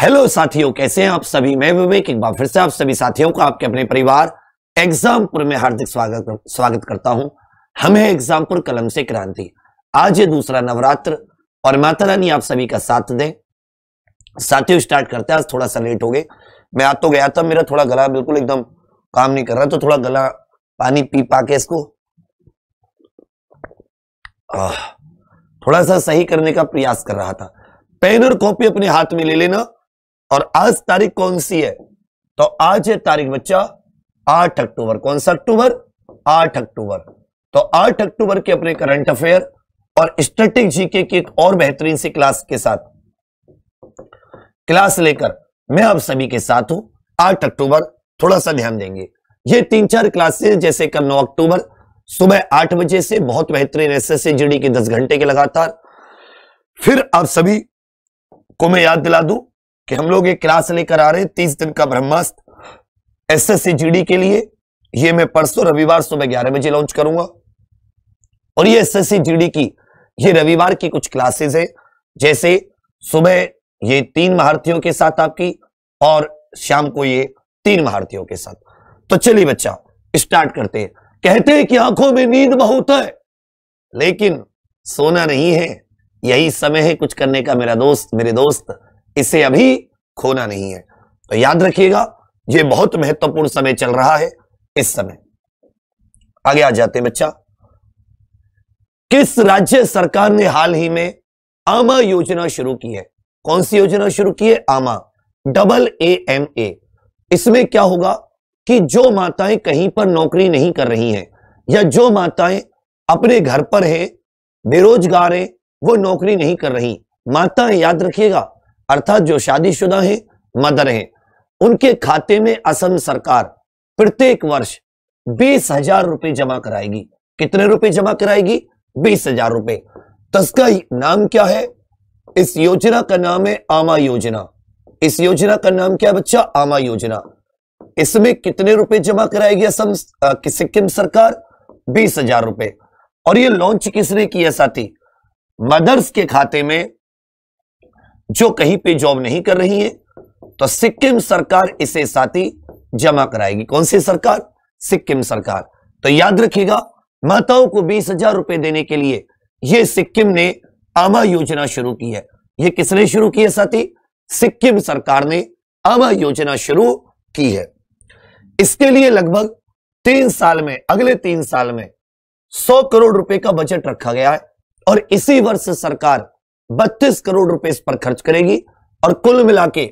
hello साथियों कैसे हैं आप सभी मैं विवेक एक बार फिर से आप सभी साथियों का आपके अपने परिवार एग्जामपुर में हार्दिक स्वागत स्वागत करता हूं हमें एग्जामपुर कलम से क्रांति आज है दूसरा नवरात्र और माता रानी आप सभी का साथ दें साथियों स्टार्ट करते हैं आज थोड़ा सा लेट हो गए मैं आ तो गया था मेरा थोड़ा गला बिल्कुल एकदम काम नहीं कर रहा तो थोड़ा गला पानी पी पा के इसको थोड़ा सा सही करने का प्रयास कर रहा था पेन और कॉपी अपने हाथ में ले लेना और आज तारीख कौन सी है तो आज है तारीख बच्चा आठ अक्टूबर कौन सा अक्टूबर आठ अक्टूबर तो आठ अक्टूबर के अपने करंट अफेयर और स्टेटिक जीके की एक और बेहतरीन सी क्लास के साथ क्लास लेकर मैं आप सभी के साथ हूं आठ अक्टूबर थोड़ा सा ध्यान देंगे ये तीन चार क्लासेस जैसे कल नौ अक्टूबर सुबह आठ बजे से बहुत बेहतरीन एस एस जीडी के दस घंटे के लगातार फिर आप सभी को मैं याद दिला दूं कि हम लोग एक क्लास लेकर आ रहे हैं तीस दिन का ब्रह्मास्त्र एस एस के लिए ये मैं परसों रविवार सुबह ग्यारह बजे लॉन्च करूंगा और ये एस एस की ये रविवार की कुछ क्लासेस है जैसे सुबह ये तीन महारथियों के साथ आपकी और शाम को ये तीन महारथियों के साथ तो चलिए बच्चा स्टार्ट करते हैं कहते हैं कि आंखों में नींद बहुत है लेकिन सोना नहीं है यही समय है कुछ करने का मेरा दोस्त मेरे दोस्त इसे अभी खोना नहीं है तो याद रखिएगा ये बहुत महत्वपूर्ण समय चल रहा है इस समय आगे आ जाते हैं बच्चा किस राज्य सरकार ने हाल ही में आमा योजना शुरू की है कौन सी योजना शुरू की है आमा डबल ए एम ए इसमें क्या होगा कि जो माताएं कहीं पर नौकरी नहीं कर रही हैं या जो माताएं अपने घर पर हैं बेरोजगार हैं वो नौकरी नहीं कर रही माताएं याद रखिएगा अर्थात जो शादीशुदा हैं मदर हैं उनके खाते में असम सरकार प्रत्येक वर्ष बीस हजार रुपए जमा कराएगी कितने रुपए जमा कराएगी बीस हजार रुपए तस्का नाम क्या है इस योजना का नाम है आमा योजना इस योजना का नाम क्या बच्चा आमा योजना इसमें कितने रुपए जमा कराएगी असम सिक्किम सरकार बीस हजार रुपए और ये लॉन्च किसने किया साथी मदर्स के खाते में जो कहीं पे जॉब नहीं कर रही है तो सिक्किम सरकार इसे साथी जमा कराएगी कौन सी सरकार सिक्किम सरकार तो याद रखिएगा माताओं को बीस हजार रुपए देने के लिए यह सिक्किम ने आमा योजना शुरू की है यह किसने शुरू की है साथी सिक्किम सरकार ने आमा योजना शुरू की है इसके लिए लगभग तीन साल में अगले तीन साल में सौ करोड़ रुपए का बजट रखा गया है और इसी वर्ष सरकार बत्तीस करोड़ रुपए इस पर खर्च करेगी और कुल मिला के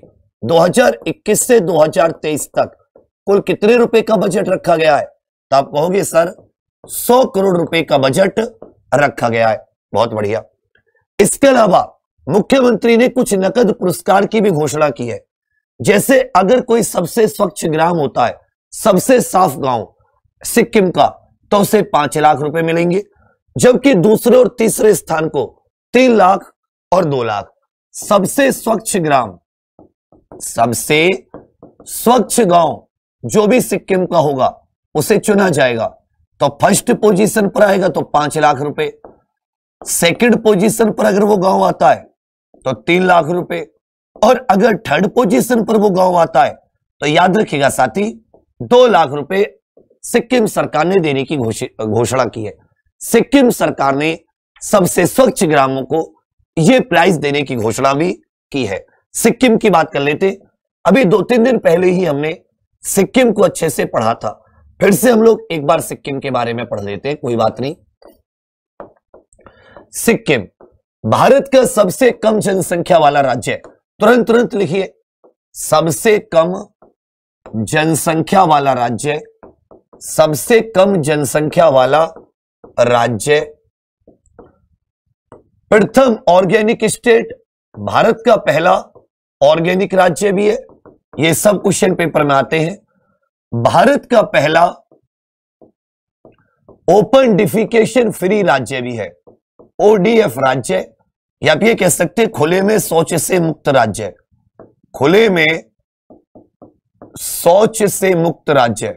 2021 से 2023 तक कुल कितने रुपए का बजट रखा गया है तो आप कहोगे सर 100 करोड़ रुपए का बजट रखा गया है बहुत बढ़िया इसके अलावा मुख्यमंत्री ने कुछ नकद पुरस्कार की भी घोषणा की है जैसे अगर कोई सबसे स्वच्छ ग्राम होता है सबसे साफ गांव सिक्किम का तो उसे पांच लाख रुपए मिलेंगे जबकि दूसरे और तीसरे स्थान को तीन लाख और दो लाख सबसे स्वच्छ ग्राम सबसे स्वच्छ गांव जो भी सिक्किम का होगा उसे चुना जाएगा तो फर्स्ट पोजीशन पर आएगा तो पांच लाख रुपए सेकंड पोजीशन पर अगर वो गांव आता है तो तीन लाख रुपए और अगर थर्ड पोजीशन पर वो गांव आता है तो याद रखिएगा साथी दो लाख रुपए सिक्किम सरकार ने देने की घोषणा की है सिक्किम सरकार ने सबसे स्वच्छ ग्रामों को ये प्राइस देने की घोषणा भी की है सिक्किम की बात कर लेते अभी दो तीन दिन पहले ही हमने सिक्किम को अच्छे से पढ़ा था फिर से हम लोग एक बार सिक्किम के बारे में पढ़ लेते हैं कोई बात नहीं सिक्किम भारत का सबसे कम जनसंख्या वाला राज्य तुरंत तुरंत लिखिए सबसे कम जनसंख्या वाला राज्य सबसे कम जनसंख्या वाला राज्य प्रथम ऑर्गेनिक स्टेट भारत का पहला ऑर्गेनिक राज्य भी है ये सब क्वेश्चन पेपर में आते हैं भारत का पहला ओपन डिफिकेशन फ्री राज्य भी है ओडीएफ राज्य या फिर कह सकते खुले में शौच से मुक्त राज्य खुले में शौच से मुक्त राज्य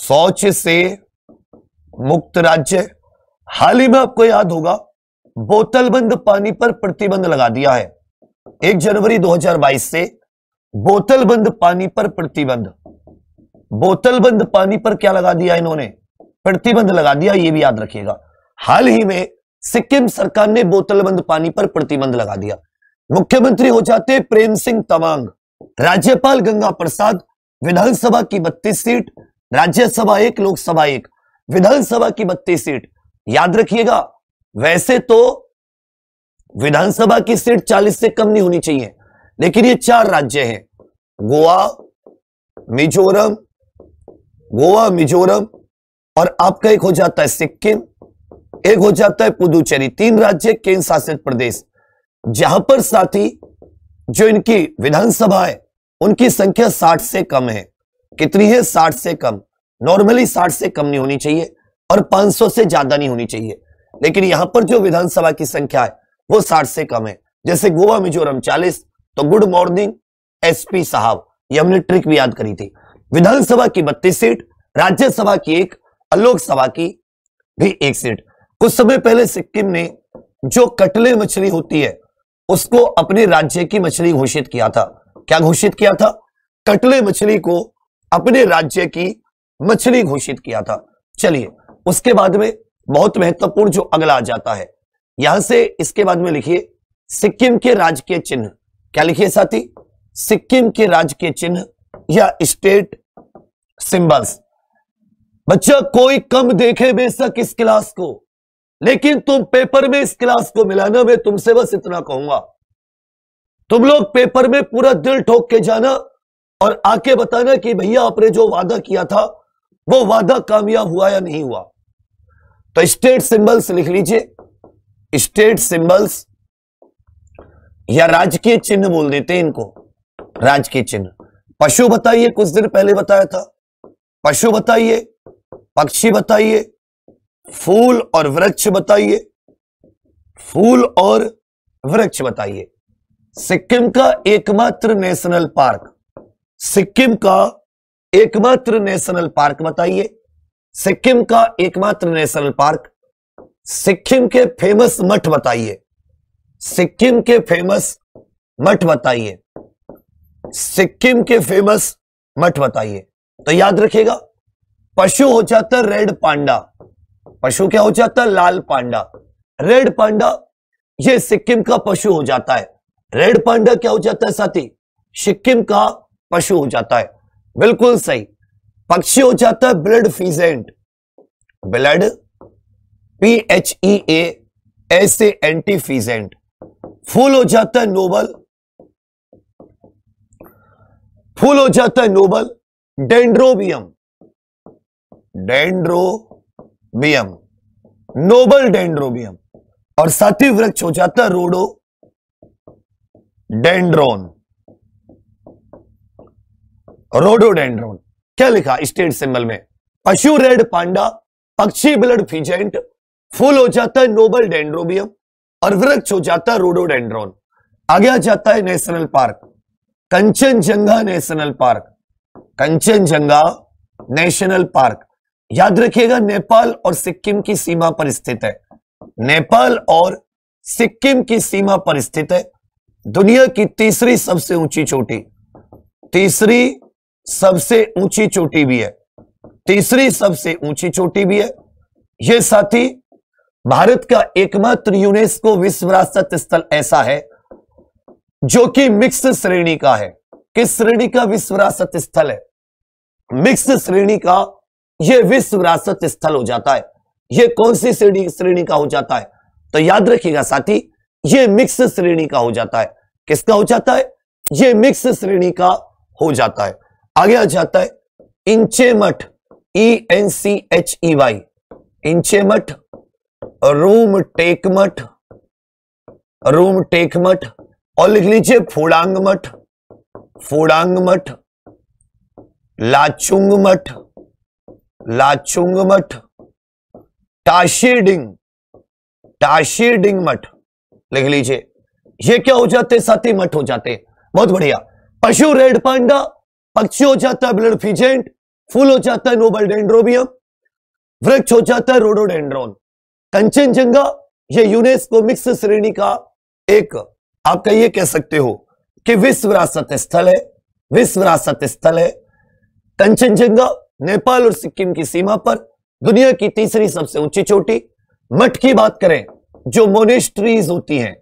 शौच से मुक्त राज्य हाल ही में आपको याद होगा बोतलबंद पानी पर प्रतिबंध लगा दिया है एक जनवरी 2022 से बोतल बंद पानी पर प्रतिबंध बोतलबंद पानी पर क्या लगा दिया इन्होंने प्रतिबंध लगा दिया ये भी याद रखिएगा हाल ही में सिक्किम सरकार ने बोतलबंद पानी पर प्रतिबंध लगा दिया मुख्यमंत्री हो जाते प्रेम सिंह तवांग राज्यपाल गंगा प्रसाद विधानसभा की बत्तीस सीट राज्यसभा एक लोकसभा एक विधानसभा की बत्तीस सीट याद रखिएगा वैसे तो विधानसभा की सीट 40 से कम नहीं होनी चाहिए लेकिन ये चार राज्य हैं गोवा मिजोरम गोवा मिजोरम और आपका एक हो जाता है सिक्किम एक हो जाता है पुदुचेरी तीन राज्य केंद्र शासित प्रदेश जहां पर साथी जो इनकी विधानसभा है उनकी संख्या 60 से कम है कितनी है 60 से कम नॉर्मली 60 से कम नहीं होनी चाहिए और 500 से ज्यादा नहीं होनी चाहिए लेकिन यहां पर जो विधानसभा की संख्या है वो साठ से कम है जैसे गोवा मिजोरम चालीस तो गुड मॉर्निंग एसपी साहब ये हमने ट्रिक भी याद करी थी विधानसभा की बत्तीस सीट राज्यसभा की एक और लोकसभा की भी एक सीट कुछ समय पहले सिक्किम ने जो कटले मछली होती है उसको अपने राज्य की मछली घोषित किया था क्या घोषित किया था कटले मछली को अपने राज्य की मछली घोषित किया था चलिए उसके बाद में बहुत महत्वपूर्ण जो अगला आ जाता है यहां से इसके बाद में लिखिए सिक्किम के राजकीय चिन्ह क्या लिखिए साथी सिक्किम के राजकीय चिन्ह या स्टेट सिंबल्स बच्चा कोई कम देखे बेशक इस क्लास को लेकिन तुम पेपर में इस क्लास को मिलाना मैं तुमसे बस इतना कहूंगा तुम लोग पेपर में पूरा दिल ठोक के जाना और आके बताना कि भैया आपने जो वादा किया था वो वादा कामयाब हुआ या नहीं हुआ तो स्टेट सिंबल्स लिख लीजिए स्टेट सिंबल्स या राजकीय चिन्ह बोल देते हैं इनको राजकीय चिन्ह पशु बताइए कुछ दिन पहले बताया था पशु बताइए पक्षी बताइए फूल और वृक्ष बताइए फूल और वृक्ष बताइए सिक्किम का एकमात्र नेशनल पार्क सिक्किम का एकमात्र नेशनल पार्क बताइए सिक्किम का एकमात्र नेशनल पार्क सिक्किम के फेमस मठ बताइए सिक्किम के फेमस मठ बताइए सिक्किम के फेमस मठ बताइए तो याद रखिएगा पशु हो जाता है रेड पांडा पशु क्या हो जाता है लाल पांडा रेड पांडा ये सिक्किम का पशु हो जाता है रेड पांडा क्या हो जाता है साथी सिक्किम का पशु हो जाता है बिल्कुल सही पक्षी हो जाता है blood pheasant blood P H E A S A N T pheasant फूल हो जाता है नोबल फूल हो जाता है noble dendrobium dendrobium noble dendrobium और ही वृक्ष हो जाता है रोडो डेंड्रोन रोडोडेंड्रोन क्या लिखा स्टेट सिंबल में पशु रेड पांडा पक्षी ब्लड फिजेंट फूल हो जाता है नोबल डेंड्रोबियम और वृक्ष हो जाता है रोडोडेंड्रोन आगे आ जाता है national park Kanchenjunga national park Kanchenjunga national park याद रखिएगा नेपाल और सिक्किम की सीमा पर स्थित है नेपाल और सिक्किम की सीमा पर स्थित है दुनिया की तीसरी सबसे ऊंची चोटी तीसरी सबसे ऊंची चोटी भी है तीसरी सबसे ऊंची चोटी भी है यह साथी भारत का एकमात्र यूनेस्को विश्व विरासत स्थल ऐसा है जो कि मिक्स श्रेणी का है किस श्रेणी का विश्व विरासत स्थल है मिक्स श्रेणी का यह विश्व विरासत स्थल हो जाता है यह कौन सी श्रेणी श्रेणी का हो जाता है तो याद रखिएगा साथी यह मिक्स श्रेणी का हो जाता है किसका हो जाता है यह मिक्स श्रेणी का हो जाता है आगे आ जाता है इंचे मठ E N C H E Y Enchey मठ रूम टेकमठ रूम टेकमठ और लिख लीजिए फोड़ांग मठ फोड़ांग मठ लाचुंग मठ लाचुंग मठ टाशीडिंग टाशीडिंग मठ लिख लीजिए ये क्या हो जाते साथी मठ हो जाते बहुत बढ़िया पशु रेड पांडा पक्षी हो जाता है ब्लड फिजेंट फूल हो जाता है नोबल डेंड्रोबियम वृक्ष हो जाता है रोडोडेंड्रॉन कंचनजंगा ये यूनेस्को मिक्स श्रेणी का एक आपका ये कह सकते हो कि विश्व विरासत स्थल है विश्व विरासत स्थल है कंचनजंगा नेपाल और सिक्किम की सीमा पर दुनिया की तीसरी सबसे ऊंची चोटी मठ की बात करें जो मोनेस्ट्रीज होती हैं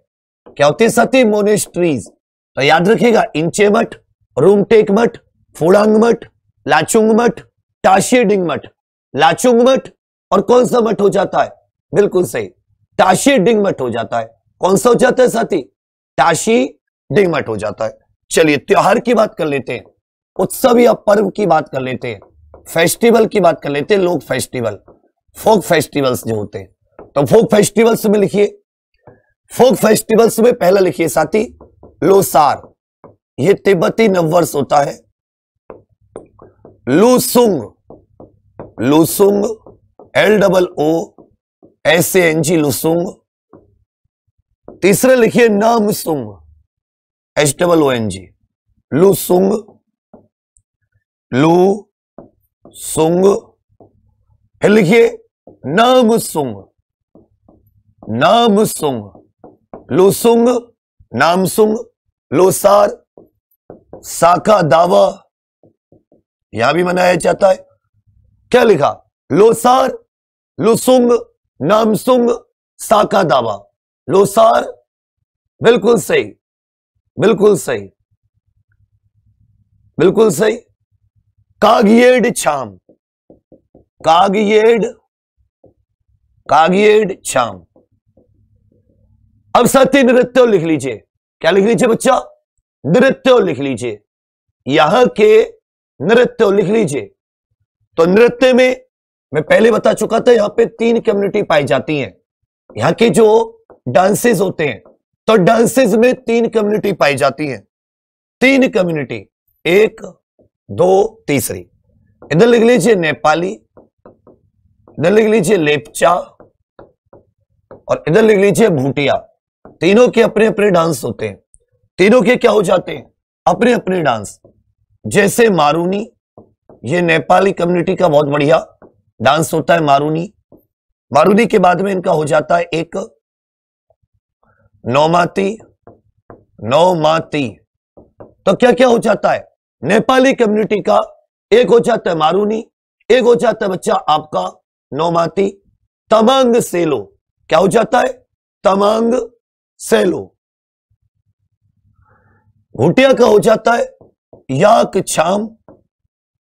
क्या होती है सती मोनेस्ट्रीज तो याद रखिएगा इंचे मठ रूमटेक मठ फोड़ांग मठ लाचुंग मठ टाशियडिंग मठ लाचुंग मठ और कौन सा मठ हो जाता है बिल्कुल सही टाशी डिंग मठ हो जाता है कौन सा हो जाता है साथी टाशी डिंग मठ हो जाता है चलिए त्योहार की बात कर लेते हैं उत्सव या पर्व की बात कर लेते हैं फेस्टिवल की बात कर लेते हैं लोक फेस्टिवल फोक फेस्टिवल्स जो होते हैं तो फोक फेस्टिवल्स में लिखिए फोक फेस्टिवल्स में पहला लिखिए साथी लोसार ये तिब्बती नववर्ष होता है Losoong Losoong L double O S N G Losoong तीसरा लिखिए Namsoong H double O N G Losoong Losoong फिर लिखिए नाम सुंग नाम सुंग लूसुंग नामसुंग लोसार साका दावा यहां भी मनाया जाता है क्या लिखा लोसार लुसुंग नामसुंग साका दावा लोसार बिल्कुल सही बिल्कुल सही बिल्कुल सही कागियेड छाम कागियेड कागियेड छाम अब सत्य नृत्य लिख लीजिए क्या लिख लीजिए बच्चा नृत्य लिख लीजिए यहां के नृत्य लिख लीजिए तो नृत्य में मैं पहले बता चुका था यहां पे तीन कम्युनिटी पाई जाती हैं यहां के जो डांसेस होते हैं तो डांसेस में तीन कम्युनिटी पाई जाती हैं तीन कम्युनिटी एक दो तीसरी इधर लिख लीजिए नेपाली इधर लिख लीजिए लेपचा और इधर लिख लीजिए भूटिया तीनों के अपने अपने डांस होते हैं तीनों के क्या हो जाते हैं अपने अपने डांस जैसे मारूनी ये नेपाली कम्युनिटी का बहुत बढ़िया डांस होता है मारूनी मारूनी के बाद में इनका हो जाता है एक नौमाती नौमाती तो क्या क्या हो जाता है नेपाली कम्युनिटी का एक हो जाता है मारूनी एक हो जाता है बच्चा आपका नौमाती तमंग सेलो क्या हो जाता है तमंग सेलो घुटिया का हो जाता है याक छाम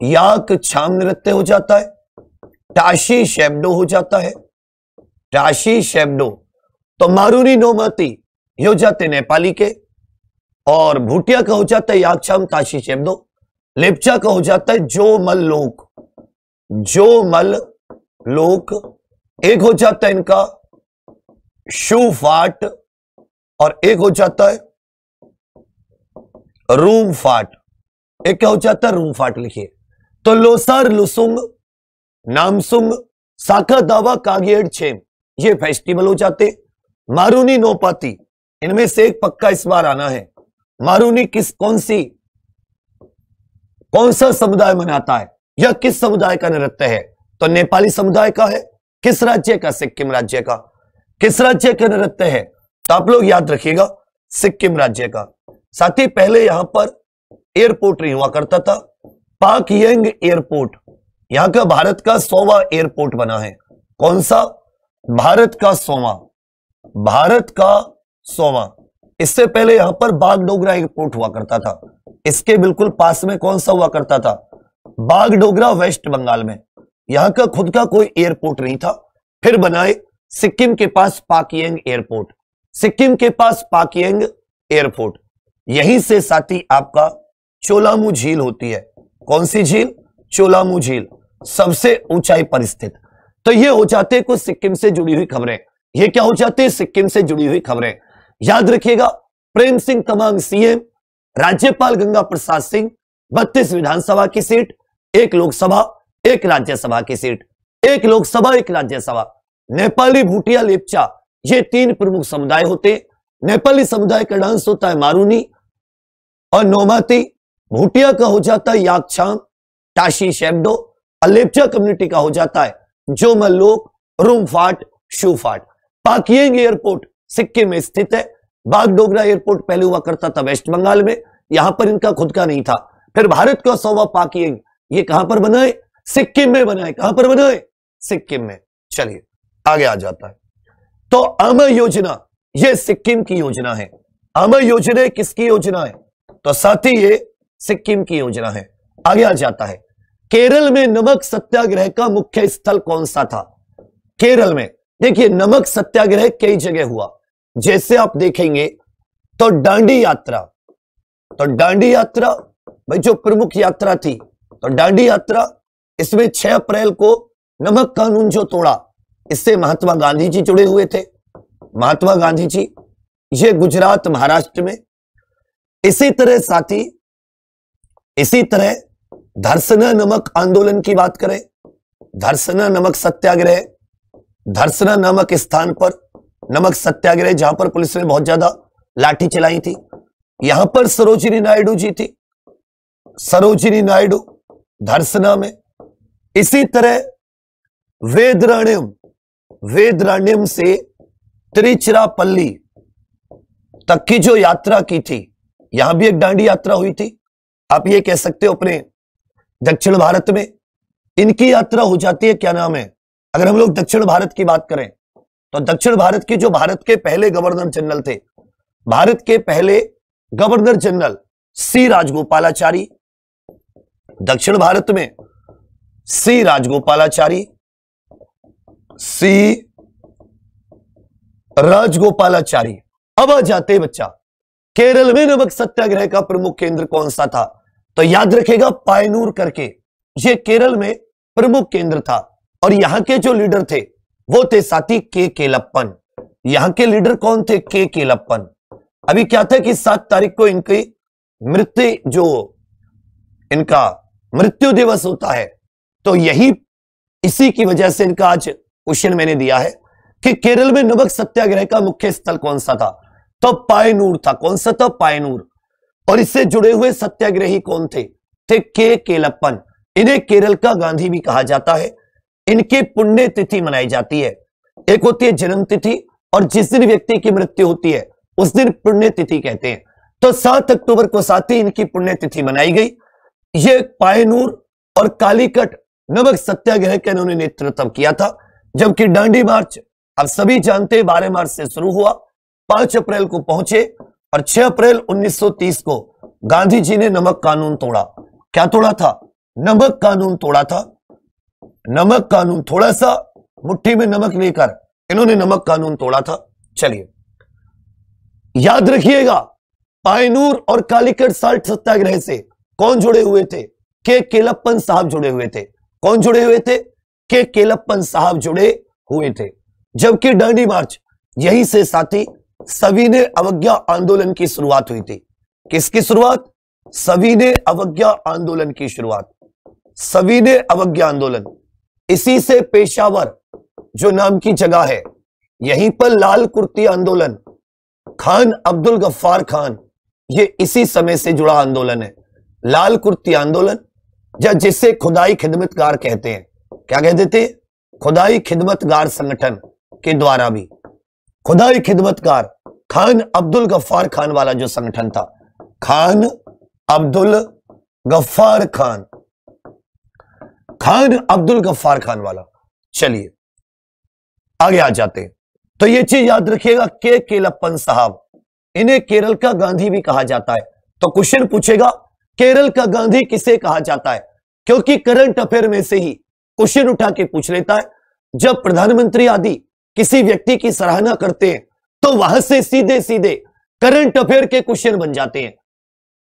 याक छाम नृत्य हो जाता है टाशी शेबडो हो जाता है टाशी शेबडो तो मारूनी नोमती ये हो जाते नेपाली के और भूटिया का हो जाता है याक छाम ताशी शेबडो लेपचा का हो जाता है जो मल लोक जो मल लोक एक हो जाता है इनका फाट और एक हो जाता है रूम फाट एक है रूमफाट लिखिए तो लोसर लुसुंग नामसुंग साखा दावा कागेड़ छेम ये फेस्टिवल हो जाते मारूनी नोपाती इनमें से एक पक्का इस बार आना है मारूनी किस कौन सी कौन सा समुदाय मनाता है या किस समुदाय का नृत्य है तो नेपाली समुदाय का है किस राज्य का सिक्किम राज्य का किस राज्य का नृत्य है तो आप लोग याद रखिएगा सिक्किम राज्य का साथ ही पहले यहां पर एयरपोर्ट नहीं हुआ करता था पाक यंग एयरपोर्ट यहां का भारत का सोवा एयरपोर्ट बना है कौन सा भारत का सोवा भारत का सोवा इससे पहले यहां पर बागडोगरा एयरपोर्ट हुआ करता था इसके बिल्कुल पास में कौन सा हुआ करता था बागडोगरा वेस्ट बंगाल में यहां का खुद का कोई एयरपोर्ट नहीं था फिर बनाए सिक्किम के पास पाकियंग एयरपोर्ट सिक्किम के पास पाकियंग एयरपोर्ट यहीं से साथी आपका चोलामू झील होती है कौन सी झील चोलामू झील सबसे ऊंचाई पर स्थित तो ये हो जाते हैं कुछ सिक्किम से जुड़ी हुई खबरें ये क्या हो जाते हैं सिक्किम से जुड़ी हुई खबरें याद रखिएगा प्रेम सिंह तमांग सीएम राज्यपाल गंगा प्रसाद सिंह बत्तीस विधानसभा की सीट एक लोकसभा एक राज्यसभा की सीट एक लोकसभा एक राज्यसभा नेपाली भूटिया लेपचा ये तीन प्रमुख समुदाय होते नेपाली समुदाय का डांस होता है मारूनी और नोमाती भूटिया का हो जाता है याक्षाम टाशी शेबडो अलेपचा कम्युनिटी का हो जाता है जो मल्लोक रूमफाट शूफाट पाकिंग एयरपोर्ट सिक्किम में स्थित है बागडोगरा एयरपोर्ट पहले हुआ करता था वेस्ट बंगाल में यहां पर इनका खुद का नहीं था फिर भारत का सौवा पाकिंग ये कहां पर बनाए सिक्किम में बनाए कहां पर बनाए सिक्किम में चलिए आगे आ जाता है तो अम योजना ये सिक्किम की योजना है अम योजना किसकी योजना है तो साथ ही ये सिक्किम की योजना है आगे आ जाता है केरल में नमक सत्याग्रह का मुख्य स्थल कौन सा था केरल में देखिए नमक सत्याग्रह कई जगह हुआ जैसे आप देखेंगे तो डांडी यात्रा तो डांडी यात्रा भाई जो प्रमुख यात्रा थी तो डांडी यात्रा इसमें 6 अप्रैल को नमक कानून जो तोड़ा इससे महात्मा गांधी जी जुड़े हुए थे महात्मा गांधी जी ये गुजरात महाराष्ट्र में इसी तरह साथी इसी तरह धर्सना नमक आंदोलन की बात करें धर्सना नमक सत्याग्रह धर्सना नमक स्थान पर नमक सत्याग्रह जहां पर पुलिस ने बहुत ज्यादा लाठी चलाई थी यहां पर सरोजिनी नायडू जी थी सरोजिनी नायडू धर्सना में इसी तरह वेदराण्यम वेदराण्यम से त्रिचिरापल्ली तक की जो यात्रा की थी यहां भी एक डांडी यात्रा हुई थी आप ये कह सकते हो अपने दक्षिण भारत में इनकी यात्रा हो जाती है क्या नाम है अगर हम लोग दक्षिण भारत की बात करें तो दक्षिण भारत के जो भारत के पहले गवर्नर जनरल थे भारत के पहले गवर्नर जनरल सी राजगोपालाचारी दक्षिण भारत में सी राजगोपालाचारी सी राजगोपालाचारी अब आ जाते बच्चा केरल में नमक सत्याग्रह का प्रमुख केंद्र कौन सा था तो याद रखेगा पायनूर करके ये केरल में प्रमुख केंद्र था और यहां के जो लीडर थे वो थे साथी के केलप्पन यहां के लीडर कौन थे के केलप्पन अभी क्या था कि सात तारीख को इनकी मृत्यु जो इनका मृत्यु दिवस होता है तो यही इसी की वजह से इनका आज क्वेश्चन मैंने दिया है कि केरल में नमक सत्याग्रह का मुख्य स्थल कौन सा था तो पायनूर था कौन सा था पायनूर और इससे जुड़े हुए सत्याग्रही कौन थे थे के केलप्पन इन्हें केरल का गांधी भी कहा जाता है इनके पुण्य तिथि मनाई जाती है एक होती है जन्म तिथि और जिस दिन व्यक्ति की मृत्यु होती है उस दिन पुण्य तिथि कहते हैं तो सात अक्टूबर को साथ ही इनकी पुण्यतिथि मनाई गई ये पायनूर और कालीकट नमक सत्याग्रह का इन्होंने नेतृत्व किया था जबकि डांडी मार्च आप सभी जानते बारह मार्च से शुरू हुआ पांच अप्रैल को पहुंचे और 6 अप्रैल 1930 को गांधी जी ने नमक कानून तोड़ा क्या तोड़ा था नमक कानून तोड़ा था नमक कानून थोड़ा सा मुट्ठी में नमक लेकर इन्होंने नमक कानून तोड़ा था चलिए याद रखिएगा पायनूर और कालीकट साल्ट सत्याग्रह से कौन जुड़े हुए थे के केलप्पन साहब जुड़े हुए थे कौन जुड़े हुए थे के केलप्पन साहब जुड़े हुए थे जबकि डांडी मार्च यही से साथी सविनय अवज्ञा आंदोलन की शुरुआत हुई थी किसकी शुरुआत सविनय अवज्ञा आंदोलन की शुरुआत सविनय अवज्ञा आंदोलन इसी से पेशावर जो नाम की जगह है यहीं पर लाल कुर्ती आंदोलन खान अब्दुल गफ्फार खान ये इसी समय से जुड़ा आंदोलन है लाल कुर्ती आंदोलन या जिसे खुदाई खिदमतगार कहते हैं क्या कह देते खुदाई खिदमतगार संगठन के द्वारा भी खुदाई खिदमतकार खान अब्दुल गफ्फार खान वाला जो संगठन था खान अब्दुल गफ्फार खान खान अब्दुल गफ्फार खान वाला चलिए आगे आ जाते हैं तो ये चीज याद रखिएगा के केलप्पन साहब इन्हें केरल का गांधी भी कहा जाता है तो क्वेश्चन पूछेगा केरल का गांधी किसे कहा जाता है क्योंकि करंट अफेयर में से ही क्वेश्चन उठा के पूछ लेता है जब प्रधानमंत्री आदि किसी व्यक्ति की सराहना करते हैं तो वहां से सीधे सीधे करंट अफेयर के क्वेश्चन बन जाते हैं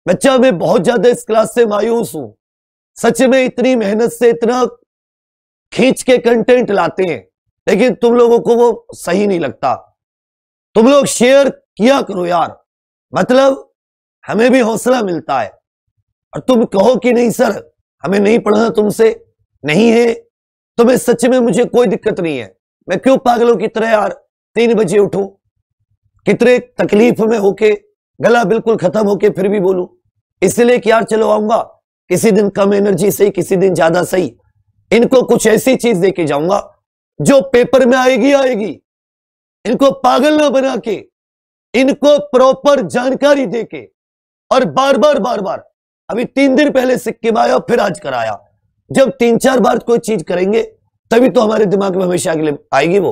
बच्चा मैं बहुत ज्यादा इस क्लास से मायूस हूं सच में इतनी मेहनत से इतना खींच के कंटेंट लाते हैं लेकिन तुम लोगों को वो सही नहीं लगता तुम लोग शेयर किया करो यार मतलब हमें भी हौसला मिलता है और तुम कहो कि नहीं सर हमें नहीं पढ़ना तुमसे नहीं है तुम्हें सच में मुझे कोई दिक्कत नहीं है मैं क्यों पागलों की तरह यार तीन बजे उठूं कितने तकलीफ में होके गला बिल्कुल खत्म होके फिर भी बोलूं इसलिए कि यार चलो आऊंगा किसी दिन कम एनर्जी सही किसी दिन ज्यादा सही इनको कुछ ऐसी चीज देके जाऊंगा जो पेपर में आएगी आएगी इनको पागल ना बना के इनको प्रॉपर जानकारी देके और बार बार बार बार अभी तीन दिन पहले सिक्किम आया फिर आज कराया जब तीन चार बार कोई चीज करेंगे तभी तो हमारे दिमाग में हमेशा अगले आएगी वो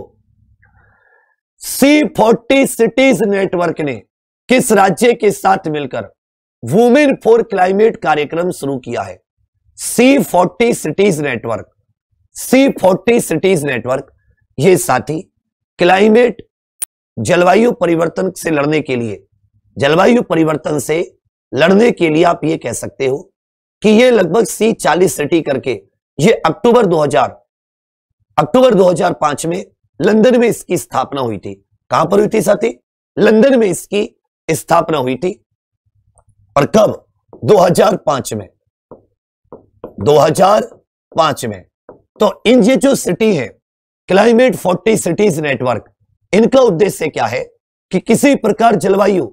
सी फोर्टी सिटीज नेटवर्क ने किस राज्य के साथ मिलकर वुमेन फॉर क्लाइमेट कार्यक्रम शुरू किया है C forty cities network C forty cities network ये साथी क्लाइमेट जलवायु परिवर्तन से लड़ने के लिए जलवायु परिवर्तन से लड़ने के लिए आप ये कह सकते हो कि ये लगभग सी चालीस सिटी करके ये अक्टूबर अक्टूबर 2005 में लंदन में इसकी स्थापना हुई थी कहां पर हुई थी साथी लंदन में इसकी स्थापना हुई थी और कब 2005 में 2005 में तो इन ये जो सिटी है क्लाइमेट 40 सिटीज नेटवर्क इनका उद्देश्य क्या है कि किसी प्रकार जलवायु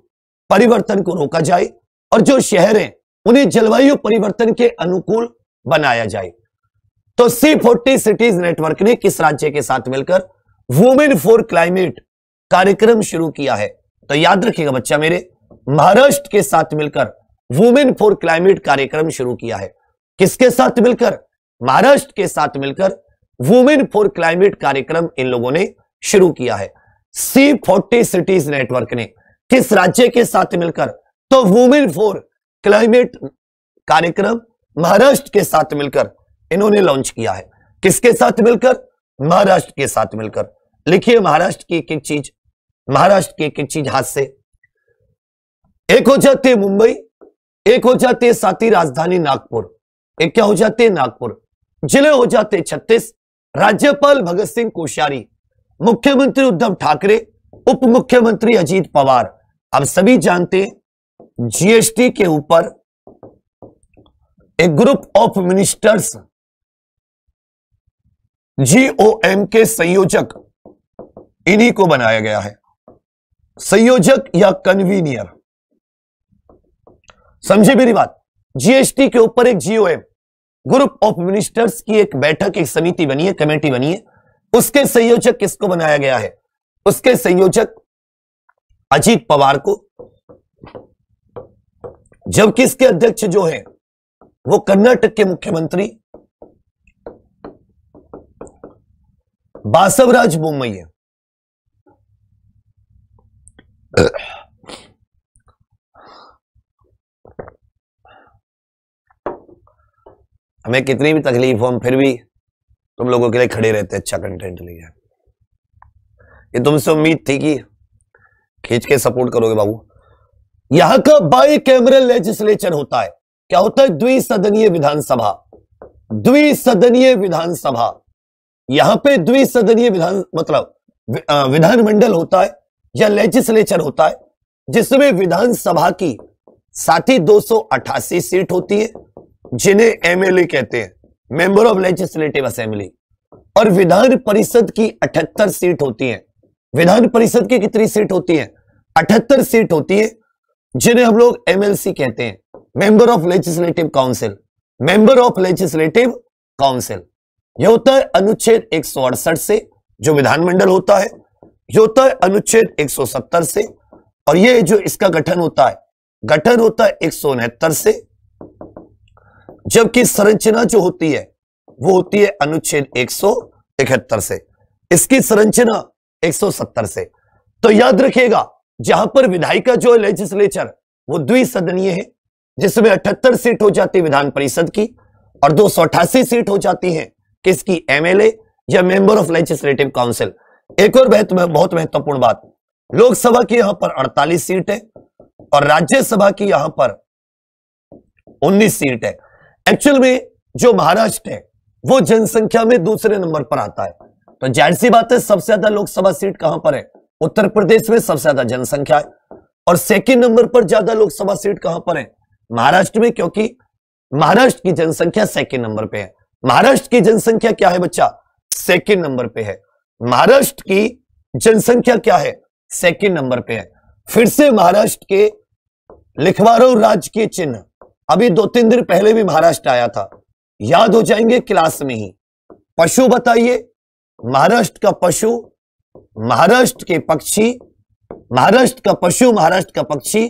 परिवर्तन को रोका जाए और जो शहर हैं उन्हें जलवायु परिवर्तन के अनुकूल बनाया जाए तो सी फोर्टी सिटीज नेटवर्क ने किस राज्य के साथ मिलकर वुमेन फॉर क्लाइमेट कार्यक्रम शुरू किया है तो याद रखिएगा बच्चा मेरे महाराष्ट्र के साथ मिलकर वुमेन फॉर क्लाइमेट कार्यक्रम शुरू किया है किसके साथ मिलकर महाराष्ट्र के साथ मिलकर वुमेन फॉर क्लाइमेट कार्यक्रम इन लोगों ने शुरू किया है सी फोर्टी सिटीज नेटवर्क ने किस राज्य के साथ मिलकर तो वुमेन फॉर क्लाइमेट कार्यक्रम महाराष्ट्र के साथ मिलकर इन्होंने लॉन्च किया है किसके साथ मिलकर महाराष्ट्र के साथ मिलकर लिखिए महाराष्ट्र की एक एक चीज महाराष्ट्र की एक एक चीज हाथ से एक हो जाती है मुंबई एक हो जाती है साथी राजधानी नागपुर एक क्या हो जाती है नागपुर जिले हो जाते छत्तीस राज्यपाल भगत सिंह कोश्यारी मुख्यमंत्री उद्धव ठाकरे उप मुख्यमंत्री अजीत पवार अब सभी जानते जीएसटी के ऊपर एक ग्रुप ऑफ मिनिस्टर्स जीओएम के संयोजक इन्हीं को बनाया गया है संयोजक या कन्वीनियर समझे मेरी बात जीएसटी के ऊपर एक जीओएम ग्रुप ऑफ मिनिस्टर्स की एक बैठक एक समिति बनी है कमेटी बनी है उसके संयोजक किसको बनाया गया है उसके संयोजक अजीत पवार को जबकि इसके अध्यक्ष जो है वो कर्नाटक के मुख्यमंत्री बासवराज बोमई है हमें कितनी भी तकलीफ हो हम फिर भी तुम लोगों के लिए खड़े रहते हैं अच्छा कंटेंट लिए ये तुमसे उम्मीद थी कि खींच के सपोर्ट करोगे बाबू यहां का बाई कैमरल लेजिस्लेचर होता है क्या होता है द्विसदनीय विधानसभा द्विसदनीय विधानसभा यहां पे द्विसदनीय विधान मतलब विधानमंडल होता है या लेजिस्लेचर होता है जिसमें विधानसभा की साथ ही दो सीट होती है जिन्हें एमएलए कहते हैं मेंबर ऑफ लेजिस्लेटिव असेंबली और विधान परिषद की 78 सीट होती है विधान परिषद की कितनी सीट होती है 78 सीट होती है जिन्हें हम लोग एमएलसी कहते हैं member of legislative council member of legislative council यह होता है अनुच्छेद एक से जो विधानमंडल होता है यह होता है अनुच्छेद 170 से और यह जो इसका गठन होता है गठन होता है एक से जबकि संरचना जो होती है वो होती है अनुच्छेद इकहत्तर से इसकी संरचना 170 से तो याद रखिएगा जहां पर विधायिका जो है लेजिस्लेचर वो द्विसदनीय है जिसमें 78 सीट हो जाती है विधान परिषद की और दो सीट हो जाती है किसकी एमएलए या मेंबर ऑफ लेजिस्लेटिव काउंसिल एक और बहुत महत्वपूर्ण बात लोकसभा की यहां पर 48 सीट है और राज्यसभा की यहां पर 19 सीट है एक्चुअल में जो महाराष्ट्र है वो जनसंख्या में दूसरे नंबर पर आता है तो जाहिर सी बात है सबसे ज्यादा लोकसभा सीट कहां पर है उत्तर प्रदेश में सबसे ज्यादा जनसंख्या है और सेकेंड नंबर पर ज्यादा लोकसभा सीट कहां पर है महाराष्ट्र में क्योंकि महाराष्ट्र की जनसंख्या सेकेंड नंबर पर है महाराष्ट्र की जनसंख्या क्या है बच्चा सेकेंड नंबर पे है महाराष्ट्र की जनसंख्या क्या है सेकेंड नंबर पे है फिर से महाराष्ट्र के लिखवारों राजकीय चिन्ह अभी दो तीन दिन पहले भी महाराष्ट्र आया था याद हो जाएंगे क्लास में ही पशु बताइए महाराष्ट्र का पशु महाराष्ट्र के पक्षी महाराष्ट्र का पशु महाराष्ट्र का पक्षी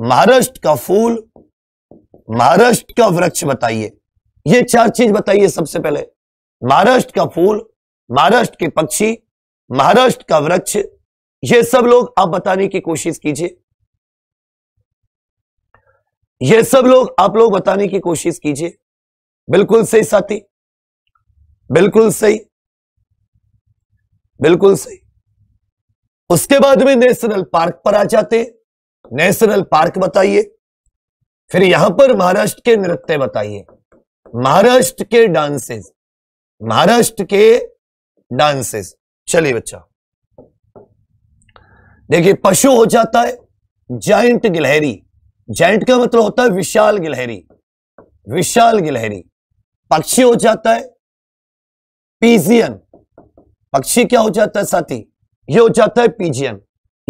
महाराष्ट्र का फूल महाराष्ट्र का वृक्ष बताइए ये चार चीज बताइए सबसे पहले महाराष्ट्र का फूल महाराष्ट्र के पक्षी महाराष्ट्र का वृक्ष ये सब लोग आप बताने की कोशिश कीजिए ये सब लोग आप लोग बताने की कोशिश कीजिए बिल्कुल सही साथी बिल्कुल सही बिल्कुल सही उसके बाद में नेशनल पार्क पर आ जाते नेशनल पार्क बताइए फिर यहां पर महाराष्ट्र के नृत्य बताइए महाराष्ट्र के डांसेस महाराष्ट्र के डांसेस चलिए बच्चा देखिए पशु हो जाता है जाइंट गिलहरी जाइंट का मतलब होता है विशाल गिलहरी विशाल गिलहरी पक्षी हो जाता है पीजियन पक्षी क्या हो जाता है साथी ये हो जाता है pigeon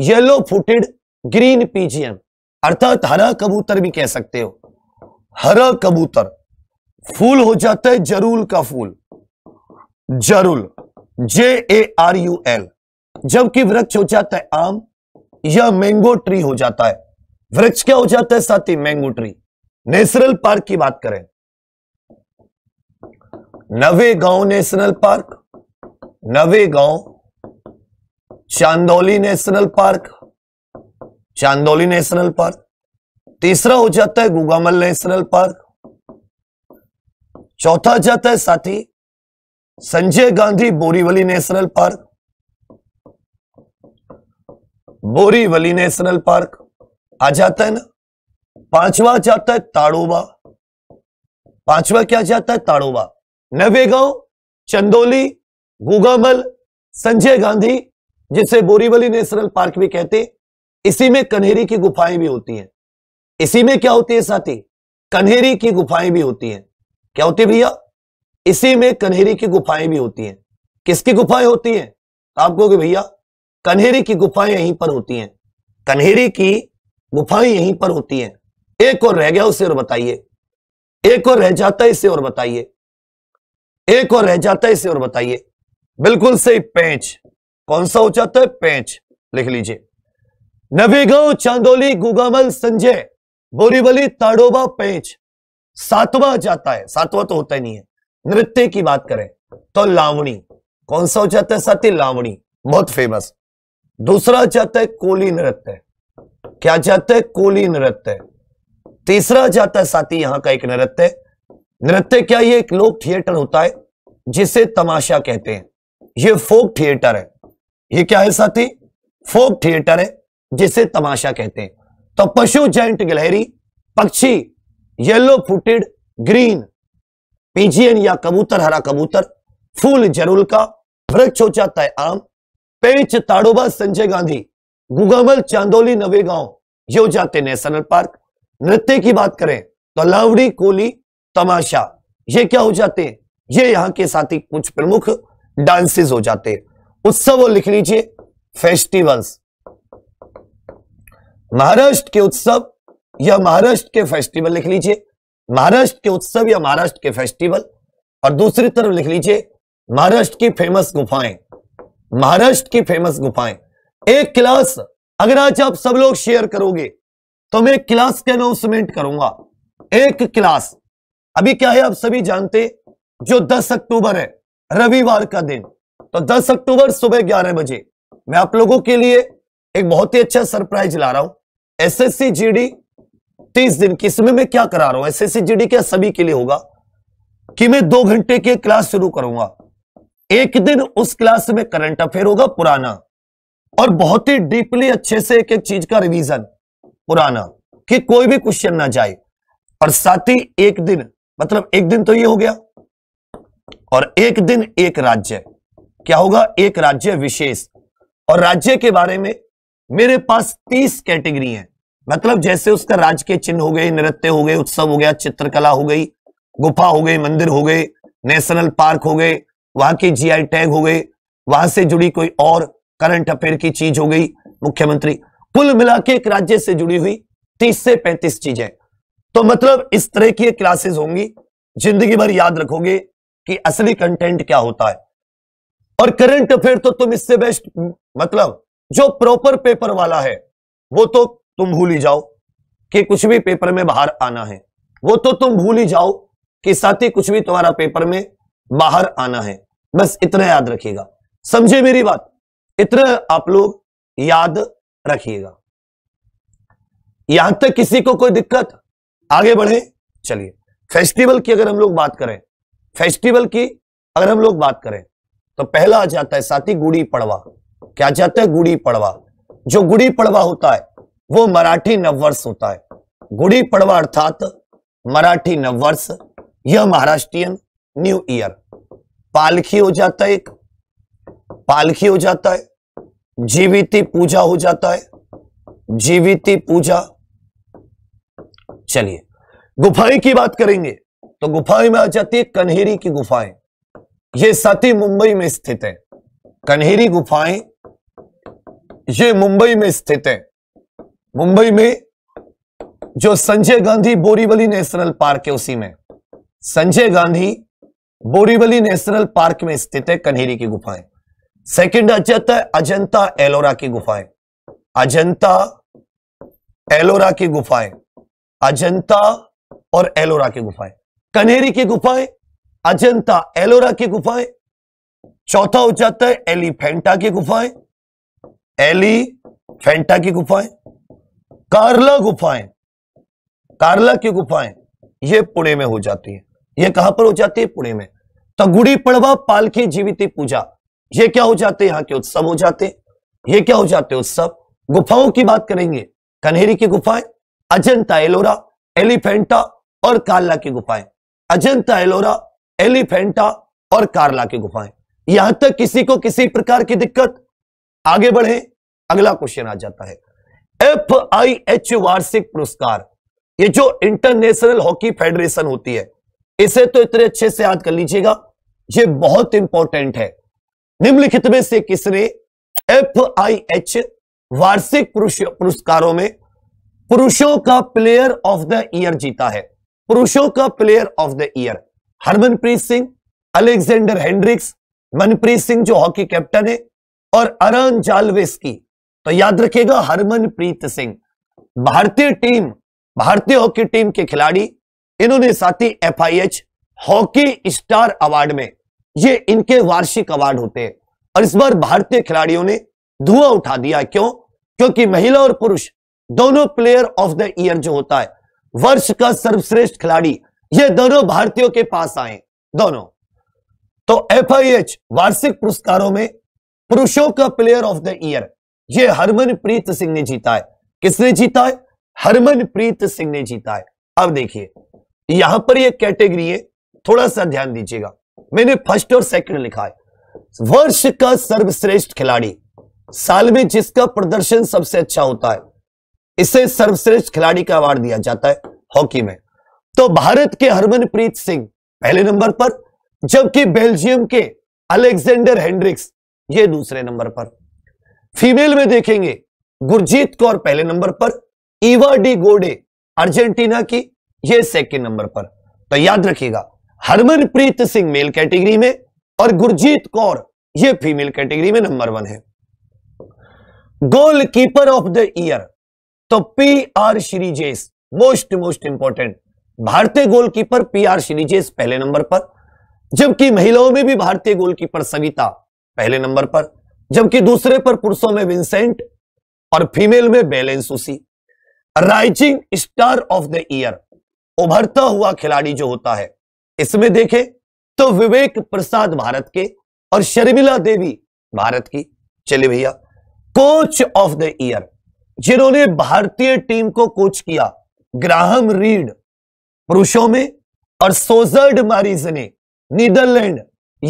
yellow footed green pigeon अर्थात हरा कबूतर भी कह सकते हो हरा कबूतर फूल हो जाता है जरूल का फूल जरूल J A R U L जबकि वृक्ष हो जाता है आम या मैंगो ट्री हो जाता है वृक्ष क्या हो जाता है साथ ही मैंगो ट्री नेशनल पार्क की बात करें Navegaon national park Navegaon Chandoli national park Chandoli national park तीसरा हो जाता है गुगामल नेशनल पार्क चौथा जाता है साथी Sanjay Gandhi Borivali national park Borivali national park आ जाता है ना पांचवा जाता है ताड़ोबा पांचवा क्या जाता है ताड़ोबा नवेगांव चंदोली गुगामल संजय गांधी जिसे बोरीवली नेशनल पार्क भी कहते इसी में कन्हेरी की गुफाएं भी होती हैं इसी में क्या होती है साथी कन्हेरी की गुफाएं भी होती हैं क्या होती है भैया इसी में कन्हेरी की गुफाएं भी होती हैं किसकी गुफाएं होती हैं तो आप कहोगे भैया कन्हेरी की गुफाएं यहीं पर होती हैं कन्हेरी की गुफाएं यहीं पर होती हैं एक और रह गया उसे और बताइए एक और रह जाता है इसे और बताइए एक और रह जाता है इसे और बताइए बिल्कुल सही पैंच कौन सा हो जाता है पैंच लिख लीजिए नवीगांव चांदोली गुगामल संजय बोरीवली ताड़ोबा पैंच सातवा जाता है सातवा तो होता ही नहीं है नृत्य की बात करें तो लावणी कौन सा हो जाता है साथी लावणी बहुत फेमस दूसरा जाता है कोली नृत्य क्या जाता है कोली नृत्य तीसरा जाता है साथी यहां का एक नृत्य नृत्य क्या ये एक लोक थिएटर होता है जिसे तमाशा कहते हैं ये फोक थिएटर है ये क्या है साथी फोक थिएटर है जिसे तमाशा कहते हैं तो पशु जैंट गिलहरी पक्षी येलो फुटेड ग्रीन पीजियन या कबूतर हरा कबूतर फूल जरूल का वृक्ष हो जाता है आम पेच ताड़ोबा संजय गांधी गुगामल चांदोली नवे गांव ये हो जाते नेशनल पार्क नृत्य की बात करें तो लावड़ी कोली तमाशा ये क्या हो जाते हैं ये यहां के साथ ही कुछ प्रमुख डांसेस हो जाते हैं उत्सव और लिख लीजिए फेस्टिवल्स महाराष्ट्र के उत्सव या महाराष्ट्र के फेस्टिवल लिख लीजिए महाराष्ट्र के उत्सव या महाराष्ट्र के फेस्टिवल और दूसरी तरफ लिख लीजिए महाराष्ट्र की फेमस गुफाएं महाराष्ट्र की फेमस गुफाएं एक क्लास अगर आज आप सब लोग शेयर करोगे तो मैं क्लास के अनाउंसमेंट करूंगा एक क्लास अभी क्या है आप सभी जानते जो 10 अक्टूबर है रविवार का दिन तो 10 अक्टूबर सुबह 11 बजे मैं आप लोगों के लिए एक बहुत ही अच्छा सरप्राइज ला रहा हूं एसएससी जीडी तीस दिन की इसमें मैं क्या करा रहा हूं एस एस सी क्या सभी के लिए होगा कि मैं दो घंटे की क्लास शुरू करूंगा एक दिन उस क्लास में करंट अफेयर होगा पुराना और बहुत ही डीपली अच्छे से एक एक चीज का रिवीजन पुराना कि कोई भी क्वेश्चन ना जाए और साथ ही एक दिन मतलब एक दिन तो ये हो गया और एक दिन एक राज्य क्या होगा एक राज्य विशेष और राज्य के बारे में मेरे पास तीस कैटेगरी हैं मतलब जैसे उसका राजकीय चिन्ह हो गए नृत्य हो गए उत्सव हो गया चित्रकला हो गई गुफा हो गई मंदिर हो गए नेशनल पार्क हो गए वहां की जीआई टैग हो गए वहां से जुड़ी कोई और करंट अफेयर की चीज हो गई मुख्यमंत्री कुल मिला के एक राज्य से जुड़ी हुई तीस से पैंतीस चीजें तो मतलब इस तरह की क्लासेस होंगी जिंदगी भर याद रखोगे कि असली कंटेंट क्या होता है और करंट अफेयर तो तुम इससे बेस्ट मतलब जो प्रॉपर पेपर वाला है वो तो तुम भूल ही जाओ कि कुछ भी पेपर में बाहर आना है वो तो तुम भूल ही जाओ कि साथी कुछ भी तुम्हारा पेपर में बाहर आना है बस इतना याद रखिएगा समझे मेरी बात इतना आप लोग याद रखिएगा यहां तक किसी को कोई दिक्कत आगे बढ़े चलिए फेस्टिवल की अगर हम लोग बात करें फेस्टिवल की अगर हम लोग बात करें तो पहला आ जाता है साथी गुड़ी पड़वा क्या जाता है गुड़ी पड़वा जो गुड़ी पड़वा होता है वो मराठी नववर्ष होता है गुड़ी पड़वा अर्थात मराठी नववर्ष यह महाराष्ट्रियन न्यू ईयर पालखी हो जाता है एक पालखी हो जाता है जीविती पूजा हो जाता है जीविती पूजा चलिए गुफाएं की बात करेंगे तो गुफाएं में आ जाती है कन्हेरी की गुफाएं ये सती मुंबई में स्थित है कन्हेरी गुफाएं ये मुंबई में स्थित है मुंबई में जो संजय गांधी बोरीवली नेशनल पार्क है उसी में संजय गांधी बोरीवली नेशनल पार्क में स्थित है कन्हेरी की गुफाएं सेकंड अजत है अजंता एलोरा की गुफाएं अजंता एलोरा की गुफाएं अजंता और एलोरा की गुफाएं कन्हेरी की गुफाएं अजंता एलोरा की गुफाएं चौथा हो जाता है एलिफेंटा की गुफाएं एलिफेंटा की गुफाएं कार्ला गुफाएं कार्ला की गुफाएं ये पुणे में हो जाती है ये कहां पर हो जाती है पुणे में तो गुड़ी पड़वा पालखी जीविती पूजा ये क्या हो जाते हैं यहाँ के उत्सव हो जाते ये क्या हो जाते उत्सव गुफाओं की बात करेंगे कन्हेरी की गुफाएं अजंता एलोरा एलिफेंटा और कार्ला की गुफाएं अजंता एलोरा एलिफेंटा और कार्ला की गुफाएं यहां तक किसी को किसी प्रकार की दिक्कत आगे बढ़े अगला क्वेश्चन आ जाता है एफ आई एच वार्षिक पुरस्कार ये जो इंटरनेशनल हॉकी फेडरेशन होती है इसे तो इतने अच्छे से याद कर लीजिएगा ये बहुत इंपॉर्टेंट है निम्नलिखित में से किसने एफ आई एच वार्षिक पुरस्कारों में पुरुषों का प्लेयर ऑफ द ईयर जीता है पुरुषों का player of the year Harmanpreet Singh Alexander Hendricks Manpreet Singh जो हॉकी कैप्टन है और अरन जालवेस की तो याद रखिएगा हरमनप्रीत सिंह भारतीय टीम भारतीय हॉकी टीम के खिलाड़ी इन्होंने साथ ही एफआईएच हॉकी स्टार अवार्ड में ये इनके वार्षिक अवार्ड होते हैं और इस बार भारतीय खिलाड़ियों ने धुआं उठा दिया क्यों क्योंकि महिला और पुरुष दोनों प्लेयर ऑफ द ईयर जो होता है वर्ष का सर्वश्रेष्ठ खिलाड़ी ये दोनों भारतीयों के पास आए दोनों तो एफआईएच वार्षिक पुरस्कारों में पुरुषों का प्लेयर ऑफ द ईयर ये हरमनप्रीत सिंह ने जीता है किसने जीता है हरमनप्रीत सिंह ने जीता है अब देखिए यहां पर ये कैटेगरी है थोड़ा सा ध्यान दीजिएगा मैंने फर्स्ट और सेकंड लिखा है वर्ष का सर्वश्रेष्ठ खिलाड़ी साल में जिसका प्रदर्शन सबसे अच्छा होता है इसे सर्वश्रेष्ठ खिलाड़ी का अवार्ड दिया जाता है हॉकी में तो भारत के हरमनप्रीत सिंह पहले नंबर पर जबकि बेल्जियम के अलेक्जेंडर हेंड्रिक्स ये दूसरे नंबर पर फीमेल में देखेंगे गुरजीत कौर पहले नंबर पर ईवा डी गोडे अर्जेंटीना की ये सेकंड नंबर पर तो याद रखिएगा हरमनप्रीत सिंह मेल कैटेगरी में और गुरजीत कौर ये फीमेल कैटेगरी में नंबर वन है गोलकीपर ऑफ द ईयर तो P R Sreejesh most most important भारतीय गोलकीपर पी आर श्रीजेश पहले नंबर पर जबकि महिलाओं में भी भारतीय गोलकीपर सविता पहले नंबर पर जबकि दूसरे पर पुरुषों में विंसेंट और फीमेल में बैलेंस उसी rising star of the year उभरता हुआ खिलाड़ी जो होता है इसमें देखें तो विवेक प्रसाद भारत के और शर्मिला देवी भारत की चलिए भैया कोच ऑफ द ईयर जिन्होंने भारतीय टीम को कोच किया ग्राहम रीड पुरुषों में और सोजर्ड मारिजने ने नीदरलैंड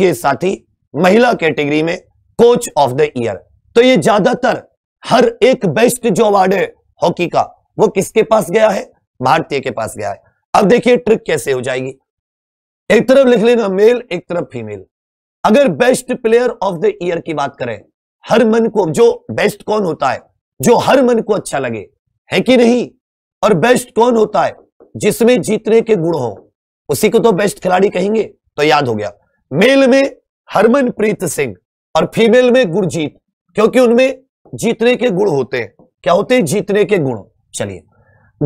ये साथी महिला कैटेगरी में कोच ऑफ द ईयर तो ये ज्यादातर हर एक बेस्ट जो अवार्ड है हॉकी का वो किसके पास गया है भारतीय के पास गया है अब देखिए ट्रिक कैसे हो जाएगी एक तरफ लिख लेना मेल एक तरफ फीमेल अगर best player of the year की बात करें हर मन को जो बेस्ट कौन होता है जो हर मन को अच्छा लगे है कि नहीं और बेस्ट कौन होता है जिसमें जीतने के गुण हो उसी को तो बेस्ट खिलाड़ी कहेंगे तो याद हो गया मेल में हरमनप्रीत सिंह और फीमेल में गुण जीत क्योंकि उनमें जीतने के गुण होते हैं क्या होते हैं जीतने के गुण चलिए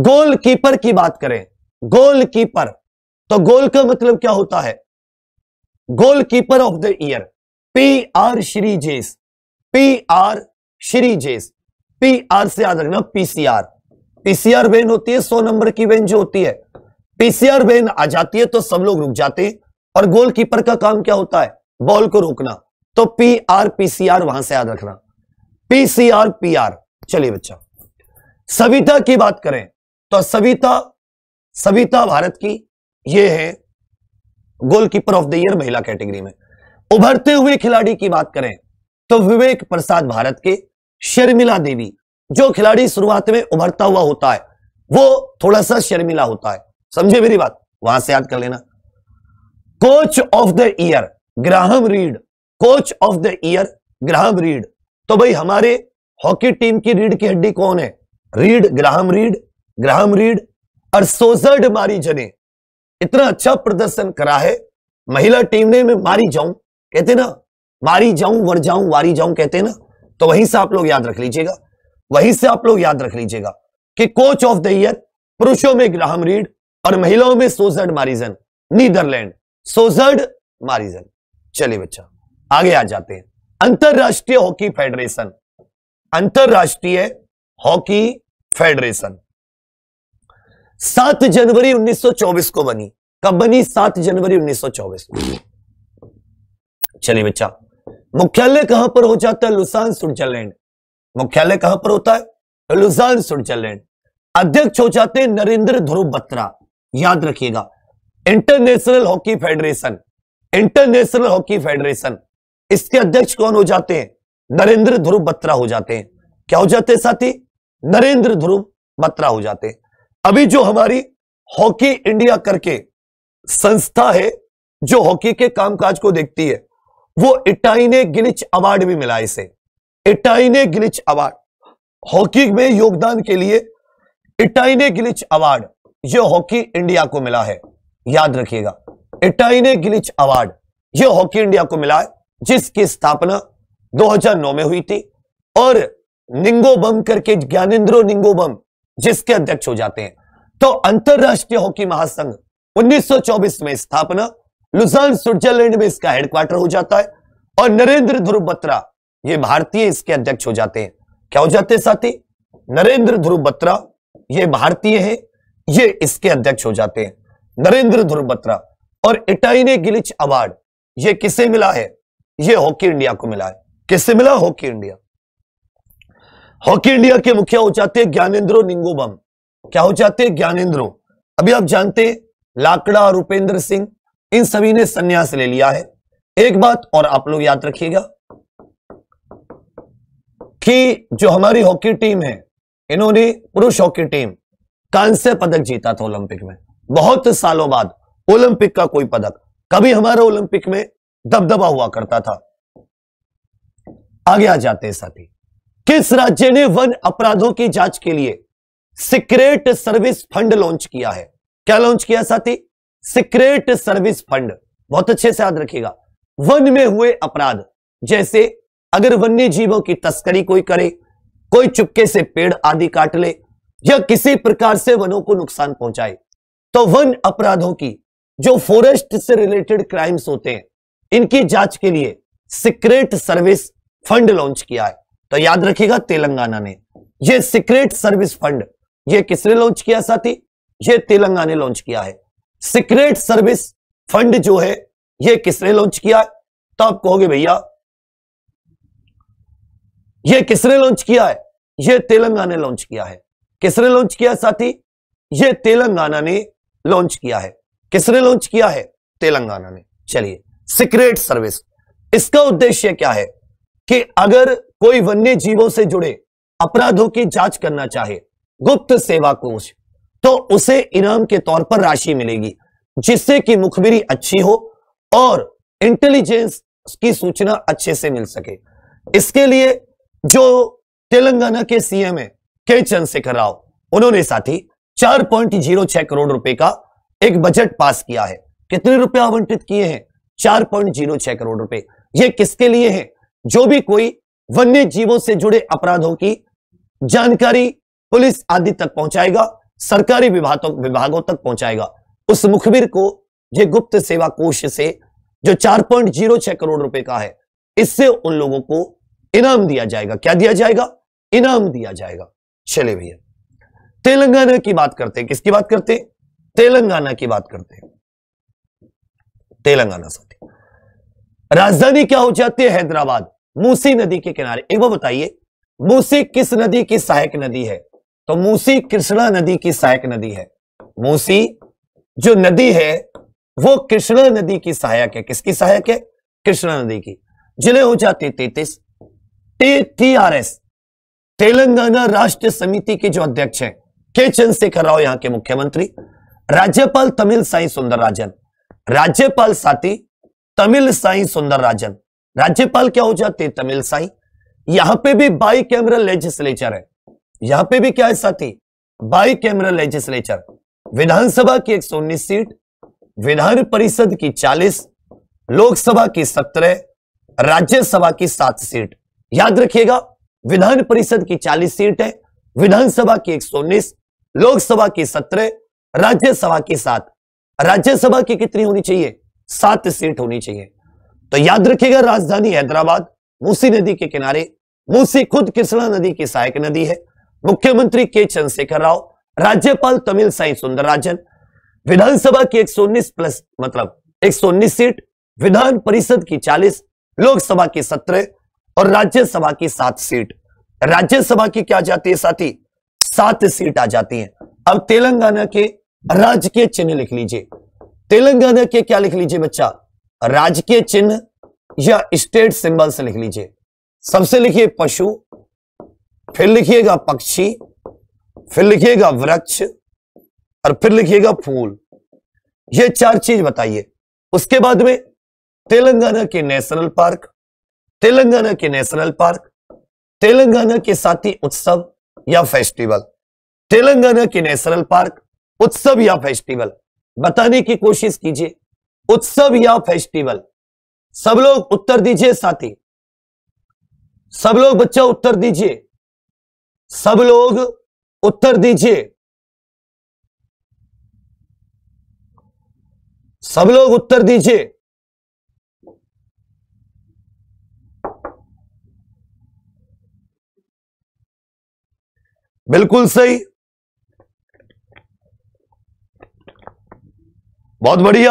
गोलकीपर की बात करें गोलकीपर तो गोल का मतलब क्या होता है goalkeeper of the year P R Sreejesh P R Sreejesh P R से याद रखना पीसीआर पीसीआर वेन होती है सौ नंबर की वेन जो होती है पीसीआर वेन आ जाती है तो सब लोग रुक जाते हैं और गोलकीपर का काम क्या होता है बॉल को रोकना तो पी आर पीसीआर वहां से याद रखना पीसीआर पी आर चलिए बच्चा सविता की बात करें तो सविता सविता भारत की ये है गोलकीपर ऑफ द ईयर महिला कैटेगरी में उभरते हुए खिलाड़ी की बात करें तो विवेक प्रसाद भारत के शर्मिला देवी जो खिलाड़ी शुरुआत में उभरता हुआ होता है वो थोड़ा सा शर्मिला होता है समझे मेरी बात वहां से याद कर लेना coach of the year Graham Reid coach of the year Graham Reid तो भाई हमारे हॉकी टीम की रीड की हड्डी कौन है Reid Graham Reid Graham Reid और सोजर्ड मारी जने इतना अच्छा प्रदर्शन करा है महिला टीम ने मैं मारी जाऊं कहते ना मारी जाऊं वर जाऊं वारी जाऊं कहते ना तो वहीं से आप लोग याद रख लीजिएगा वहीं से आप लोग याद रख लीजिएगा कि कोच ऑफ द ईयर पुरुषों में ग्राहम रीड और महिलाओं में Sjoerd Marijne Netherlands Sjoerd Marijne चलिए बच्चा आगे आ जाते हैं अंतरराष्ट्रीय हॉकी फेडरेशन अंतरराष्ट्रीय हॉकी फेडरेशन 7 जनवरी 1924 को बनी कब बनी 7 जनवरी 1924 चलिए बच्चा मुख्यालय कहां पर हो जाता है लुसान स्विट्जरलैंड मुख्यालय कहां पर होता है लुसान स्विट्जरलैंड अध्यक्ष हो जाते हैं नरेंद्र ध्रुव बत्रा याद रखिएगा international hockey federation international hockey federation इसके अध्यक्ष कौन हो जाते हैं नरेंद्र ध्रुव बत्रा हो जाते हैं क्या हो जाते हैं साथी नरेंद्र ध्रुव बत्रा हो जाते हैं अभी जो हमारी हॉकी इंडिया करके संस्था है जो हॉकी के कामकाज को देखती है वो इटाइने गिनिच अवार्ड भी मिला इसे इटाइने गिनिच अवार्ड हॉकी में योगदान के लिए इटाइने गिलिच अवार्ड यह हॉकी इंडिया को मिला है याद रखिएगा इटाइने गिलिच अवार्ड यह हॉकी इंडिया को मिला है जिसकी स्थापना 2009 में हुई थी और निंगोबम करके ज्ञानेन्द्रो निंगोबम जिसके अध्यक्ष हो जाते हैं तो अंतरराष्ट्रीय हॉकी महासंघ 1924 में स्थापना लुजान स्विट्जरलैंड में इसका हेडक्वार्टर हो जाता है और नरेंद्र ध्रुव बत्रा ये भारतीय इसके अध्यक्ष हो जाते हैं क्या हो जाते हैं साथी नरेंद्र ध्रुव बत्रा ये भारतीय है ये इसके अध्यक्ष हो जाते हैं नरेंद्र ध्रुव बत्रा और इटाइने गिलिच अवार्ड ये किसे मिला है ये हॉकी इंडिया को मिला है किससे मिला हॉकी इंडिया हॉकी इंडिया के मुखिया हो जाते हैं ज्ञानेन्द्रो निंगोबम क्या हो जाते हैं ज्ञानेन्द्रो अभी आप जानते लाकड़ा रूपेंद्र सिंह इन सभी ने संन्यास ले लिया है एक बात और आप लोग याद रखिएगा कि जो हमारी हॉकी टीम है इन्होंने पुरुष हॉकी टीम कांस्य पदक जीता था ओलंपिक में बहुत सालों बाद ओलंपिक का कोई पदक कभी हमारे ओलंपिक में दबदबा हुआ करता था आगे आ जाते हैं साथी किस राज्य ने वन अपराधों की जांच के लिए सिक्रेट सर्विस फंड लॉन्च किया है क्या लॉन्च किया साथी सिक्रेट सर्विस फंड बहुत अच्छे से याद रखिएगा वन में हुए अपराध जैसे अगर वन्य जीवों की तस्करी कोई करे कोई चुपके से पेड़ आदि काट ले या किसी प्रकार से वनों को नुकसान पहुंचाए तो वन अपराधों की जो फॉरेस्ट से रिलेटेड क्राइम्स होते हैं इनकी जांच के लिए सीक्रेट सर्विस फंड लॉन्च किया है तो याद रखिएगा तेलंगाना ने यह सीक्रेट सर्विस फंड यह किसने लॉन्च किया साथी ये तेलंगाना ने लॉन्च किया है सीक्रेट सर्विस फंड जो है ये किसने लॉन्च किया है तो आप कहोगे भैया यह किसने लॉन्च किया है यह तेलंगाना ने लॉन्च किया है किसने लॉन्च किया साथी यह तेलंगाना ने लॉन्च किया है किसने लॉन्च किया है तेलंगाना ने चलिए सीक्रेट सर्विस इसका उद्देश्य क्या है कि अगर कोई वन्य जीवों से जुड़े अपराधों की जांच करना चाहे गुप्त सेवा कोष तो उसे इनाम के तौर पर राशि मिलेगी जिससे कि मुखबिरी अच्छी हो और इंटेलिजेंस की सूचना अच्छे से मिल सके इसके लिए जो तेलंगाना के सीएम है के चंद्रशेखर राव उन्होंने साथ ही चार पॉइंट जीरो छह करोड़ रुपए का एक बजट पास किया है कितने रुपए आवंटित किए हैं चार पॉइंट जीरो छह करोड़ रुपए ये किसके लिए है जो भी कोई वन्य जीवों से जुड़े अपराधों की जानकारी पुलिस आदि तक पहुंचाएगा सरकारी विभागों तक पहुंचाएगा उस मुखबिर को ये गुप्त सेवा कोष से जो चार पॉइंट जीरो छह करोड़ रुपए का है इससे उन लोगों को इनाम दिया जाएगा क्या दिया जाएगा इनाम दिया जाएगा चले भैया तेलंगाना की बात करते हैं किसकी बात करते हैं तेलंगाना की बात करते हैं तेलंगाना साथी राजधानी क्या हो जाती है हैदराबाद मूसी नदी के किनारे एक बार बताइए मूसी किस नदी की सहायक नदी है तो मूसी कृष्णा नदी की सहायक नदी है मूसी जो नदी है वो कृष्णा नदी की सहायक है किसकी सहायक है कृष्णा नदी की जिले हो जाते तैतीस टी आर एस तेलंगाना राष्ट्र समिति के जो अध्यक्ष हैं के चंद्रशेखर राव यहां के मुख्यमंत्री राज्यपाल तमिल साई सुंदर राजन राज्यपाल साथी तमिल साई सुंदर राजन राज्यपाल क्या हो जाते तमिल साई यहां पे भी बाई कैमरल लेजिस्लेचर है यहां पे भी क्या है साथी बाई कैमरल लेजिस्लेचर विधानसभा की एक सीट विधान परिषद की 40 लोकसभा की 17 राज्यसभा की 7 सीट याद रखिएगा विधान परिषद की 40 सीट है विधानसभा की एक लोकसभा की 17 राज्यसभा की सात राज्यसभा की कितनी होनी चाहिए सात सीट होनी चाहिए तो याद रखिएगा राजधानी हैदराबाद मूसी नदी के किनारे मूसी खुद कृष्णा नदी की सहायक नदी है मुख्यमंत्री के चंद्रशेखर राव राज्यपाल तमिल साई सुंदरराजन विधानसभा की 119 प्लस मतलब 119 सीट विधान परिषद की 40 लोकसभा की 17 और राज्यसभा की सात सीट राज्यसभा की क्या जाती है साथी सात सीट आ जाती है अब तेलंगाना के राजकीय चिन्ह लिख लीजिए तेलंगाना के क्या लिख लीजिए बच्चा राजकीय चिन्ह या स्टेट सिंबल से लिख लीजिए सबसे लिखिए पशु फिर लिखिएगा पक्षी फिर लिखिएगा वृक्ष और फिर लिखिएगा फूल ये चार चीज बताइए उसके बाद में तेलंगाना के नेशनल पार्क तेलंगाना के नेशनल पार्क तेलंगाना के साथी उत्सव या फेस्टिवल तेलंगाना के नेशनल पार्क उत्सव या फेस्टिवल बताने की कोशिश कीजिए उत्सव या फेस्टिवल सब लोग उत्तर दीजिए साथी सब लोग बच्चा उत्तर दीजिए सब लोग उत्तर दीजिए सब लोग उत्तर दीजिए बिल्कुल सही बहुत बढ़िया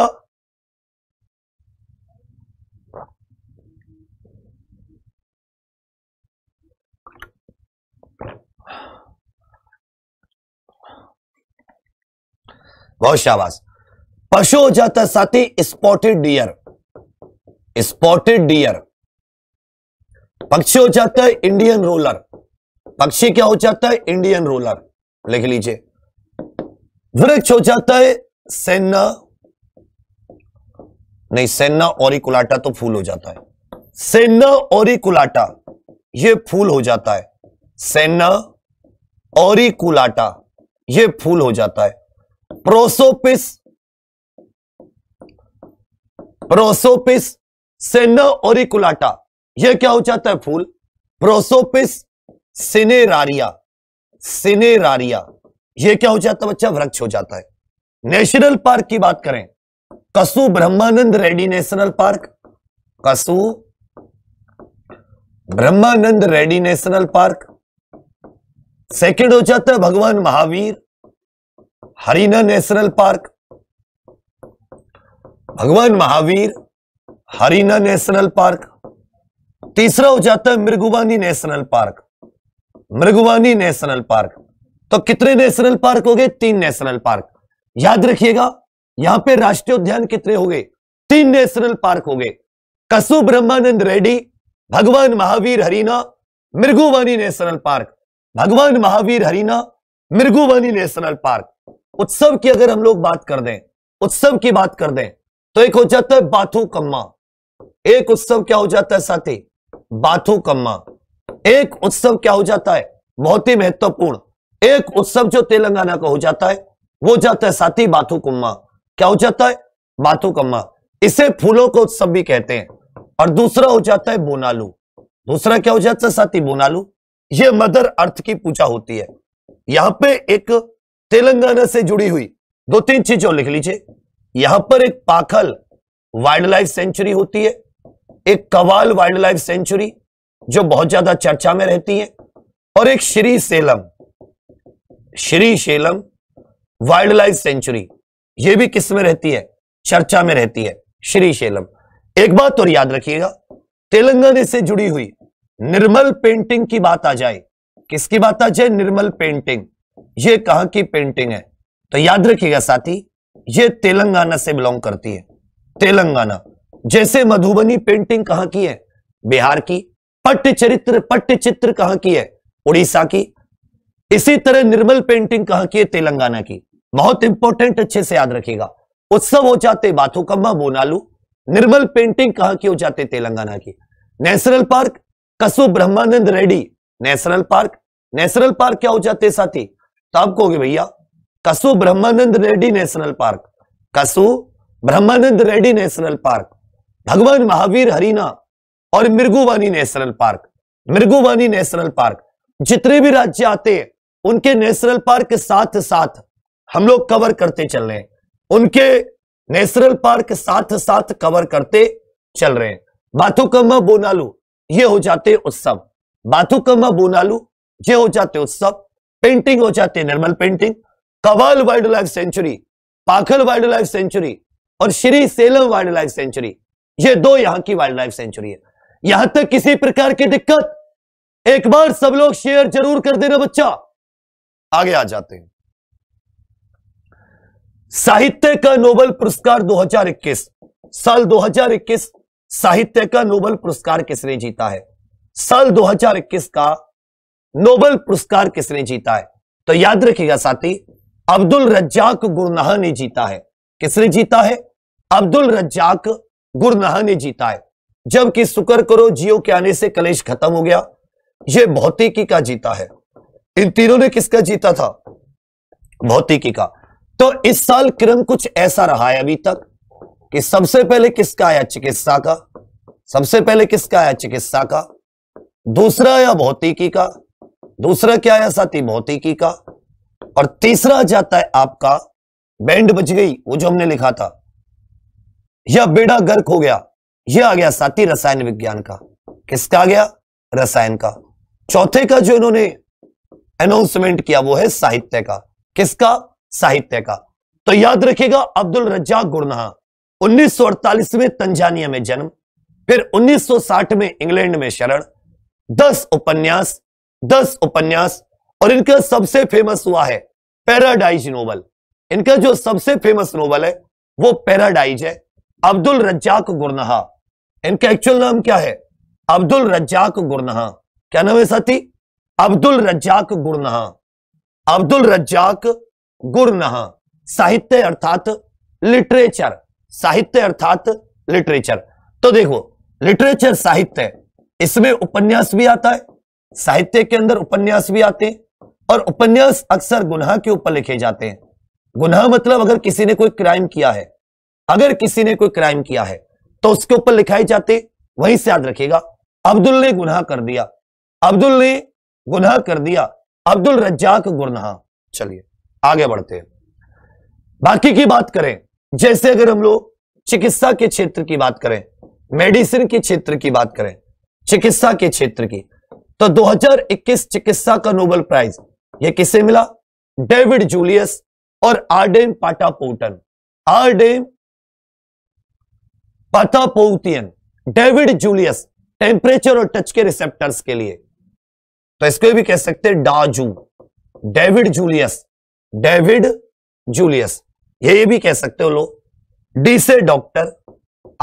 बहुत शाबाश पशु हो जाता है साथी स्पॉटेड डियर स्पॉटेड डियर पक्षी हो जाता है इंडियन रोलर पक्षी क्या हो जाता है इंडियन रोलर लिख लीजिए वृक्ष हो जाता है सेन्ना नहीं सेन्ना ओरिकुलाटा तो फूल हो जाता है सेन्ना ओरिकुलाटा ये फूल हो जाता है सेन्ना ओरिकुलाटा ये फूल हो जाता है प्रोसोपिस प्रोसोपिस सेन्ना ओरिकुलाटा ये क्या हो जाता है फूल प्रोसोपिस सिनेरारिया सिनेरारिया ये क्या हो जाता है बच्चा वृक्ष हो जाता है नेशनल पार्क की बात करें Kasu Brahmananda Reddy national park Kasu Brahmananda Reddy national park second हो जाता है भगवान Mahavir हरिना national park Bhagwan Mahavir हरिना national park तीसरा हो जाता है Mrugavani national park Mrugavani national park तो कितने नेशनल पार्क हो गए तीन नेशनल पार्क याद रखिएगा यहां पे राष्ट्रीय उद्यान कितने हो गए तीन नेशनल पार्क हो गए कसु Brahmananda Reddy Bhagwan Mahavir Harina Mrugavani national park Bhagwan Mahavir Harina Mrugavani national park उत्सव की अगर हम लोग बात कर दें उत्सव की बात कर दें तो एक हो जाता है बाथू कम्मा एक उत्सव क्या हो जाता है साथी बाथू कम्मा एक उत्सव क्या हो जाता है बहुत ही महत्वपूर्ण एक उत्सव जो तेलंगाना का हो जाता है वो जाता है साथी बाथू कुम्मा क्या हो जाता है बाथुकम्मा इसे फूलों को उत्सव भी कहते हैं और दूसरा हो जाता है बोनालू दूसरा क्या हो जाता है साथी बोनालू ये मदर अर्थ की पूजा होती है यहां पे एक तेलंगाना से जुड़ी हुई दो तीन चीजों लिख लीजिए यहां पर एक पाखल वाइल्ड लाइफ सेंचुरी होती है एक कवाल वाइल्ड लाइफ सेंचुरी जो बहुत ज्यादा चर्चा में रहती है और एक Srisailam Srisailam wildlife sanctuary ये भी किस में रहती है चर्चा में रहती है श्री शैलम एक बात और याद रखिएगा तेलंगाना से जुड़ी हुई निर्मल पेंटिंग की बात आ जाए किसकी बात आ जाए निर्मल पेंटिंग ये कहां की पेंटिंग है तो याद रखिएगा साथी ये तेलंगाना से बिलोंग करती है तेलंगाना जैसे मधुबनी पेंटिंग कहां की है बिहार की पट्ट चरित्र पट्ट चित्र कहां की है उड़ीसा की इसी तरह निर्मल पेंटिंग कहां की है तेलंगाना की बहुत इंपॉर्टेंट अच्छे से याद रखिएगा उत्सव हो जाते बाथू कम्बा बोनालू निर्मल पेंटिंग कहां की हो जाते तेलंगाना की national park Kasu Brahmananda Reddy national park national park क्या हो जाते साथी तो आप कहोगे भैया Kasu Brahmananda Reddy national park Kasu Brahmananda Reddy national park Bhagwan Mahavir Harina और Mrugavani national park Mrugavani national park जितने भी राज्य आते हैं उनके नेशनल पार्क साथ साथ हम लोग कवर करते चल रहे हैं उनके नेशनल पार्क साथ साथ कवर करते चल रहे हैं बाथुकम्मा बोनालू ये हो जाते उत्सव बाथुकम्मा बोनालू ये हो जाते उत्सव पेंटिंग हो जाते Nirmal painting Kawal wildlife sanctuary Pakhal wildlife sanctuary और Srisailam wildlife sanctuary ये दो यहां की वाइल्ड लाइफ सेंचुरी है यहां तक किसी प्रकार की दिक्कत एक बार सब लोग शेयर जरूर कर देना बच्चा आगे आ जाते हैं साहित्य का नोबल पुरस्कार 2021 साल 2021 साहित्य का नोबल पुरस्कार किसने जीता है साल 2021 का नोबल पुरस्कार किसने जीता है तो याद रखिएगा साथी अब्दुल रज्जाक गुरनाह ने जीता है किसने जीता है अब्दुल रज्जाक गुरनाह ने जीता है जबकि शुक्र करो जियो के आने से कलेश खत्म हो गया यह भौतिकी का जीता है इन तीनों ने किसका जीता था भौतिकी का तो इस साल क्रम कुछ ऐसा रहा है अभी तक कि सबसे पहले किसका आया चिकित्सा का सबसे पहले किसका आया चिकित्सा का दूसरा आया भौतिकी का दूसरा क्या आया साथी भौतिकी का और तीसरा जाता है आपका बैंड बज गई वो जो हमने लिखा था यह बेड़ा गर्क हो गया यह आ गया साथी रसायन विज्ञान का किसका आ गया रसायन का चौथे का जो इन्होंने अनाउंसमेंट किया वो है साहित्य का किसका साहित्य का तो याद रखिएगा अब्दुल रज्जाक गुड़नाहा उन्नीस में तंजानिया में जन्म फिर 1960 में इंग्लैंड में शरण 10 उपन्यास 10 उपन्यास और इनका सबसे फेमस हुआ है पैराडाइज नोवल इनका जो सबसे फेमस नोवल है वो पैराडाइज है अब्दुल रज्जाक गुरनहा इनका एक्चुअल नाम क्या है अब्दुल रज्जाक गुरनहा क्या नाम है साथी अब्दुल रज्जाक गुरनहा अब्दुल रज्जाक गुण साहित्य अर्थात लिटरेचर साहित्य अर्थात लिटरेचर तो देखो लिटरेचर साहित्य इसमें उपन्यास भी आता है साहित्य के अंदर उपन्यास भी आते हैं और उपन्यास अक्सर गुना के ऊपर लिखे जाते हैं गुना मतलब अगर किसी ने कोई क्राइम किया है अगर किसी ने कोई क्राइम किया है तो उसके ऊपर लिखाए जाते वहीं से याद रखेगा अब्दुल ने गुना कर दिया अब्दुल ने गुना कर दिया अब्दुल रज्जाक गुनाह चलिए आगे बढ़ते हैं बाकी की बात करें जैसे अगर हम लोग चिकित्सा के क्षेत्र की बात करें मेडिसिन के क्षेत्र की बात करें चिकित्सा के क्षेत्र की तो 2021 चिकित्सा का नोबेल प्राइज ये किसे मिला डेविड जूलियस और Ardem Patapoutian Ardem Patapoutian David Julius temperature और टच के रिसेप्टर्स के लिए तो इसको भी कह सकते हैं डाजू डेविड जूलियस डेविड जूलियस ये भी कह सकते हो लोग डी से डॉक्टर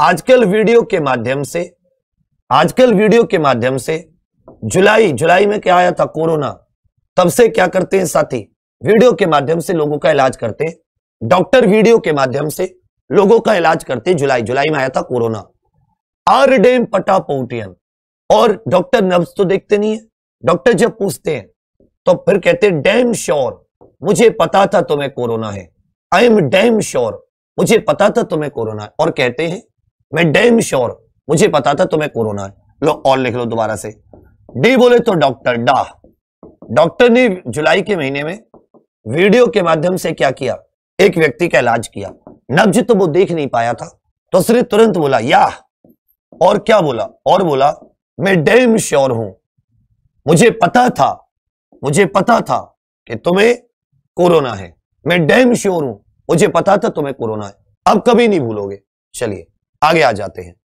आजकल वीडियो के माध्यम से आजकल वीडियो के माध्यम से जुलाई जुलाई में क्या आया था कोरोना तब से क्या करते हैं साथी वीडियो के माध्यम से लोगों का इलाज करते हैं डॉक्टर वीडियो के माध्यम से लोगों का इलाज करते हैं जुलाई जुलाई में आया था कोरोना आर डेम पटापोटियन और डॉक्टर नब्स तो देखते नहीं है डॉक्टर जब पूछते हैं तो फिर कहते हैं डैम श्योर मुझे पता था तुम्हें कोरोना है आई एम डैम श्योर मुझे पता था तुम्हें कोरोना है और कहते हैं मैं डैम श्योर मुझे पता था तुम्हें कोरोना है लो और लिख लो दोबारा से डी बोले तो डॉक्टर डा डॉक्टर ने जुलाई के महीने में वीडियो के माध्यम से क्या किया एक व्यक्ति का इलाज किया नब्ज तो वो देख नहीं पाया था तो उसने तुरंत बोला या और क्या बोला और बोला मैं डैम श्योर हूं मुझे पता था मुझे पता था कि तुम्हें कोरोना है मैं डैम श्योर हूं मुझे पता था तुम्हें कोरोना है अब कभी नहीं भूलोगे चलिए आगे आ जाते हैं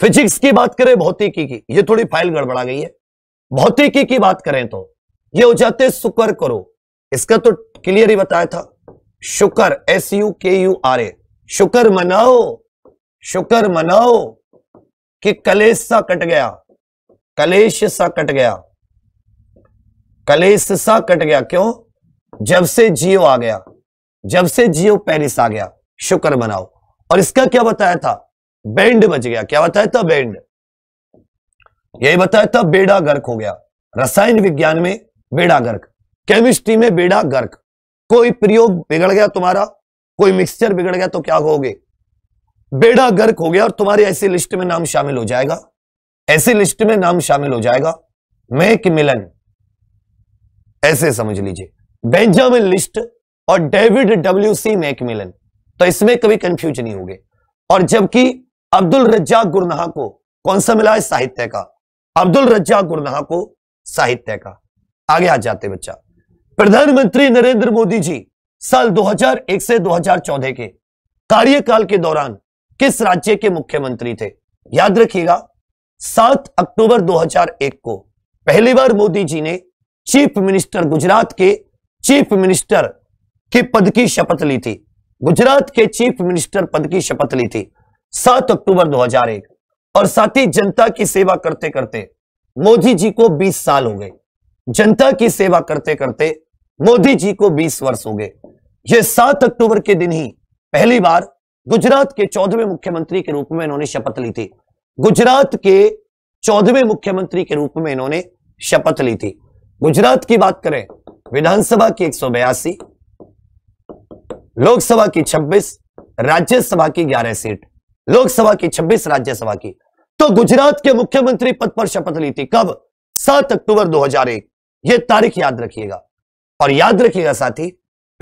फिजिक्स की बात करें भौतिकी की ये थोड़ी फाइल गड़बड़ा गई है भौतिकी की बात करें तो ये हो जाते शुक्र करो इसका तो क्लियर ही बताया था शुक्र S U K U R A शुक्र मनाओ शुक्र मनाओ कि कलेश सा कट गया कलेश सा कट गया कलेश सा कट गया क्यों जब से जियो आ गया जब से जियो पेरिस आ गया शुक्र बनाओ और इसका क्या बताया था बैंड बच गया क्या बताया था बैंड यही बताया था बेड़ा गर्क हो गया रसायन विज्ञान में बेड़ा गर्क केमिस्ट्री में बेड़ा गर्क कोई प्रयोग बिगड़ गया तुम्हारा कोई मिक्सचर बिगड़ गया तो क्या होगे बेड़ा गर्क हो गया और तुम्हारी ऐसी लिस्ट में नाम शामिल हो जाएगा ऐसी लिस्ट में नाम शामिल हो जाएगा मैं मिलन ऐसे समझ लीजिए बेंजामिन लिस्ट और डेविड डब्ल्यू सी मैकमिलन तो इसमें कभी कंफ्यूज नहीं होंगे और जबकि अब्दुल रज्जा गुरनाहा को कौन सा मिला है साहित्य का अब्दुल रज्जा गुरनाहा को साहित्य का आगे आ जाते बच्चा प्रधानमंत्री नरेंद्र मोदी जी साल 2001 से 2014 के कार्यकाल के दौरान किस राज्य के मुख्यमंत्री थे याद रखिएगा 7 अक्टूबर 2001 को पहली बार मोदी जी ने चीफ मिनिस्टर गुजरात के चीफ मिनिस्टर के पद की शपथ ली थी गुजरात के चीफ मिनिस्टर पद की शपथ ली थी सात अक्टूबर 2001 और साथ ही जनता की सेवा करते करते मोदी जी को 20 साल हो गए जनता की सेवा करते करते मोदी जी को 20 वर्ष हो गए यह सात अक्टूबर के दिन ही पहली बार गुजरात के चौदहवें मुख्यमंत्री के रूप में इन्होंने शपथ ली थी गुजरात के चौदहवें मुख्यमंत्री के रूप में इन्होंने शपथ ली थी गुजरात की बात करें विधानसभा की एक लोकसभा की 26 राज्यसभा की 11 सीट लोकसभा की 26 राज्यसभा की तो गुजरात के मुख्यमंत्री पद पर शपथ ली थी कब 7 अक्टूबर 2001 यह तारीख याद रखिएगा और याद रखिएगा साथी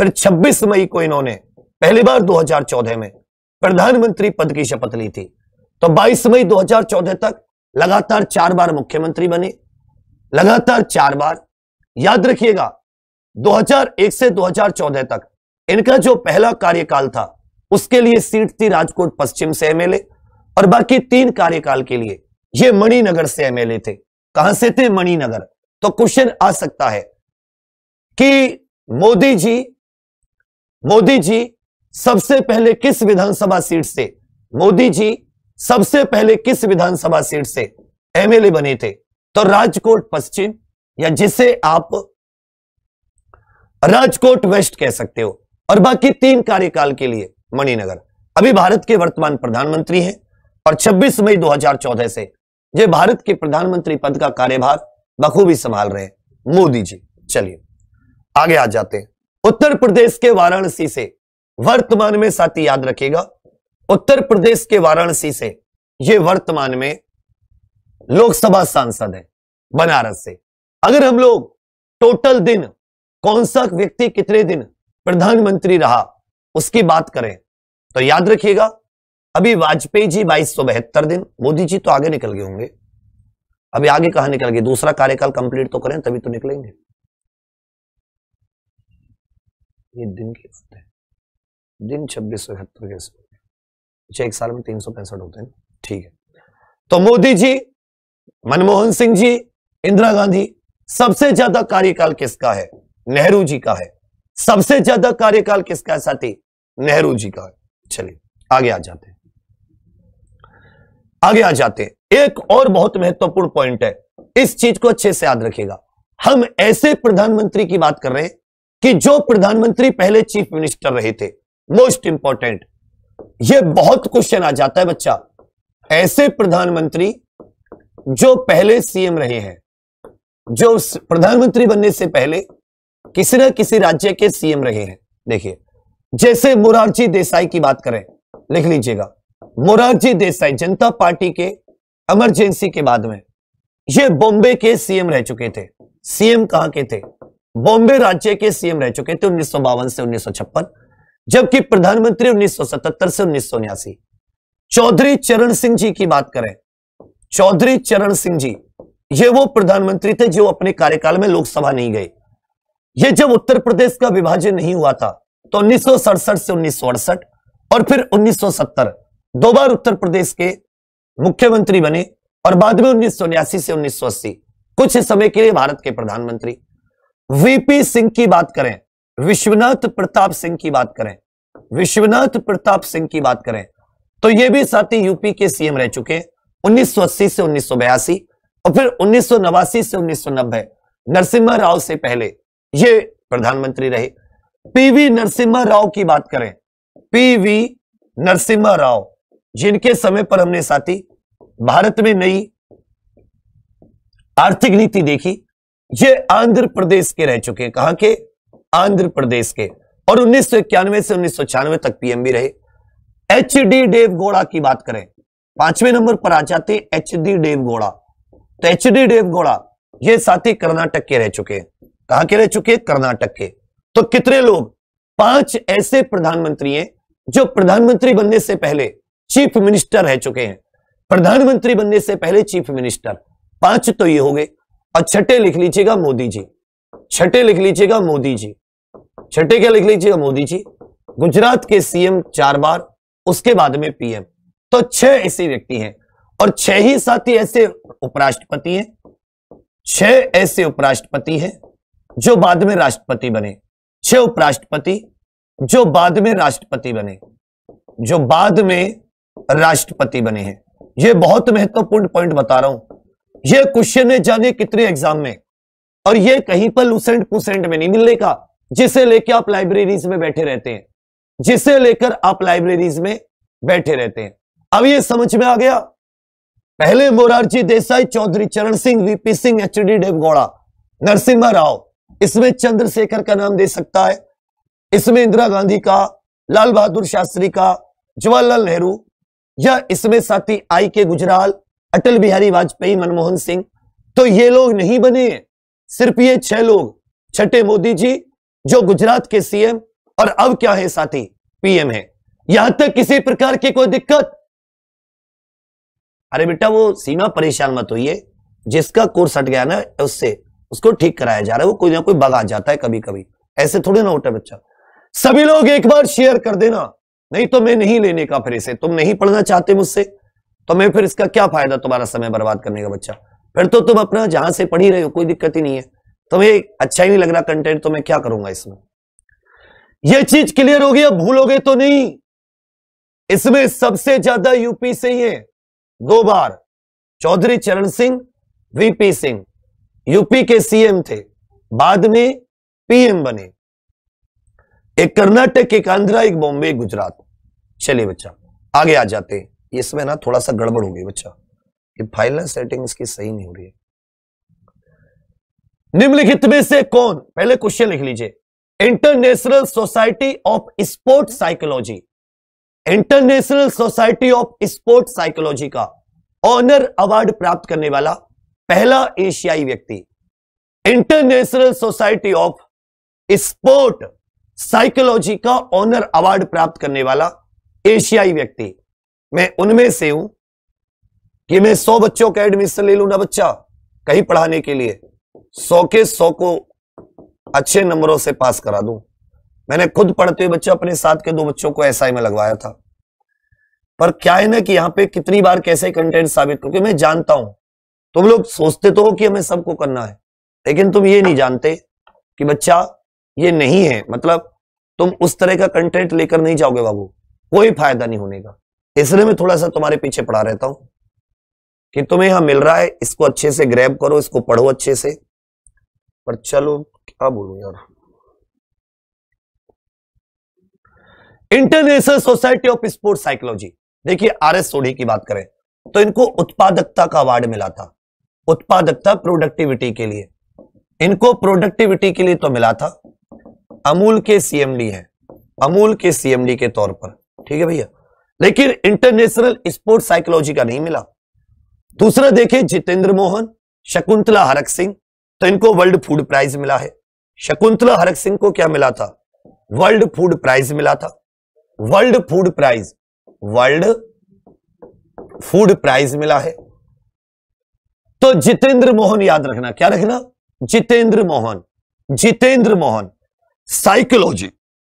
फिर 26 मई को इन्होंने पहली बार 2014 में प्रधानमंत्री पद की शपथ ली थी तो 22 मई 2014 तक लगातार चार बार मुख्यमंत्री बने लगातार चार बार याद रखिएगा 2001 से 2014 तक इनका जो पहला कार्यकाल था उसके लिए सीट थी राजकोट पश्चिम से एमएलए और बाकी तीन कार्यकाल के लिए ये मणिनगर से एमएलए थे कहां से थे मणिनगर तो क्वेश्चन आ सकता है कि मोदी जी मोदी जी सबसे पहले किस विधानसभा सीट से मोदी जी सबसे पहले किस विधानसभा सीट से एमएलए बने थे तो राजकोट पश्चिम या जिसे आप राजकोट वेस्ट कह सकते हो और बाकी तीन कार्यकाल के लिए मणिनगर अभी भारत के वर्तमान प्रधानमंत्री हैं और 26 मई 2014 से ये भारत के प्रधानमंत्री पद का कार्यभार बखूबी संभाल रहे हैं मोदी जी चलिए आगे आ जाते हैं उत्तर प्रदेश के वाराणसी से वर्तमान में साथी याद रखेगा उत्तर प्रदेश के वाराणसी से ये वर्तमान में लोकसभा सांसद है बनारस से अगर हम लोग टोटल दिन कौन सा व्यक्ति कितने दिन प्रधानमंत्री रहा उसकी बात करें तो याद रखिएगा अभी वाजपेयी जी बाईस सौ बहत्तर दिन मोदी जी तो आगे निकल गए होंगे अभी आगे कहा निकल गए दूसरा कार्यकाल कंप्लीट तो करें तभी तो निकलेंगे ये दिन की बात है दिन छब्बीस सौ इकहत्तर कैसे अच्छा, एक साल में तीन सौ पैंसठ होते हैं ठीक है तो मोदी जी मनमोहन सिंह जी इंदिरा गांधी सबसे ज्यादा कार्यकाल किसका है नेहरू जी का है सबसे ज्यादा कार्यकाल किसका है साथी नेहरू जी का है चलिए आगे आ जाते आगे आ जाते एक और बहुत महत्वपूर्ण पॉइंट है इस चीज को अच्छे से याद रखेगा हम ऐसे प्रधानमंत्री की बात कर रहे हैं कि जो प्रधानमंत्री पहले चीफ मिनिस्टर रहे थे मोस्ट इंपॉर्टेंट ये बहुत क्वेश्चन आ जाता है बच्चा ऐसे प्रधानमंत्री जो पहले सीएम रहे हैं जो प्रधानमंत्री बनने से पहले किसी न किसी राज्य के सीएम रहे हैं देखिए जैसे मोरारजी देसाई की बात करें लिख लीजिएगा मोरारजी देसाई जनता पार्टी के इमरजेंसी के बाद में ये बॉम्बे के सीएम रह चुके थे सीएम कहां के थे बॉम्बे राज्य के सीएम रह चुके थे उन्नीस से उन्नीस जबकि प्रधानमंत्री 1977 से उन्नीस चौधरी चरण सिंह जी की बात करें चौधरी चरण सिंह जी ये वो प्रधानमंत्री थे जो अपने कार्यकाल में लोकसभा नहीं गए ये जब उत्तर प्रदेश का विभाजन नहीं हुआ था तो उन्नीस से उन्नीस और फिर 1970 दो बार उत्तर प्रदेश के मुख्यमंत्री बने और बाद में उन्नीस से उन्नीस कुछ समय के लिए भारत के प्रधानमंत्री वीपी सिंह की बात करें विश्वनाथ प्रताप सिंह की बात करें विश्वनाथ प्रताप सिंह की बात करें तो ये भी साथी यूपी के सीएम रह चुके हैं 1980 से उन्नीस और फिर उन्नीस से उन्नीस नरसिम्हा राव से पहले ये प्रधानमंत्री रहे पीवी नरसिम्हा राव की बात करें पीवी नरसिम्हा राव जिनके समय पर हमने साथी भारत में नई आर्थिक नीति देखी ये आंध्र प्रदेश के रह चुके हैं कहा के आंध्र प्रदेश के और उन्नीस से उन्नीस तक पीएमबी रहे एच डी डेव की बात करें पांचवें नंबर पर आ जाते एच डी डेव तो एच डी डेव ये साथी कर्नाटक के रह चुके हैं कहां के रह चुके कर्नाटक के तो कितने लोग पांच ऐसे प्रधानमंत्री हैं जो प्रधानमंत्री बनने से पहले चीफ मिनिस्टर रह चुके हैं प्रधानमंत्री बनने से पहले चीफ मिनिस्टर पांच तो ये हो गए और छठे लिख लीजिएगा मोदी जी छठे लिख लीजिएगा मोदी जी छठे क्या लिख लीजिएगा मोदी जी गुजरात के सीएम चार बार उसके बाद में पीएम तो छह ऐसे व्यक्ति हैं और छह ही साथी ऐसे उपराष्ट्रपति हैं छह ऐसे उपराष्ट्रपति हैं जो बाद में राष्ट्रपति बने छह उपराष्ट्रपति जो बाद में राष्ट्रपति बने जो बाद में राष्ट्रपति बने हैं यह बहुत महत्वपूर्ण पॉइंट बता रहा हूं यह क्वेश्चन है जाने कितने एग्जाम में और यह कहीं पर लूसेंट पुसेंट में नहीं मिलने का जिसे लेकर आप लाइब्रेरीज में बैठे रहते हैं जिसे लेकर आप लाइब्रेरीज में बैठे रहते हैं अब ये समझ में आ गया पहले Morarji Desai Chaudhary Charan Singh V P Singh H D Deve Gowda Narasimha Rao इसमें चंद्रशेखर का नाम दे सकता है इसमें इंदिरा गांधी का लाल बहादुर शास्त्री का जवाहरलाल नेहरू या इसमें साथी आई के गुजराल अटल बिहारी वाजपेयी मनमोहन सिंह तो ये लोग नहीं बने हैं सिर्फ ये छह लोग छठे मोदी जी जो गुजरात के सीएम और अब क्या है साथी पीएम है यहां तक किसी प्रकार की कोई दिक्कत अरे बेटा वो सीमा परेशान मत होइए जिसका कोर्स हट गया ना उससे उसको ठीक कराया जा रहा है वो कोई ना कोई बग आ जाता है कभी कभी ऐसे थोड़ी ना होता है बच्चा सभी लोग एक बार शेयर कर देना नहीं तो मैं नहीं लेने का फिर इसे तुम नहीं पढ़ना चाहते मुझसे तो मैं फिर इसका क्या फायदा तुम्हारा समय बर्बाद करने का बच्चा फिर तो तुम अपना जहां से पढ़ ही रहे हो कोई दिक्कत ही नहीं है तुम्हें अच्छा ही नहीं लग रहा कंटेंट तो मैं क्या करूंगा इसमें यह चीज क्लियर होगी अब भूलोगे तो नहीं इसमें सबसे ज्यादा यूपी से ही है दो बार चौधरी चरण सिंह वीपी सिंह यूपी के सीएम थे बाद में पीएम बने एक कर्नाटक एक आंध्रा एक बॉम्बे एक गुजरात चलिए बच्चा आगे आ जाते हैं इसमें ना थोड़ा सा गड़बड़ हो गई बच्चा ये फाइनल सेटिंग इसकी सही नहीं हो रही है निम्नलिखित में से कौन पहले क्वेश्चन लिख लीजिए international society of sport psychology international society of sport psychology का ऑनर अवार्ड प्राप्त करने वाला पहला एशियाई व्यक्ति international society of sport psychology का ऑनर अवार्ड प्राप्त करने वाला एशियाई व्यक्ति मैं उनमें से हूं कि मैं सौ बच्चों का एडमिशन ले लू ना बच्चा कहीं पढ़ाने के लिए सौ के सौ को अच्छे नंबरों से पास करा दूं मैंने खुद पढ़ते हुए बच्चे अपने साथ के दो बच्चों को एसआई में लगवाया था पर क्या है ना कि यहां पे कितनी बार कैसे कंटेंट साबित क्योंकि मैं जानता हूं तुम लोग सोचते तो हो कि हमें सबको करना है लेकिन तुम ये नहीं जानते कि बच्चा ये नहीं है मतलब तुम उस तरह का कंटेंट लेकर नहीं जाओगे बाबू कोई फायदा नहीं होने का इसलिए मैं थोड़ा सा तुम्हारे पीछे पड़ा रहता हूं कि तुम्हें यहां मिल रहा है इसको अच्छे से ग्रैब करो इसको पढ़ो अच्छे से पर चलो क्या बोलू यार international society of sports psychology देखिए आर एस सोढ़ी की बात करें तो इनको उत्पादकता का अवार्ड मिला था उत्पादकता प्रोडक्टिविटी के लिए इनको प्रोडक्टिविटी के लिए तो मिला था अमूल के सीएमडी है अमूल के सीएमडी के तौर पर ठीक है भैया लेकिन इंटरनेशनल स्पोर्ट साइकोलॉजी का नहीं मिला दूसरा देखें जितेंद्र मोहन शकुंतला हरक सिंह तो इनको वर्ल्ड फूड प्राइज मिला है शकुंतला हरक सिंह को क्या मिला था वर्ल्ड फूड प्राइज मिला था world food prize world food prize मिला है तो जितेंद्र मोहन याद रखना क्या रखना जितेंद्र मोहन जितेंद्र मोहन साइकोलॉजी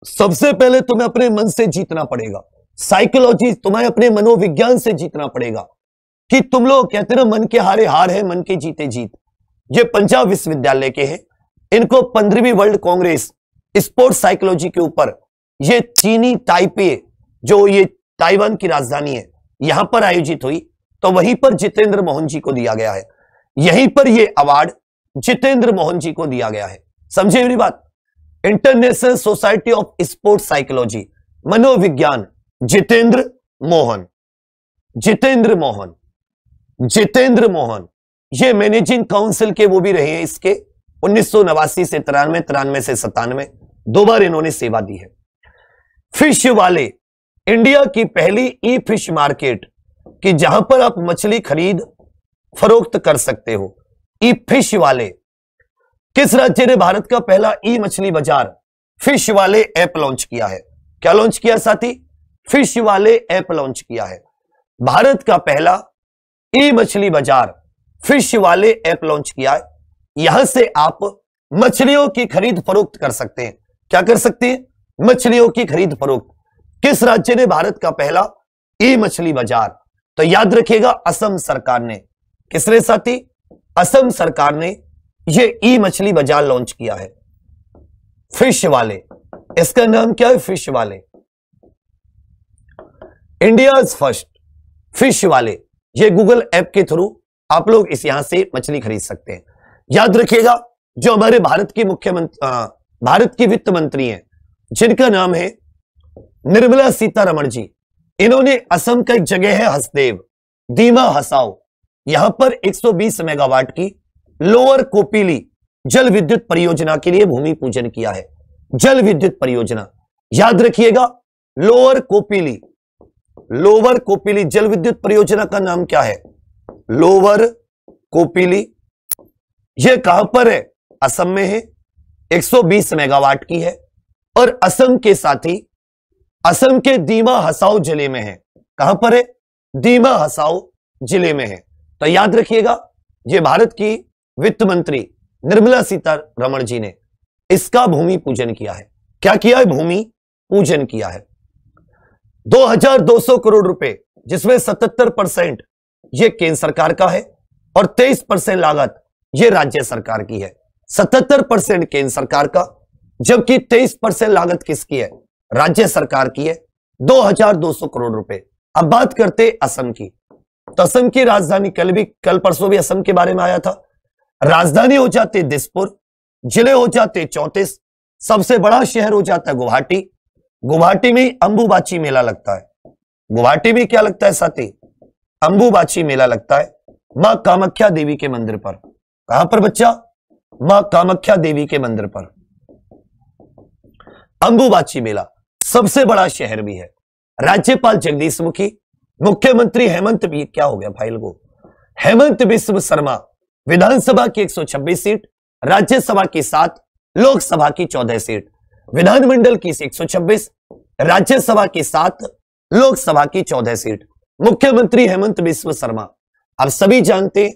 सबसे पहले तुम्हें अपने मन से जीतना पड़ेगा साइकोलॉजी तुम्हें अपने मनोविज्ञान से जीतना पड़ेगा कि तुम लोग कहते ना मन के हारे हार है मन के जीते जीत ये पंजाब विश्वविद्यालय के हैं इनको पंद्रहवीं वर्ल्ड कांग्रेस स्पोर्ट्स साइकोलॉजी के ऊपर ये चीनी टाइपे जो ये ताइवान की राजधानी है यहां पर आयोजित हुई तो वहीं पर जितेंद्र मोहन जी को दिया गया है यहीं पर यह अवार्ड जितेंद्र मोहन जी को दिया गया है समझे मेरी बात international society of sport psychology मनोविज्ञान जितेंद्र मोहन जितेंद्र मोहन जितेंद्र मोहन ये मैनेजिंग काउंसिल के वो भी रहे हैं इसके उन्नीस से तिरानवे तिरानवे से सतानवे दो बार इन्होंने सेवा दी है फिश वाले इंडिया की पहली ई फिश मार्केट कि जहां पर आप मछली खरीद फरोख्त कर सकते हो ई फिश वाले किस राज्य ने भारत का पहला ई मछली बाजार फिश वाले ऐप लॉन्च किया है क्या लॉन्च किया साथी फिश वाले ऐप लॉन्च किया है भारत का पहला ई मछली बाजार फिश वाले ऐप लॉन्च किया है यहां से आप मछलियों की खरीद फरोख्त कर सकते हैं क्या कर सकते हैं मछलियों की खरीद फरोख्त किस राज्य ने भारत का पहला ई मछली बाजार तो याद रखिएगा असम सरकार ने किसने साथी असम सरकार ने ये ई मछली बाजार लॉन्च किया है फिश वाले इसका नाम क्या है फिश वाले इंडिया फर्स्ट फिश वाले ये गूगल ऐप के थ्रू आप लोग इस यहां से मछली खरीद सकते हैं याद रखिएगा जो हमारे भारत की मुख्यमंत्री भारत की वित्त मंत्री हैं जिनका नाम है निर्मला सीतारमण जी इन्होंने असम का एक जगह है हसदेव दीमा हसाओ यहां पर 120 मेगावाट की लोअर कोपीली जल विद्युत परियोजना के लिए भूमि पूजन किया है जल विद्युत परियोजना याद रखिएगा लोअर कोपीली लोअर कोपीली जल विद्युत परियोजना का नाम क्या है लोअर कोपीली यह कहां पर है असम में है 120 मेगावाट की है और असम के साथ ही असम के दीमा हसाओ जिले में है कहां पर है दीमा हसाओ जिले में है तो याद रखिएगा ये भारत की वित्त मंत्री निर्मला सीतारमण जी ने इसका भूमि पूजन किया है क्या किया है भूमि पूजन किया है 2200 करोड़ रुपए जिसमें 77 परसेंट यह केंद्र सरकार का है और 23 परसेंट लागत यह राज्य सरकार की है 77 परसेंट केंद्र सरकार का जबकि 23 परसेंट लागत किसकी है राज्य सरकार की है 2200 करोड़ रुपए अब बात करते असम की तो असम की राजधानी कल भी कल परसों भी असम के बारे में आया था राजधानी हो जाती दिसपुर जिले हो जाते चौतीस सबसे बड़ा शहर हो जाता है गुवाहाटी गुवाहाटी में अंबुबाची मेला लगता है गुवाहाटी में क्या लगता है साथी अंबुबाची मेला लगता है मां कामाख्या देवी के मंदिर पर कहां पर बच्चा मां कामख्या देवी के मंदिर पर अंबुबाची मेला सबसे बड़ा शहर भी है राज्यपाल जगदीश मुखी मुख्यमंत्री हेमंत भी क्या हो गया फाइल को हेमंत विश्व शर्मा विधानसभा की 126 सीट राज्यसभा की सात लोकसभा की चौदह सीट विधानमंडल की 126 राज्यसभा की सात लोकसभा की चौदह सीट मुख्यमंत्री हेमंत विश्व शर्मा आप सभी जानते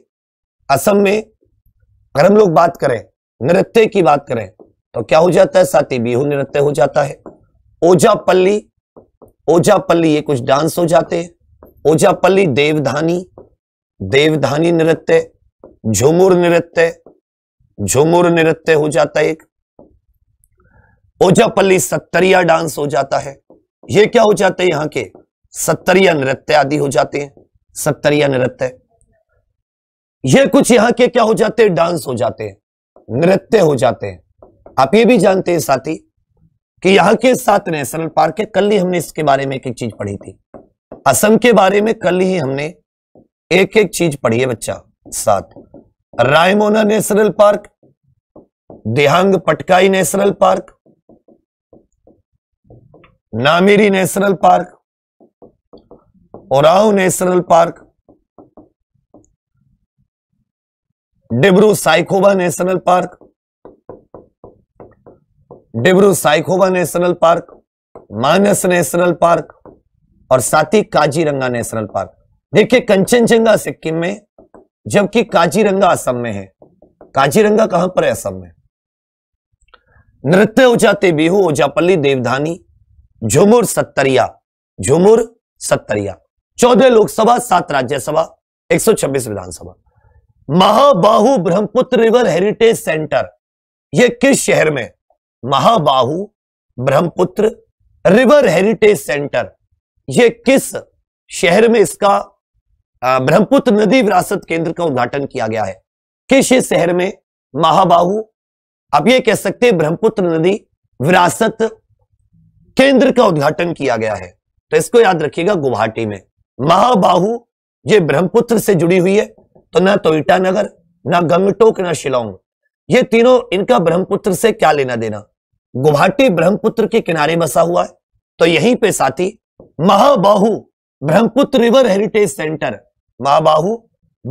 असम में अगर हम लोग बात करें नृत्य की बात करें तो क्या हो जाता है साथी बिहू नृत्य हो जाता है ओजापल्ली ओजापल्ली ये कुछ डांस हो जाते हैं ओजापल्ली देवधानी देवधानी नृत्य झुमुर नृत्य झुमुर नृत्य हो जाता है एक ओजापल्ली सत्तरिया डांस हो जाता है ये क्या हो जाते हैं यहां के सत्तरिया नृत्य आदि हो जाते हैं सत्तरिया नृत्य ये कुछ यहाँ के क्या हो जाते हैं डांस हो जाते हैं नृत्य हो जाते हैं आप ये भी जानते हैं साथी कि यहां के सात नेशनल पार्क है कल ही हमने इसके बारे में एक चीज पढ़ी थी असम के बारे में कल ही हमने एक एक चीज पढ़ी है बच्चा साथ Raimona national park Dehing Patkai national park Nameri national park ओराव national park Dibru Saikhowa national park Dibru Saikhowa national park Manas national park और साथ ही काजीरंगा नेशनल पार्क देखिए कंचनजंगा सिक्किम में जबकि काजीरंगा असम में है काजीरंगा कहां पर है असम में नृत्य उजाते बिहू ओजापल्ली देवधानी झुमुर सत्तरिया झुमुर सत्तरिया चौदह लोकसभा सात राज्यसभा 126 विधानसभा महाबाहु ब्रह्मपुत्र रिवर हेरिटेज सेंटर यह किस शहर में महाबाहु ब्रह्मपुत्र रिवर हेरिटेज सेंटर ये किस शहर में इसका ब्रह्मपुत्र नदी विरासत केंद्र का उद्घाटन किया गया है किस शहर में महाबाहु आप ये कह सकते हैं ब्रह्मपुत्र नदी विरासत केंद्र का उद्घाटन किया गया है तो इसको याद रखिएगा गुवाहाटी में महाबाहु ये ब्रह्मपुत्र से जुड़ी हुई है तो ना तो ईटानगर ना गंगटोक ना शिलोंग ये तीनों इनका ब्रह्मपुत्र से क्या लेना देना गुवाहाटी ब्रह्मपुत्र के किनारे बसा हुआ है तो यहीं पे साथी महाबाहु ब्रह्मपुत्र रिवर हेरिटेज सेंटर महाबाहु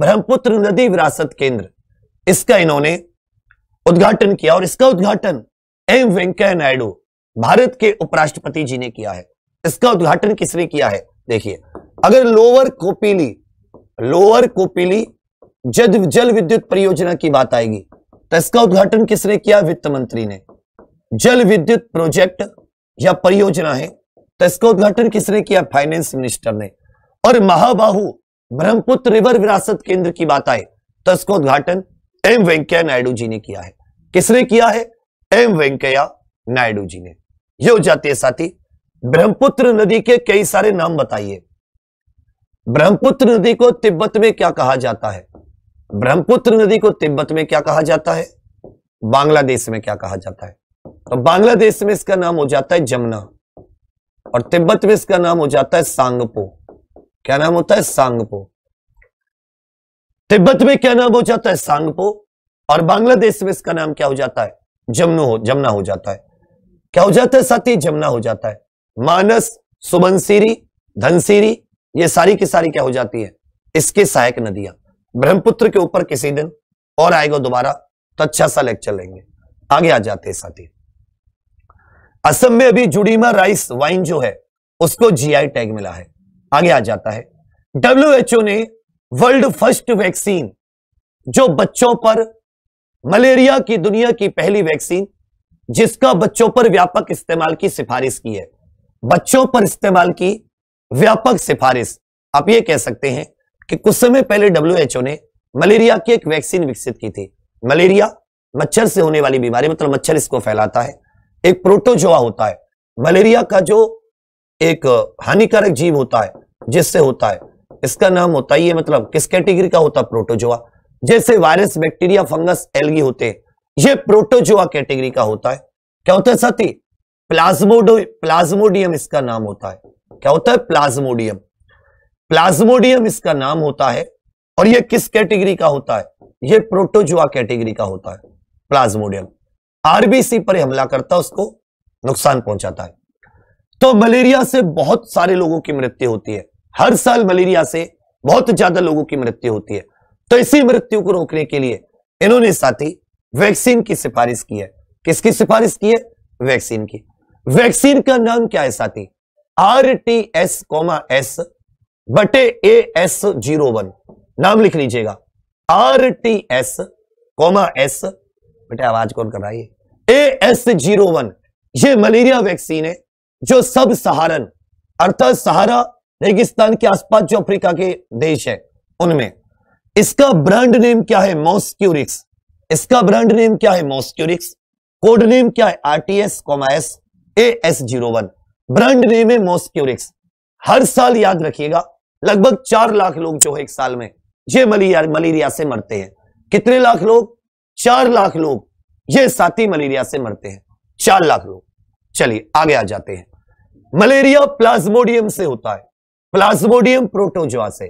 ब्रह्मपुत्र नदी विरासत केंद्र इसका इन्होंने उद्घाटन किया और इसका उद्घाटन एम वेंकैया नायडू भारत के उपराष्ट्रपति जी ने किया है इसका उद्घाटन किसने किया है देखिए अगर लोअर कोपीली लोअर कोपीली जल जल विद्युत परियोजना की बात आएगी तो इसका उद्घाटन किसने किया वित्त मंत्री ने जल विद्युत प्रोजेक्ट या परियोजना है तो इसका उद्घाटन किसने किया फाइनेंस मिनिस्टर ने और महाबाहु ब्रह्मपुत्र रिवर विरासत केंद्र की बात आए तो इसका उद्घाटन एम वेंकैया नायडू जी ने किया है किसने किया है एम वेंकैया नायडू जी ने यह हो जाती है साथी ब्रह्मपुत्र नदी के कई सारे नाम बताइए ब्रह्मपुत्र नदी को तिब्बत में क्या कहा जाता है ब्रह्मपुत्र नदी को तिब्बत में क्या कहा जाता है बांग्लादेश में क्या कहा जाता है तो बांग्लादेश में इसका नाम हो जाता है जमुना और तिब्बत में इसका नाम हो जाता है सांगपो क्या नाम होता है सांगपो तिब्बत में क्या नाम हो जाता है सांगपो और बांग्लादेश में इसका नाम क्या हो जाता है जमनो हो जमना हो जाता है क्या हो जाता है साथी जमना हो जाता है मानस सुबनसिरी धनसिरी ये सारी की सारी क्या हो जाती है इसके सहायक नदियां ब्रह्मपुत्र के ऊपर किसी दिन और आएगा दोबारा तो अच्छा सा लेक्चर लेंगे आगे आ जाते हैं साथी असम में अभी जुड़ीमा राइस वाइन जो है उसको जीआई टैग मिला है आगे आ जाता है डब्ल्यूएचओ ने वर्ल्ड फर्स्ट वैक्सीन जो बच्चों पर मलेरिया की दुनिया की पहली वैक्सीन जिसका बच्चों पर व्यापक इस्तेमाल की सिफारिश की है बच्चों पर इस्तेमाल की व्यापक सिफारिश आप ये कह सकते हैं कि कुछ समय पहले डब्ल्यूएचओ ने मलेरिया की एक वैक्सीन विकसित की थी मलेरिया मच्छर से होने वाली बीमारी मतलब मच्छर इसको फैलाता है एक प्रोटोजोआ होता है मलेरिया का जो एक हानिकारक जीव होता है जिससे होता है इसका नाम होता है ये मतलब किस कैटेगरी का होता है प्रोटोजोआ जैसे वायरस बैक्टीरिया फंगस एलगी होते हैं ये प्रोटोजोआ कैटेगरी का होता है क्या होता है साथी प्लाज्मोडो प्लाज्मोडियम इसका नाम होता है क्या होता है प्लाज्मोडियम प्लाज्मोडियम इसका नाम होता है और यह किस कैटेगरी का होता है यह प्रोटोजोआ कैटेगरी का होता है प्लाज्मोडियम आरबीसी पर हमला करता उसको नुकसान पहुंचाता है तो मलेरिया से बहुत सारे लोगों की मृत्यु होती है हर साल मलेरिया से बहुत ज्यादा लोगों की मृत्यु होती है तो इसी मृत्यु को रोकने के लिए इन्होंने साथी वैक्सीन की सिफारिश की है किसकी सिफारिश की है वैक्सीन की वैक्सीन का नाम क्या है साथी R T S comma S बटे ए एस जीरो वन नाम लिख लीजिएगा R T S comma S बेटे आवाज कौन कर रहा है ए एस जीरो वन ये मलेरिया वैक्सीन है जो सब सहारन अर्थात सहारा रेगिस्तान के आसपास जो अफ्रीका के देश है उनमें इसका ब्रांड नेम क्या है मोस्क्यूरिक्स इसका ब्रांड नेम क्या है मोस्क्यूरिक्स कोड नेम क्या है RTS comma S A S zero one brand name है मोस्क्यूरिक्स हर साल याद रखिएगा लगभग चार लाख लोग जो है एक साल में ये मलेरिया मलेरिया से मरते हैं कितने लाख लोग चार लाख लोग ये साथी मलेरिया से मरते हैं चार लाख लोग चलिए आगे आ जाते हैं मलेरिया प्लाज्मोडियम से होता है प्लाज्मोडियम प्रोटोजोआ से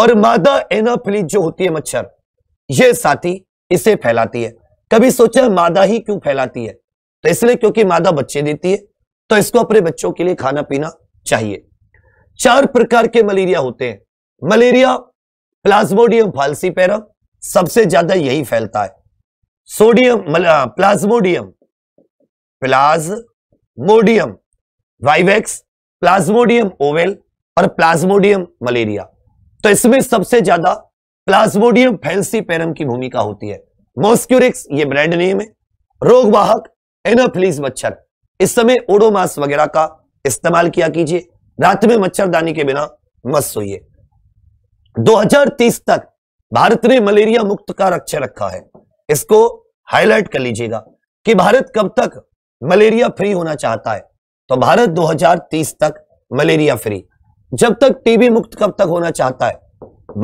और मादा एनाफिली जो होती है मच्छर ये साथी इसे फैलाती है कभी सोचा मादा ही क्यों फैलाती है तो इसलिए क्योंकि मादा बच्चे देती है तो इसको अपने बच्चों के लिए खाना पीना चाहिए चार प्रकार के मलेरिया होते हैं मलेरिया प्लाज्मोडियम फालसी पैरा सबसे ज्यादा यही फैलता है sodium plasmodium plasmodium vivax plasmodium ovale और प्लाज्मोडियम मलेरिया तो इसमें सबसे ज्यादा प्लाज्मोडियम फैंसी पेरम की भूमिका होती है मोस्क्यूरिक्स ये ब्रांड नेम है रोगवाहक एनोफिलीज मच्छर इस समय ओडोमास वगैरह का इस्तेमाल किया कीजिए रात में मच्छरदानी के बिना मत सोइए 2030 तक भारत ने मलेरिया मुक्त का लक्ष्य रखा है इसको हाईलाइट कर लीजिएगा कि भारत कब तक मलेरिया फ्री होना चाहता है तो भारत 2030 तक मलेरिया फ्री जब तक टीबी मुक्त कब तक होना चाहता है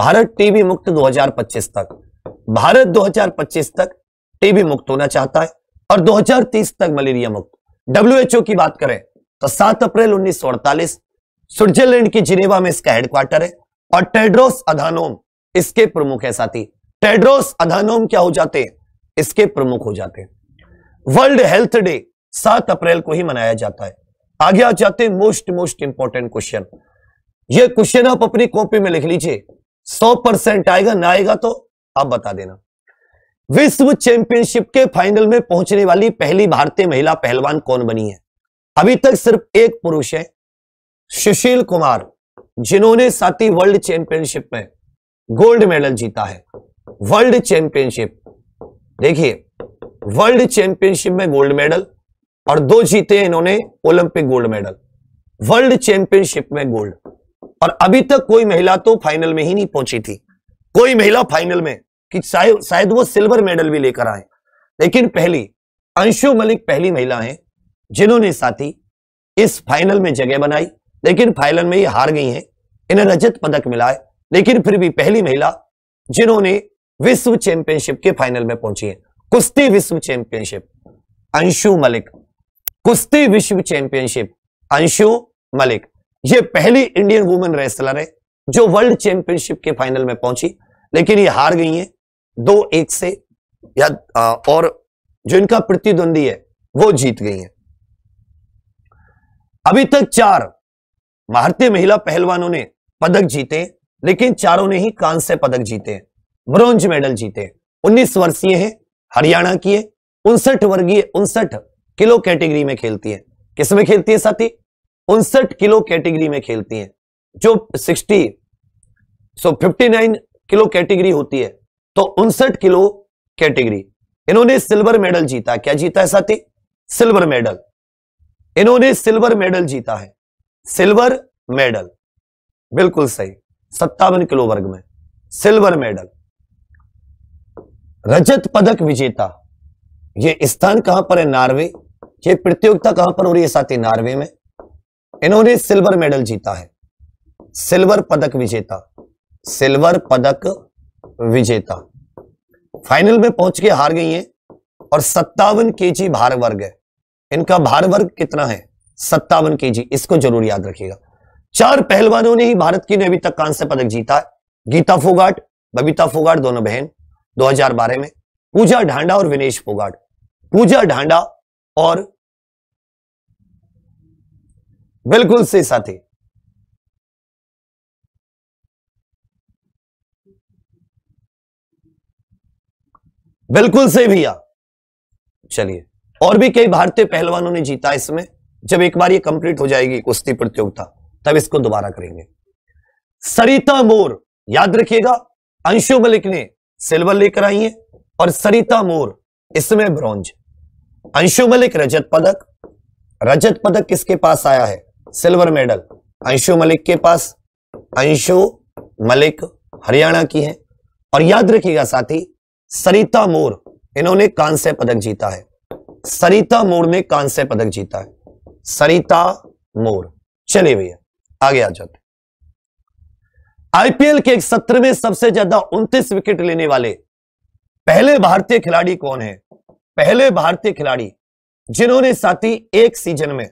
भारत टीबी मुक्त 2025 तक भारत 2025 तक टीबी मुक्त होना चाहता है और 2030 तक मलेरिया मुक्त डब्ल्यूएचओ की बात करें तो 7 अप्रैल उन्नीस स्विट्जरलैंड के जिनेवा में इसका हेडक्वार्टर है और टेड्रोस अधानोम इसके प्रमुख है साथी टेड्रोस अधानोम क्या हो जाते हैं इसके प्रमुख हो जाते हैं वर्ल्ड हेल्थ डे सात अप्रैल को ही मनाया जाता है आगे आ जाते हैं मोस्ट मोस्ट इंपॉर्टेंट क्वेश्चन ये क्वेश्चन आप अपनी कॉपी में लिख लीजिए सौ परसेंट आएगा ना आएगा तो आप बता देना विश्व चैंपियनशिप के फाइनल में पहुंचने वाली पहली भारतीय महिला पहलवान कौन बनी है अभी तक सिर्फ एक पुरुष है सुशील कुमार जिन्होंने साथी वर्ल्ड चैंपियनशिप में गोल्ड मेडल जीता है वर्ल्ड चैंपियनशिप देखिए वर्ल्ड चैंपियनशिप में गोल्ड मेडल और दो जीते इन्होंने Olympic gold medal world championship में गोल्ड और अभी तक कोई महिला तो फाइनल में ही नहीं पहुंची थी कोई महिला फाइनल में कि शायद वो सिल्वर मेडल भी लेकर आए लेकिन पहली अंशु मलिक पहली महिला है जिन्होंने साथी इस फाइनल में जगह बनाई लेकिन फाइनल में ये हार गई हैं इन्हें रजत पदक मिला है लेकिन फिर भी पहली महिला जिन्होंने विश्व चैंपियनशिप के फाइनल में पहुंची है कुश्ती विश्व चैंपियनशिप अंशु मलिक कुश्ती विश्व चैंपियनशिप अंशु मलिक ये पहली इंडियन वुमेन रेसलर है जो वर्ल्ड चैंपियनशिप के फाइनल में पहुंची लेकिन ये हार गई है दो एक से या आ, और जो इनका प्रतिद्वंदी है वो जीत गई है अभी तक चार भारतीय महिला पहलवानों ने पदक जीते लेकिन चारों ने ही कांस्य पदक जीते हैं ब्रॉन्ज मेडल जीते हैं उन्नीस वर्षीय है हरियाणा की है उनसठ वर्गीय उनसठ किलो कैटेगरी में खेलती है किसमें खेलती है साथी उनसठ किलो कैटेगरी में खेलती है जो sixty so fifty nine kilo category होती है तो उनसठ किलो कैटेगरी इन्होंने सिल्वर मेडल जीता क्या जीता है साथी सिल्वर मेडल इन्होंने सिल्वर मेडल जीता है सिल्वर मेडल बिल्कुल सही सत्तावन किलो वर्ग में सिल्वर मेडल रजत पदक विजेता ये स्थान कहां पर है नॉर्वे ये प्रतियोगिता कहां पर हो रही है साथी नॉर्वे में इन्होंने सिल्वर मेडल जीता है सिल्वर पदक विजेता सिल्वर पदक विजेता फाइनल में पहुंच के हार गई हैं और सत्तावन केजी भार वर्ग है इनका भार वर्ग कितना है सत्तावन के जी इसको जरूर याद रखिएगा चार पहलवानों ने ही भारत की ने अभी तक कांस्य पदक जीता है गीता फोगाट बबीता फोगाट दोनों बहन 2012 में पूजा ढांडा और विनेश फोगाट पूजा ढांडा और बिल्कुल से साथी बिल्कुल से भैया चलिए और भी कई भारतीय पहलवानों ने जीता इसमें जब एक बार ये कंप्लीट हो जाएगी कुश्ती प्रतियोगिता तब इसको दोबारा करेंगे सरिता मोर याद रखिएगा अंशु मलिक ने सिल्वर लेकर आई है और सरिता मोर इसमें ब्रॉन्ज अंशु मलिक रजत पदक रजत पदक किसके पास आया है सिल्वर मेडल अंशु मलिक के पास अंशु मलिक हरियाणा की है और याद रखिएगा साथी सरिता मोर इन्होंने कांस्य पदक जीता है सरिता मोर ने कांस्य पदक जीता है सरिता मोर चलिए भैया आगे आ जाते आईपीएल के एक सत्र में सबसे ज्यादा उनतीस विकेट लेने वाले पहले भारतीय खिलाड़ी कौन है पहले भारतीय खिलाड़ी जिन्होंने साथी एक सीजन में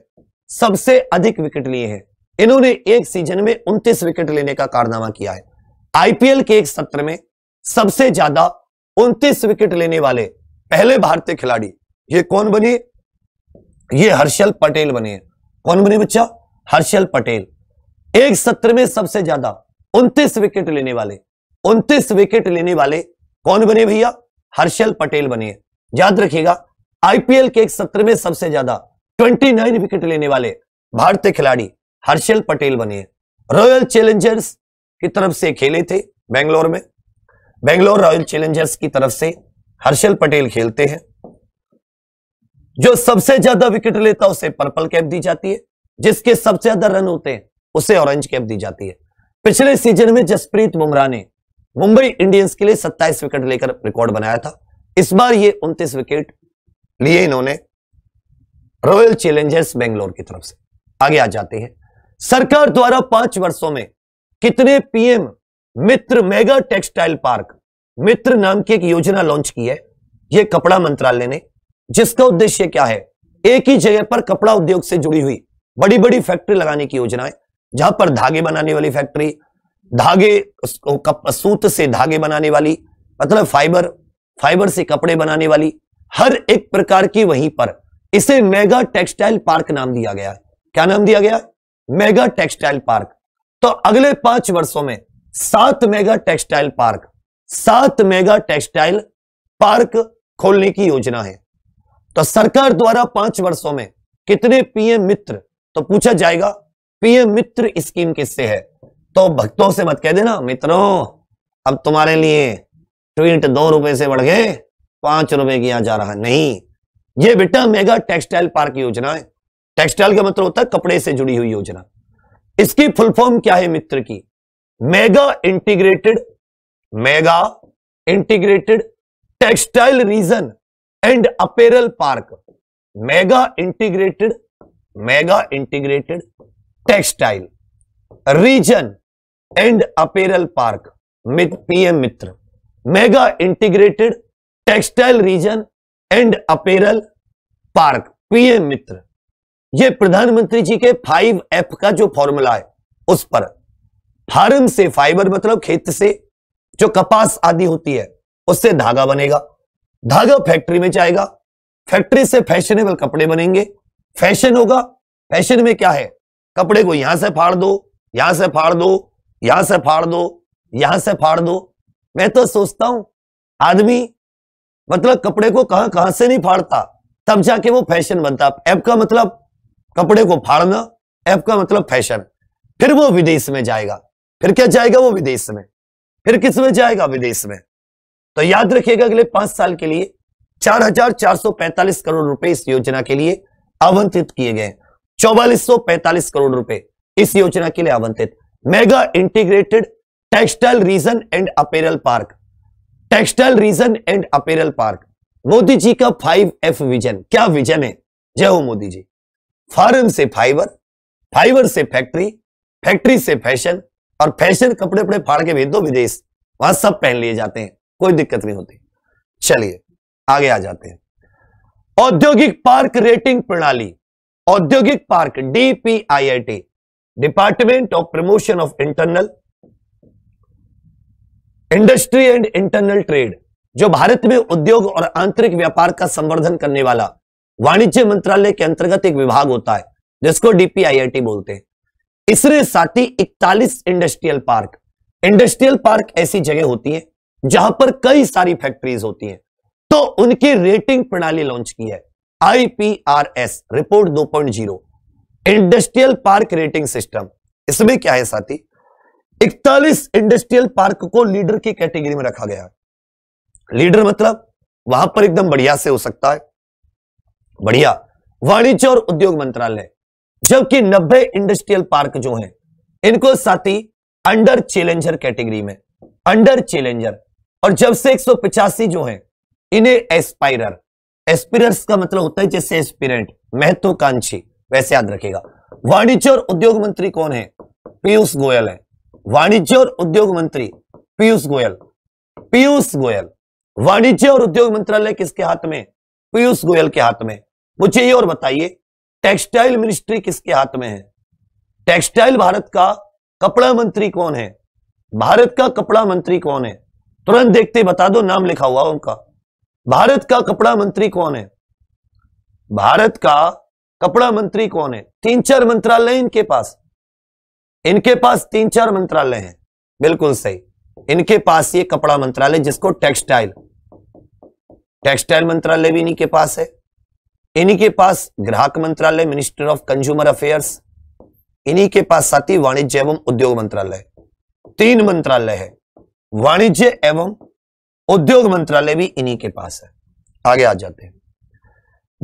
सबसे अधिक विकेट लिए हैं इन्होंने एक सीजन में उनतीस विकेट लेने का कारनामा किया है आईपीएल के एक सत्र में सबसे ज्यादा उनतीस विकेट लेने वाले पहले भारतीय खिलाड़ी ये कौन बने ये हर्षल पटेल बने कौन बने बच्चा हर्षल पटेल एक सत्र में सबसे ज्यादा उनतीस विकेट लेने वाले उनतीस विकेट लेने वाले कौन बने भैया हर्षल पटेल बने याद रखिएगा आईपीएल के एक सत्र में सबसे ज्यादा 29 विकेट लेने वाले भारतीय खिलाड़ी हर्षल पटेल बने रॉयल चैलेंजर्स की तरफ से खेले थे बेंगलोर में बेंगलोर रॉयल चैलेंजर्स की तरफ से हर्षल पटेल खेलते हैं जो सबसे ज्यादा विकेट लेता उसे पर्पल कैप दी जाती है जिसके सबसे ज्यादा रन होते हैं उसे ऑरेंज कैप दी जाती है पिछले सीजन में जसप्रीत बुमराह ने मुंबई इंडियंस के लिए 27 विकेट लेकर रिकॉर्ड बनाया था इस बार ये 29 विकेट लिए इन्होंने रॉयल चैलेंजर्स बेंगलोर की तरफ से आगे आ जाते हैं सरकार द्वारा पांच वर्षों में कितने PM Mitra mega textile park Mitra नाम की एक योजना लॉन्च की है यह कपड़ा मंत्रालय ने जिसका उद्देश्य क्या है एक ही जगह पर कपड़ा उद्योग से जुड़ी हुई बड़ी बड़ी फैक्ट्री लगाने की योजना है जहां पर धागे बनाने वाली फैक्ट्री धागे सूत से धागे बनाने वाली मतलब फाइबर फाइबर से कपड़े बनाने वाली हर एक प्रकार की वहीं पर इसे मेगा टेक्सटाइल पार्क नाम दिया गया क्या नाम दिया गया मेगा टेक्सटाइल पार्क तो अगले पांच वर्षों में सात मेगा टेक्सटाइल पार्क सात मेगा टेक्सटाइल पार्क खोलने की योजना है तो सरकार द्वारा पांच वर्षों में कितने पीएम मित्र तो पूछा जाएगा प्रिय मित्र स्कीम किससे है तो भक्तों से मत कह देना मित्रों अब तुम्हारे लिए ट्वीट दो रुपए से बढ़ गए पांच रुपए किया जा रहा नहीं ये बेटा मेगा टेक्सटाइल पार्क योजना है टेक्सटाइल का मतलब होता है कपड़े से जुड़ी हुई योजना इसकी फुल फॉर्म क्या है मित्र की mega integrated mega integrated textile region and apparel park mega integrated mega integrated textile region and apparel park मित PM Mitra mega integrated textile region and apparel park PM Mitra ये प्रधानमंत्री जी के फाइव एफ का जो formula है उस पर फार्म से फाइबर मतलब खेत से जो कपास आदि होती है उससे धागा बनेगा धागा फैक्ट्री में जाएगा फैक्ट्री से फैशनेबल कपड़े बनेंगे फैशन होगा फैशन में क्या है कपड़े को यहां से फाड़ दो यहां से फाड़ दो यहां से फाड़ दो यहां से फाड़ दो मैं तो सोचता हूं आदमी मतलब कपड़े को कहां कहां से नहीं फाड़ता तब जाके वो फैशन बनता ऐप का मतलब कपड़े को फाड़ना ऐप का मतलब फैशन फिर वो विदेश में जाएगा फिर क्या जाएगा वो विदेश में फिर किस में जाएगा विदेश में तो याद रखिएगा अगले पांच साल के लिए 4,445 करोड़ रुपए इस योजना के लिए आवंटित किए गए चौवालीस करोड़ रुपए इस योजना के लिए आवंटित mega integrated textile region and apparel park textile region and apparel park Modi ji का फाइव एफ विजन क्या विजन है जय हो मोदी जी फार्म से फाइबर फाइबर से फैक्ट्री फैक्ट्री से फैशन और फैशन कपड़े अपने फाड़ के भेज दो विदेश वहां सब पहन लिए जाते हैं कोई दिक्कत नहीं होती चलिए आगे आ जाते हैं औद्योगिक पार्क रेटिंग प्रणाली औद्योगिक park DPIIT department of promotion of internal industry and internal trade जो भारत में उद्योग और आंतरिक व्यापार का संवर्धन करने वाला वाणिज्य मंत्रालय के अंतर्गत एक विभाग होता है जिसको डीपीआईआईटी बोलते हैं इसरे साथ ही इकतालीस इंडस्ट्रियल पार्क इंडस्ट्रियल पार्क ऐसी जगह होती है जहां पर कई सारी फैक्ट्रीज होती है तो उनकी रेटिंग प्रणाली लॉन्च की है IPRS report 2.0 industrial park rating system इसमें क्या है साथी 41 इंडस्ट्रियल पार्क को लीडर की कैटेगरी में रखा गया है लीडर मतलब वहां पर एकदम बढ़िया से हो सकता है बढ़िया वाणिज्य और उद्योग मंत्रालय जबकि 90 इंडस्ट्रियल पार्क जो है इनको साथी अंडर चैलेंजर कैटेगरी में अंडर चैलेंजर और जब से एक जो है इन्हें एस्पायरर एस्पिरेंट्स का मतलब होता है जैसे एस्पिरेंट महत्वाकांक्षी वैसे याद रखेगा वाणिज्य और उद्योग मंत्री कौन है पीयूष गोयल है वाणिज्य और उद्योग मंत्री पीयूष गोयल पीयूष गोयल वाणिज्य और उद्योग मंत्रालय किसके हाथ में पीयूष गोयल के हाथ में मुझे ये और बताइए टेक्सटाइल मिनिस्ट्री किसके हाथ में है टेक्सटाइल भारत का कपड़ा मंत्री कौन है भारत का कपड़ा मंत्री कौन है तुरंत देखते बता दो नाम लिखा हुआ उनका भारत का कपड़ा मंत्री कौन है भारत का कपड़ा मंत्री कौन है तीन चार मंत्रालय इनके पास इनके पास तीन चार मंत्रालय हैं बिल्कुल सही इनके पास ये कपड़ा मंत्रालय जिसको टेक्सटाइल टेक्सटाइल मंत्रालय भी इन्हीं के पास है इन्हीं के पास ग्राहक मंत्रालय मिनिस्टर ऑफ कंज्यूमर अफेयर्स इन्हीं के पास साथ ही वाणिज्य एवं उद्योग मंत्रालय तीन मंत्रालय है वाणिज्य एवं उद्योग मंत्रालय भी इन्हीं के पास है आगे आ जाते हैं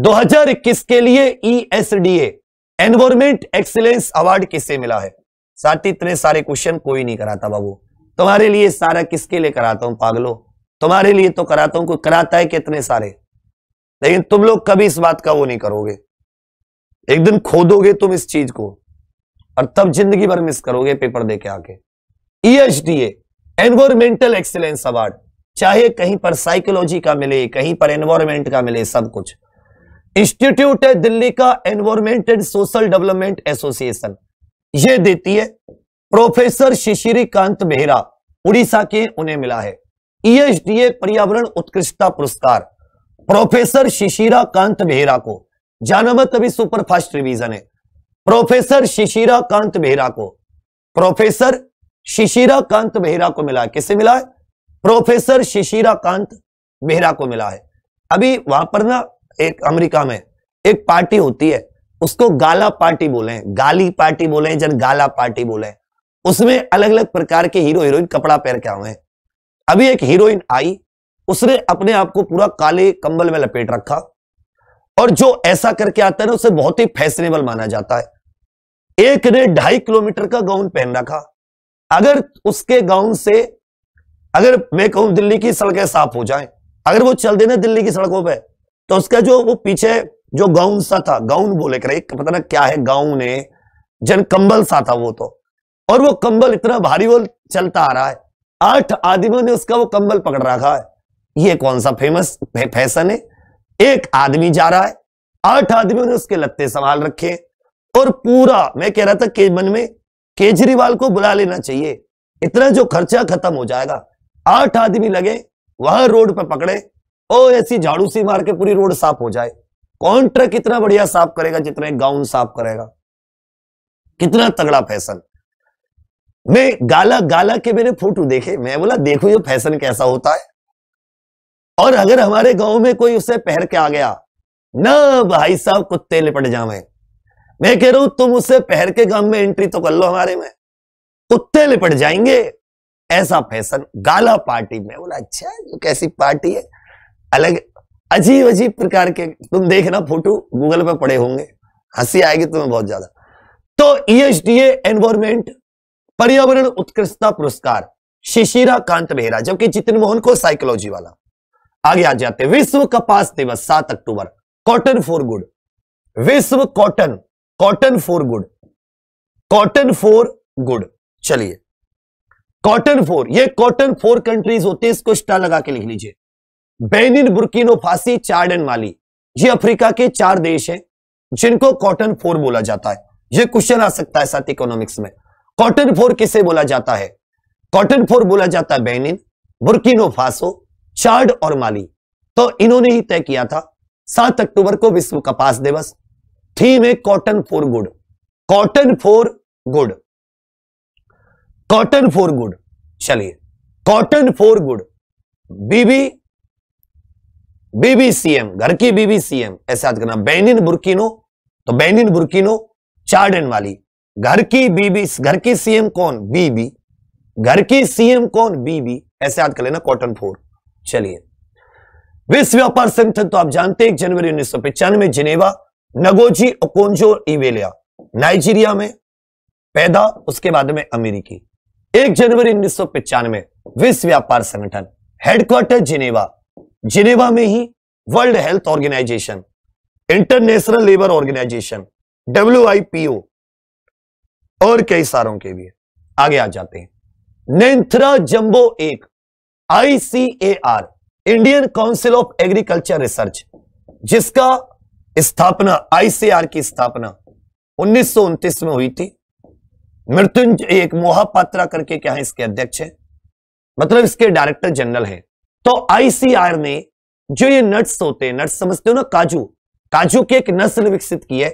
2021 के लिए ईएसडीए एनवायरमेंट एक्सीलेंस अवार्ड किसे मिला है साथ ही इतने सारे क्वेश्चन कोई नहीं कराता बाबू तुम्हारे लिए सारा किसके लिए कराता हूं पागलो तुम्हारे लिए तो कराता हूं कोई कराता है कितने सारे लेकिन तुम लोग कभी इस बात का वो नहीं करोगे एक दिन खोदोगे तुम इस चीज को और तब जिंदगी भर मिस करोगे पेपर दे के आके डी एनवायरमेंटल एक्सीलेंस अवार्ड चाहे कहीं पर साइकोलॉजी का मिले कहीं पर एनवायरमेंट का मिले सब कुछ इंस्टीट्यूट है दिल्ली का environment and social development association ये देती है प्रोफेसर शिशिरी कांत बेहरा उड़ीसा के उन्हें मिला है ईएसडीए e पर्यावरण उत्कृष्टता पुरस्कार प्रोफेसर शिशिरा कांत बेहरा को मत अभी सुपर फास्ट रिवीजन है प्रोफेसर शिशिरा कांत बेहरा को प्रोफेसर शिशिरा कांत बेहरा को मिला किसे मिला है प्रोफेसर शिशिरा कांत बेहरा को मिला है अभी वहां पर ना एक अमेरिका में एक पार्टी होती है उसको गाला पार्टी बोले गाली पार्टी बोले जन गाला पार्टी बोले उसमें अलग अलग प्रकार के हीरो हीरोइन कपड़ा पहन के आए अभी एक हीरोइन आई उसने अपने आप को पूरा काले कंबल में लपेट रखा और जो ऐसा करके आता है ना उसे बहुत ही फैशनेबल माना जाता है एक ने ढाई किलोमीटर का गाउन पहन रखा अगर उसके गाउन से अगर मैं कहूं दिल्ली की सड़कें साफ हो जाएं अगर वो चल देना दिल्ली की सड़कों पे तो उसका जो वो पीछे जो गाउन सा था गाउन बोले करे पता ना क्या है गाउन है जन कंबल सा था वो तो और वो कंबल इतना भारी वो चलता आ रहा है आठ आदमियों ने उसका वो कंबल पकड़ रखा है ये कौन सा फेमस फैशन है एक आदमी जा रहा है आठ आदमियों ने उसके लत्ते संभाल रखे और पूरा मैं कह रहा था के मन में केजरीवाल को बुला लेना चाहिए इतना जो खर्चा खत्म हो जाएगा आठ आदमी लगे वहां रोड पर पकड़े ओ ऐसी झाड़ू सी मार के पूरी रोड साफ हो जाए कौन ट्रक इतना बढ़िया साफ करेगा जितना गाउन साफ करेगा कितना तगड़ा फैशन मैं गाला गाला के मैंने फोटो देखे मैं बोला देखो ये फैशन कैसा होता है और अगर हमारे गांव में कोई उसे पहर के आ गया ना भाई साहब कुत्ते लिपट जावे मैं कह रहा हूं तुम उसे पहर के गांव में एंट्री तो कर लो हमारे में कुत्ते लिपट जाएंगे ऐसा फैशन गाला पार्टी में बोला अच्छा ये कैसी पार्टी है अलग अजीब अजीब प्रकार के तुम देखना फोटो गूगल पे पड़े होंगे हंसी आएगी तुम्हें बहुत ज्यादा तो ईएसडीए e एनवायरमेंट पर्यावरण उत्कृष्टता पुरस्कार शिशिरा कांत बेहरा जबकि जितिन मोहन को साइकोलॉजी वाला आगे आ जाते विश्व कपास दिवस सात अक्टूबर कॉटन फॉर गुड विश्व cotton cotton for good cotton for good चलिए कॉटन फोर ये कॉटन फोर कंट्रीज होती है इसको स्टार लगा के लिख लीजिए बेनिन बुर्किनो फासी चार्ड एंड माली ये अफ्रीका के चार देश हैं जिनको कॉटन फोर बोला जाता है ये क्वेश्चन आ सकता है साथ इकोनॉमिक्स में कॉटन फोर किसे बोला जाता है कॉटन फोर बोला जाता है बेनिन बुर्किनो फासो चार्ड और माली तो इन्होंने ही तय किया था सात अक्टूबर को विश्व कपास दिवस थीम है cotton for good cotton for good cotton for good चलिए कॉटन फॉर गुड बीबी बीबीसीएम घर की बीबीसीएम ऐसे याद करना बेनिन बुरकिनो तो बेनिन बुरकिनो चार्डन वाली घर की बीबी घर की सीएम कौन बीबी घर की सीएम कौन बीबी ऐसे याद कर लेना कॉटन फोर चलिए विश्व व्यापार संगठन तो आप जानते हैं जनवरी उन्नीस सौ पिचानवे Geneva Ngozi Okonjo Iweala Nigeria में पैदा उसके बाद में अमेरिकी एक जनवरी उन्नीस सौ पिचानवे विश्व व्यापार संगठन हेडक्वार्टर जिनेवा जिनेवा में ही World Health Organization International Labour Organization W और कई सारों के लिए आगे आ जाते हैं नेंथरा जंबो एक ICAR Indian Council of Agriculture Research जिसका स्थापना आईसीआर की स्थापना उन्नीस में हुई थी मृत्युंजय एक मोहापात्रा करके क्या है इसके अध्यक्ष है मतलब इसके डायरेक्टर जनरल है तो आईसीआर ने जो ये नट्स होते हैं नट्स समझते हो ना काजू काजू की एक नस्ल विकसित की है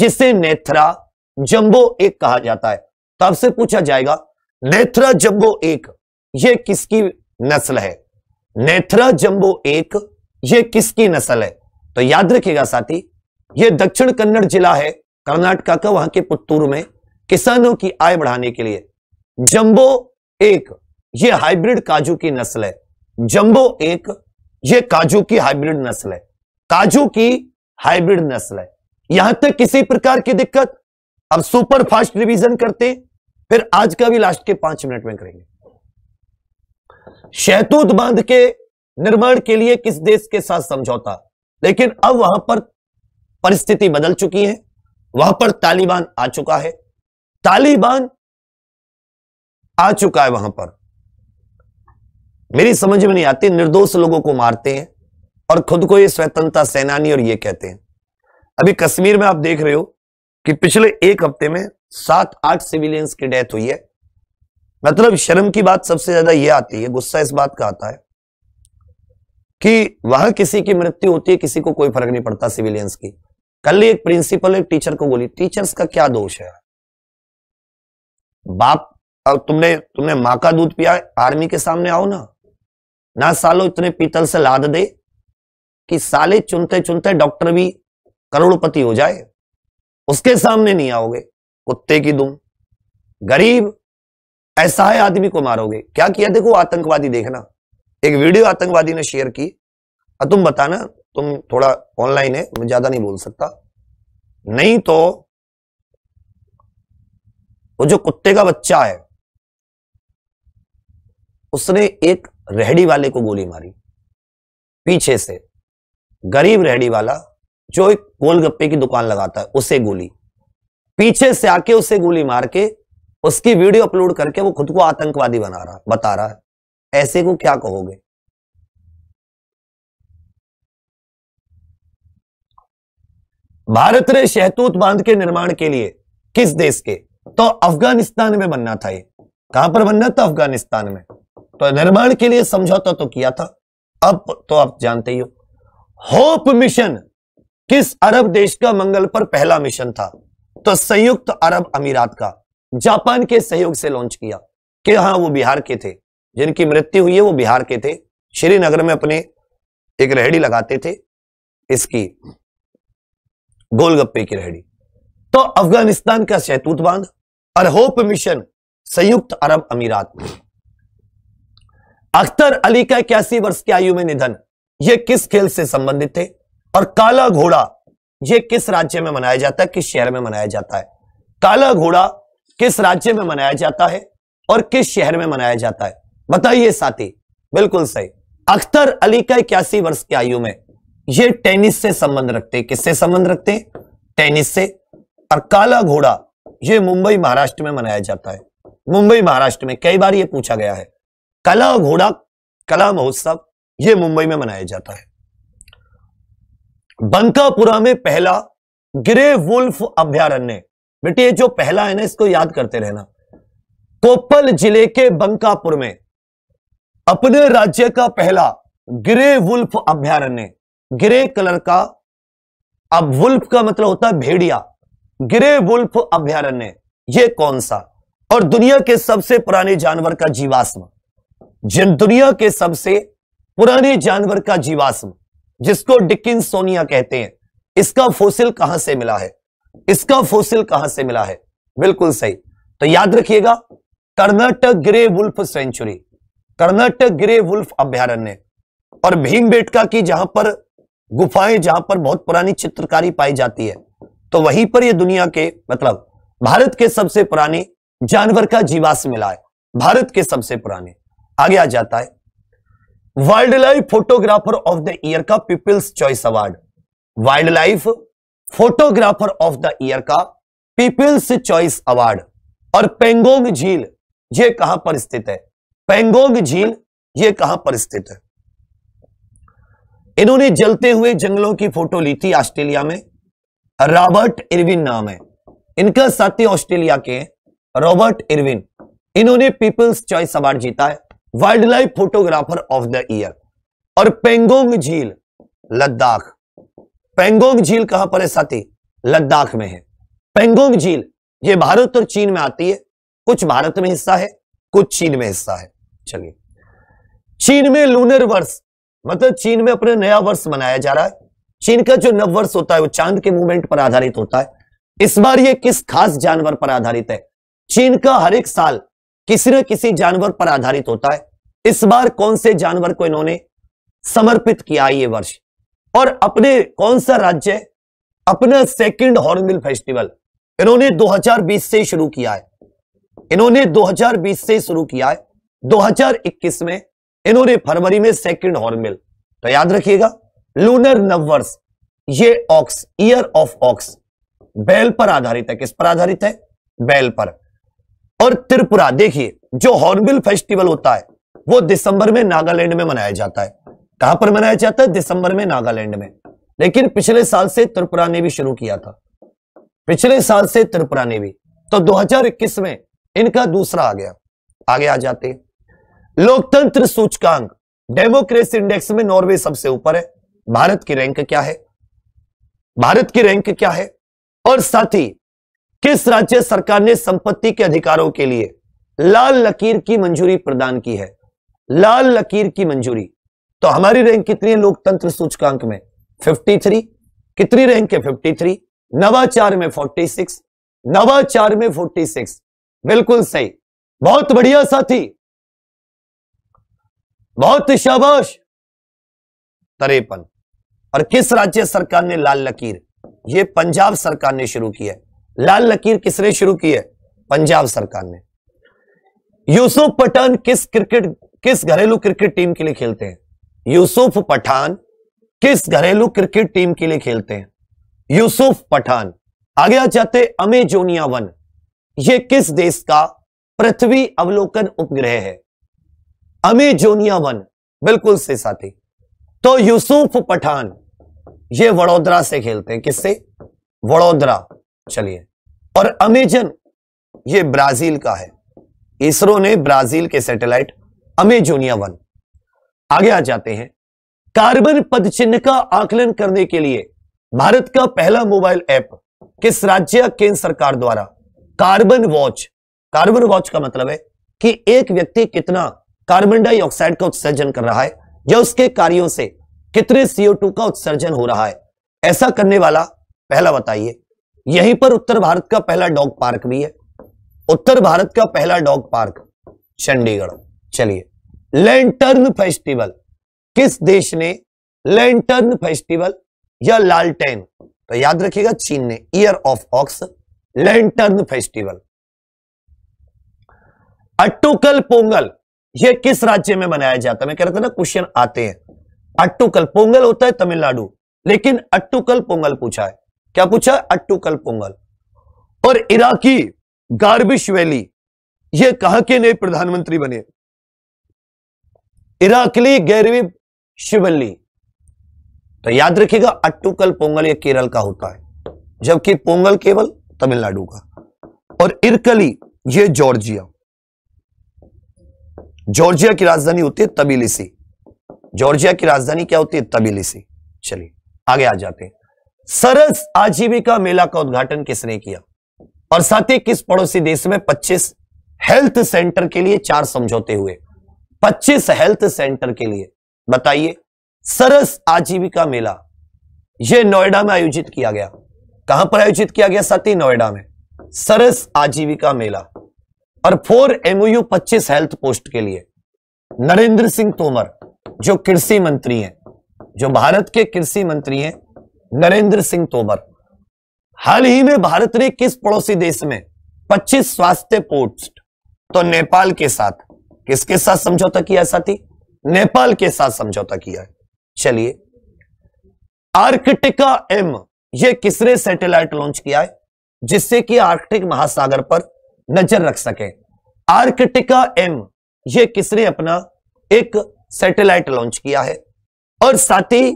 जिसे नेथरा जंबो एक कहा जाता है तो आपसे पूछा जाएगा नेथरा जंबो एक ये किसकी नस्ल है नेथरा जंबो एक ये किसकी नस्ल है तो याद रखिएगा साथी ये दक्षिण कन्नड़ जिला है कर्नाटका का वहां के पुत्तूर में किसानों की आय बढ़ाने के लिए जंबो एक ये हाइब्रिड काजू की नस्ल है जंबो एक ये काजू की हाइब्रिड नस्ल है काजू की हाइब्रिड नस्ल है यहां तक किसी प्रकार की दिक्कत अब सुपर फास्ट रिवीजन करते फिर आज का भी लास्ट के पांच मिनट में करेंगे शहतूत बांध के निर्माण के लिए किस देश के साथ समझौता लेकिन अब वहां पर परिस्थिति बदल चुकी है वहां पर तालिबान आ चुका है तालिबान आ चुका है वहां पर मेरी समझ में नहीं आती निर्दोष लोगों को मारते हैं और खुद को ये स्वतंत्रता सेनानी और ये कहते हैं अभी कश्मीर में आप देख रहे हो कि पिछले एक हफ्ते में सात आठ सिविलियंस की डेथ हुई है मतलब शर्म की बात सबसे ज्यादा यह आती है गुस्सा इस बात का आता है कि वहां किसी की मृत्यु होती है किसी को कोई फर्क नहीं पड़ता सिविलियंस की कल एक प्रिंसिपल एक टीचर को बोली टीचर्स का क्या दोष है बाप और तुमने तुमने माँ का दूध पिया आर्मी के सामने आओ ना ना सालो इतने पीतल से लाद दे कि साले चुनते चुनते डॉक्टर भी करोड़पति हो जाए उसके सामने नहीं आओगे कुत्ते की दुम गरीब है आदमी को मारोगे क्या किया देखो आतंकवादी देखना एक वीडियो आतंकवादी ने शेयर की और तुम बताना तुम थोड़ा ऑनलाइन है मैं ज्यादा नहीं बोल सकता नहीं तो वो जो कुत्ते का बच्चा है उसने एक रेहड़ी वाले को गोली मारी पीछे से गरीब रेहड़ी वाला जो एक गोलगप्पे की दुकान लगाता है उसे गोली पीछे से आके उसे गोली मार के उसकी वीडियो अपलोड करके वो खुद को आतंकवादी बना रहा बता रहा है ऐसे को क्या कहोगे भारत ने शहतूत बांध के निर्माण के लिए किस देश के तो अफगानिस्तान में बनना था ये कहां पर बनना था अफगानिस्तान में तो निर्माण के लिए समझौता तो किया था अब तो आप जानते ही हो होप मिशन किस अरब देश का मंगल पर पहला मिशन था तो संयुक्त अरब अमीरात का जापान के सहयोग से लॉन्च किया कि हाँ वो बिहार के थे जिनकी मृत्यु हुई है वो बिहार के थे श्रीनगर में अपने एक रेहड़ी लगाते थे इसकी गोलगप्पे की रेहड़ी तो अफगानिस्तान का शैतूत बांध अरहोप मिशन संयुक्त अरब अमीरात अख्तर अली का इक्यासी वर्ष की आयु में निधन ये किस खेल से संबंधित थे और काला घोड़ा ये किस राज्य में मनाया जाता है किस शहर में मनाया जाता है काला घोड़ा किस राज्य में मनाया जाता है और किस शहर में मनाया जाता है बताइए साथी बिल्कुल सही अख्तर अली का इक्यासी वर्ष की आयु में ये टेनिस से संबंध रखते किससे संबंध रखते टेनिस से और काला घोड़ा ये मुंबई महाराष्ट्र में मनाया जाता है मुंबई महाराष्ट्र में कई बार ये पूछा गया है कला घोड़ा कला महोत्सव ये मुंबई में मनाया जाता है बंकापुरा में पहला ग्रे वुल्फ अभ्यारण्य बेटी जो पहला है ना इसको याद करते रहना कोपल जिले के बंकापुर में अपने राज्य का पहला ग्रे वुल्फ अभ्यारण्य ग्रे कलर का अब वुल्फ का मतलब होता है भेड़िया ग्रे वुल्फ अभ्यारण्य ये कौन सा और दुनिया के सबसे पुराने जानवर का जीवाश्म जिन दुनिया के सबसे पुराने जानवर का जीवाश्म जिसको सोनिया कहते हैं इसका फोसिल कहां से मिला है इसका फोसिल कहां से मिला है बिल्कुल सही तो याद रखिएगा Karnataka grey wolf sanctuary Karnataka grey wolf अभ्यारण्य और भीम की जहां पर गुफाएं जहां पर बहुत पुरानी चित्रकारी पाई जाती है तो वहीं पर ये दुनिया के मतलब भारत के सबसे पुराने जानवर का जीवाश मिला है भारत के सबसे पुराने आगे आ जाता है wild life photographer of the year का people's choice award wild life photographer of the year का पीपल्स चॉइस अवार्ड और पेंगोंग झील ये कहां पर स्थित है पेंगोंग झील ये कहां पर स्थित है इन्होंने जलते हुए जंगलों की फोटो ली थी ऑस्ट्रेलिया में रॉबर्ट इरविन नाम है इनका साथी ऑस्ट्रेलिया के रॉबर्ट इरविन इन्होंने पीपल्स चॉइस अवार्ड जीता है wild life photographer of the year और पेंगोंग झील लद्दाख पेंगोंग झील कहां पर है साथी लद्दाख में है पेंगोंग झील ये भारत और चीन में आती है कुछ भारत में हिस्सा है कुछ चीन में हिस्सा है चलिए चीन में लूनर वर्ष मतलब चीन में अपने नया वर्ष मनाया जा रहा है चीन का जो नव वर्ष होता है वो चांद के मूवमेंट पर आधारित होता है इस बार ये किस खास जानवर पर आधारित है चीन का हर एक साल किसी न किसी जानवर पर आधारित होता है इस बार कौन से जानवर को इन्होंने समर्पित किया ये वर्ष और अपने कौन सा राज्य अपना सेकंड हॉर्नबिल फेस्टिवल इन्होंने 2020 से शुरू किया है इन्होंने 2020 से शुरू किया है 2021 में इन्होंने फरवरी में सेकंड हॉर्नबिल तो याद रखिएगा लूनर नववर्ष ये ऑक्स ईयर ऑफ ऑक्स बैल पर आधारित है किस पर आधारित है बैल पर और त्रिपुरा देखिए जो हॉर्नबिल फेस्टिवल होता है वो दिसंबर में नागालैंड में मनाया जाता है कहां पर मनाया जाता है दिसंबर में नागालैंड में लेकिन पिछले साल से त्रिपुरा ने भी शुरू किया था पिछले साल से त्रिपुरा ने भी तो 2021 में इनका दूसरा आ गया आगे आ जाते लोकतंत्र सूचकांक डेमोक्रेसी इंडेक्स में नॉर्वे सबसे ऊपर है भारत की रैंक क्या है भारत की रैंक क्या है और साथ ही किस राज्य सरकार ने संपत्ति के अधिकारों के लिए लाल लकीर की मंजूरी प्रदान की है लाल लकीर की मंजूरी तो हमारी रैंक कितनी है लोकतंत्र सूचकांक में 53 कितनी रैंक है 53 नवाचार में 46 नवाचार में 46 बिल्कुल सही बहुत बढ़िया साथी बहुत शाबाश तरेपन और किस राज्य सरकार ने लाल लकीर ये पंजाब सरकार ने शुरू किया लाल लकीर किसने शुरू की है पंजाब सरकार ने यूसुफ पठान किस क्रिकेट किस घरेलू क्रिकेट टीम के लिए खेलते हैं यूसुफ पठान किस घरेलू क्रिकेट टीम के लिए खेलते हैं यूसुफ पठान आगे आ जाते अमेजोनिया वन ये किस देश का पृथ्वी अवलोकन उपग्रह है अमेजोनिया वन बिल्कुल से साथी तो यूसुफ पठान ये वडोदरा से खेलते हैं किससे वडोदरा चलिए और अमेजन ये ब्राजील का है इसरो ने ब्राजील के सैटेलाइट अमेजोनिया वन आगे आ जाते हैं कार्बन पदचिन्ह का आकलन करने के लिए भारत का पहला मोबाइल ऐप किस राज्य केंद्र सरकार द्वारा कार्बन वॉच कार्बन वॉच का मतलब है कि एक व्यक्ति कितना कार्बन डाइऑक्साइड का उत्सर्जन कर रहा है या उसके कार्यों से कितने टू का उत्सर्जन हो रहा है ऐसा करने वाला पहला बताइए यहीं पर उत्तर भारत का पहला डॉग पार्क भी है उत्तर भारत का पहला डॉग पार्क चंडीगढ़ चलिए लैंटर्न फेस्टिवल किस देश ने लैंटर्न फेस्टिवल या लालटेन तो याद रखिएगा चीन ने year of ox lantern festival Attukal Pongal यह किस राज्य में मनाया जाता है मैं कह रहा था ना क्वेश्चन आते हैं अट्टुकल पोंगल होता है तमिलनाडु लेकिन अट्टुकल पोंगल पूछा है क्या पूछा अट्टुकल पोंगल और इराकी गार्बिश वैली ये कहा के नए प्रधानमंत्री बने इराकली गैरवी शिवली तो याद रखिएगा अट्टुकल पोंगल ये केरल का होता है जबकि पोंगल केवल तमिलनाडु का और इरकली ये जॉर्जिया जॉर्जिया की राजधानी होती है तबिलिसी जॉर्जिया की राजधानी क्या होती है तबिलिसी चलिए आगे आ जाते हैं सरस आजीविका मेला का उद्घाटन किसने किया और साथ ही किस पड़ोसी देश में 25 हेल्थ सेंटर के लिए चार समझौते हुए 25 हेल्थ सेंटर के लिए बताइए सरस आजीविका मेला यह नोएडा में आयोजित किया गया कहां पर आयोजित किया गया साथ ही नोएडा में सरस आजीविका मेला और फोर एमओयू 25 हेल्थ पोस्ट के लिए नरेंद्र सिंह तोमर जो कृषि मंत्री हैं जो भारत के कृषि मंत्री हैं नरेंद्र सिंह तोमर हाल ही में भारत ने किस पड़ोसी देश में 25 स्वास्थ्य पोस्ट तो नेपाल के साथ किसके साथ समझौता किया है साथी नेपाल के साथ समझौता किया है चलिए आर्कटिका एम ये किसने सैटेलाइट लॉन्च किया है जिससे कि आर्कटिक महासागर पर नजर रख सके आर्कटिका एम ये किसने अपना एक सैटेलाइट लॉन्च किया है और साथ ही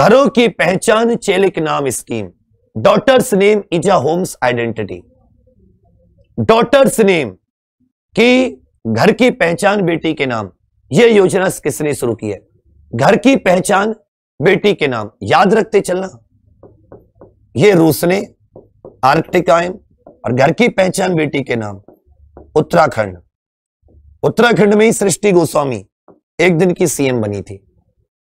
घरों की पहचान चेलिक नाम scheme daughter's name is a home's identity daughter's name की घर की पहचान बेटी के नाम यह योजना किसने शुरू की है घर की पहचान बेटी के नाम याद रखते चलना यह रूस ने आर्कटिक आयम और घर की पहचान बेटी के नाम उत्तराखंड उत्तराखंड में ही सृष्टि गोस्वामी एक दिन की सीएम बनी थी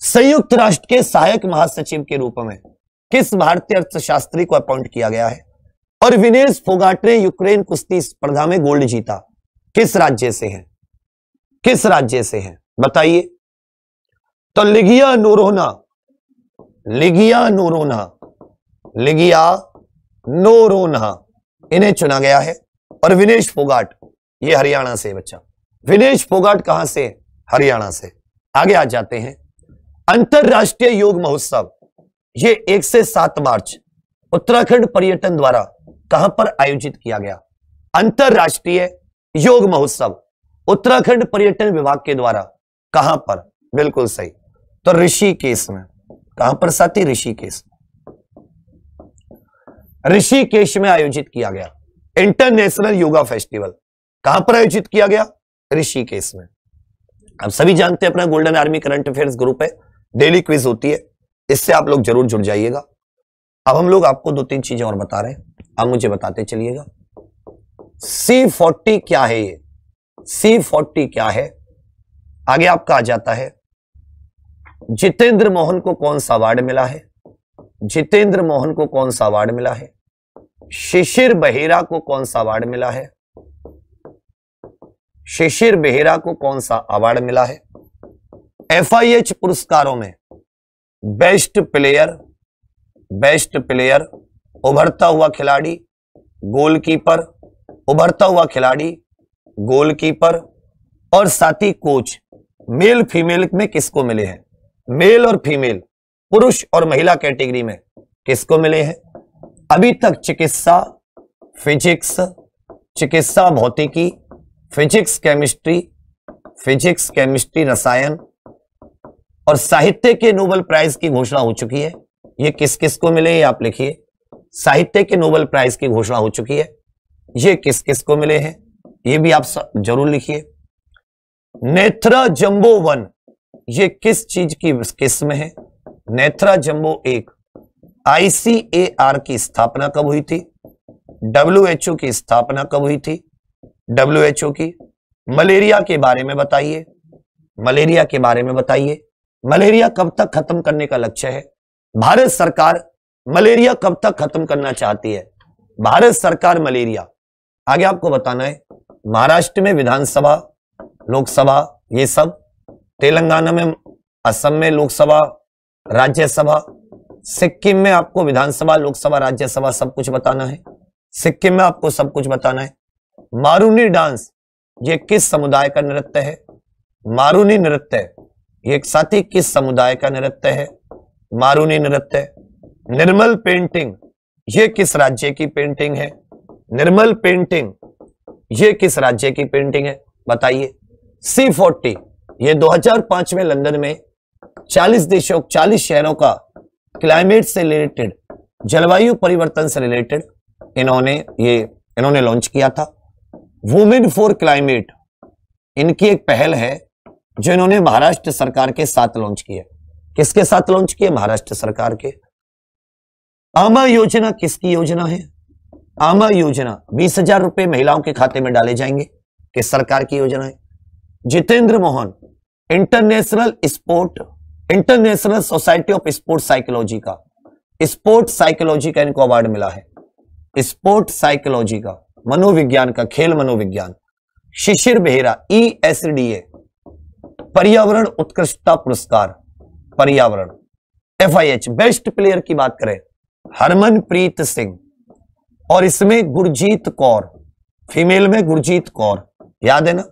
संयुक्त राष्ट्र के सहायक महासचिव के रूप में किस भारतीय अर्थशास्त्री को अपॉइंट किया गया है और विनेश फोगाट ने यूक्रेन कुश्ती स्पर्धा में गोल्ड जीता किस राज्य से है किस राज्य से है बताइए तो लिगिया नोरोना लिगिया नोरोना लिगिया नोरोना इन्हें चुना गया है और विनेश फोगाट ये हरियाणा से बच्चा विनेश फोगाट कहां से हरियाणा से आगे आ जाते हैं अंतरराष्ट्रीय योग महोत्सव ये एक से सात मार्च उत्तराखंड पर्यटन द्वारा कहां पर आयोजित किया गया अंतरराष्ट्रीय योग महोत्सव उत्तराखंड पर्यटन विभाग के द्वारा कहां पर बिल्कुल सही तो ऋषिकेश में कहां पर साथी ऋषिकेश ऋषिकेश में आयोजित किया गया इंटरनेशनल योगा फेस्टिवल कहां पर आयोजित किया गया ऋषि केस में अब सभी जानते हैं अपना golden army current affairs group है डेली क्विज होती है इससे आप लोग जरूर जुड़ जाइएगा अब हम लोग आपको दो तीन चीजें और बता रहे हैं आप मुझे बताते चलिएगा सी फोर्टी क्या है ये सी फोर्टी क्या है आगे आपका आ जाता है जितेंद्र मोहन को कौन सा अवार्ड मिला है जितेंद्र मोहन को कौन सा अवार्ड मिला है शिशिर बहेरा को कौन सा अवार्ड मिला है शिशिर बेहरा को कौन सा अवार्ड मिला है एफआईएच पुरस्कारों में बेस्ट प्लेयर बेस्ट प्लेयर उभरता हुआ खिलाड़ी गोलकीपर उभरता हुआ खिलाड़ी गोलकीपर और साथ ही कोच मेल फीमेल में किसको मिले हैं मेल और फीमेल पुरुष और महिला कैटेगरी में किसको मिले हैं अभी तक चिकित्सा फिजिक्स चिकित्सा भौतिकी फिजिक्स केमिस्ट्री फिजिक्स केमिस्ट्री रसायन और साहित्य के नोबल प्राइज की घोषणा हो चुकी है ये किस किस को मिले ये आप लिखिए साहित्य के नोबल प्राइज की घोषणा हो चुकी है ये किस किस को मिले हैं ये भी आप जरूर लिखिए नेथ्रा जंबो वन ये किस चीज की किस्म है नेथ्रा जंबो एक आईसीएआर की स्थापना कब हुई थी डब्ल्यूएचओ की स्थापना कब हुई थी डब्ल्यू एच ओ की मलेरिया के बारे में बताइए मलेरिया के बारे में बताइए मलेरिया कब तक खत्म करने का लक्ष्य है भारत सरकार मलेरिया कब तक खत्म करना चाहती है भारत सरकार मलेरिया आगे आपको बताना है महाराष्ट्र में विधानसभा लोकसभा ये सब तेलंगाना में असम में लोकसभा राज्यसभा सिक्किम में आपको विधानसभा लोकसभा राज्यसभा सब कुछ बताना है सिक्किम में आपको सब कुछ बताना है मारूनी डांस ये किस समुदाय का नृत्य है मारूनी नृत्य ये साथी किस समुदाय का नृत्य है मारूनी नृत्य निर्मल पेंटिंग ये किस राज्य की पेंटिंग है निर्मल पेंटिंग ये किस राज्य की पेंटिंग है बताइए सी फोर्टी ये 2005 में लंदन में 40 देशों 40 शहरों का क्लाइमेट से रिलेटेड जलवायु परिवर्तन से रिलेटेड इन्होंने ये इन्होंने लॉन्च किया था वुमेन फॉर क्लाइमेट इनकी एक पहल है जो इन्होंने महाराष्ट्र सरकार के साथ लॉन्च किया किसके साथ लॉन्च किया महाराष्ट्र सरकार के आमा योजना किसकी योजना है आमा योजना बीस हजार रुपए महिलाओं के खाते में डाले जाएंगे किस सरकार की योजना है Jitendra Mohan international sport international society of sport psychology का स्पोर्ट साइकोलॉजी का इनको अवार्ड मिला है स्पोर्ट साइकोलॉजी का मनोविज्ञान का खेल मनोविज्ञान Shishir Behera E S D A पर्यावरण उत्कृष्टता पुरस्कार पर्यावरण F I H best player की बात करें हरमनप्रीत सिंह और इसमें गुरजीत कौर फीमेल में गुरजीत कौर याद है ना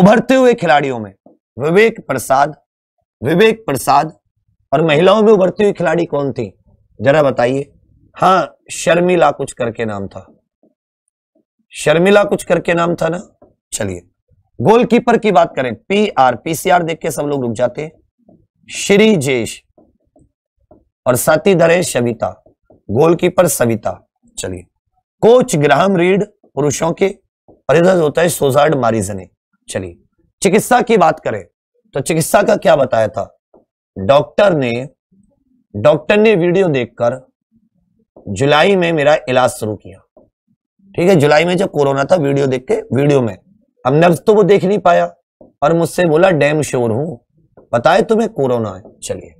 उभरते हुए खिलाड़ियों में विवेक प्रसाद विवेक प्रसाद और महिलाओं में उभरती हुई खिलाड़ी कौन थी जरा बताइए हाँ शर्मिला कुछ करके नाम था शर्मिला कुछ करके नाम था ना चलिए गोलकीपर की बात करें पी आर पीसीआर देख के सब लोग रुक जाते हैं श्री जेश और साथी धरे सविता गोलकीपर सविता चलिए कोच ग्राहम रीड पुरुषों के और इधर होता है सोजार्ड मारिजने चलिए चिकित्सा की बात करें तो चिकित्सा का क्या बताया था डॉक्टर ने डॉक्टर ने वीडियो देखकर जुलाई में मेरा इलाज शुरू किया ठीक है जुलाई में जब कोरोना था वीडियो देख के वीडियो में अब नब्ज तो वो देख नहीं पाया और मुझसे बोला डैम श्योर हूं पता है तुम्हें कोरोना है चलिए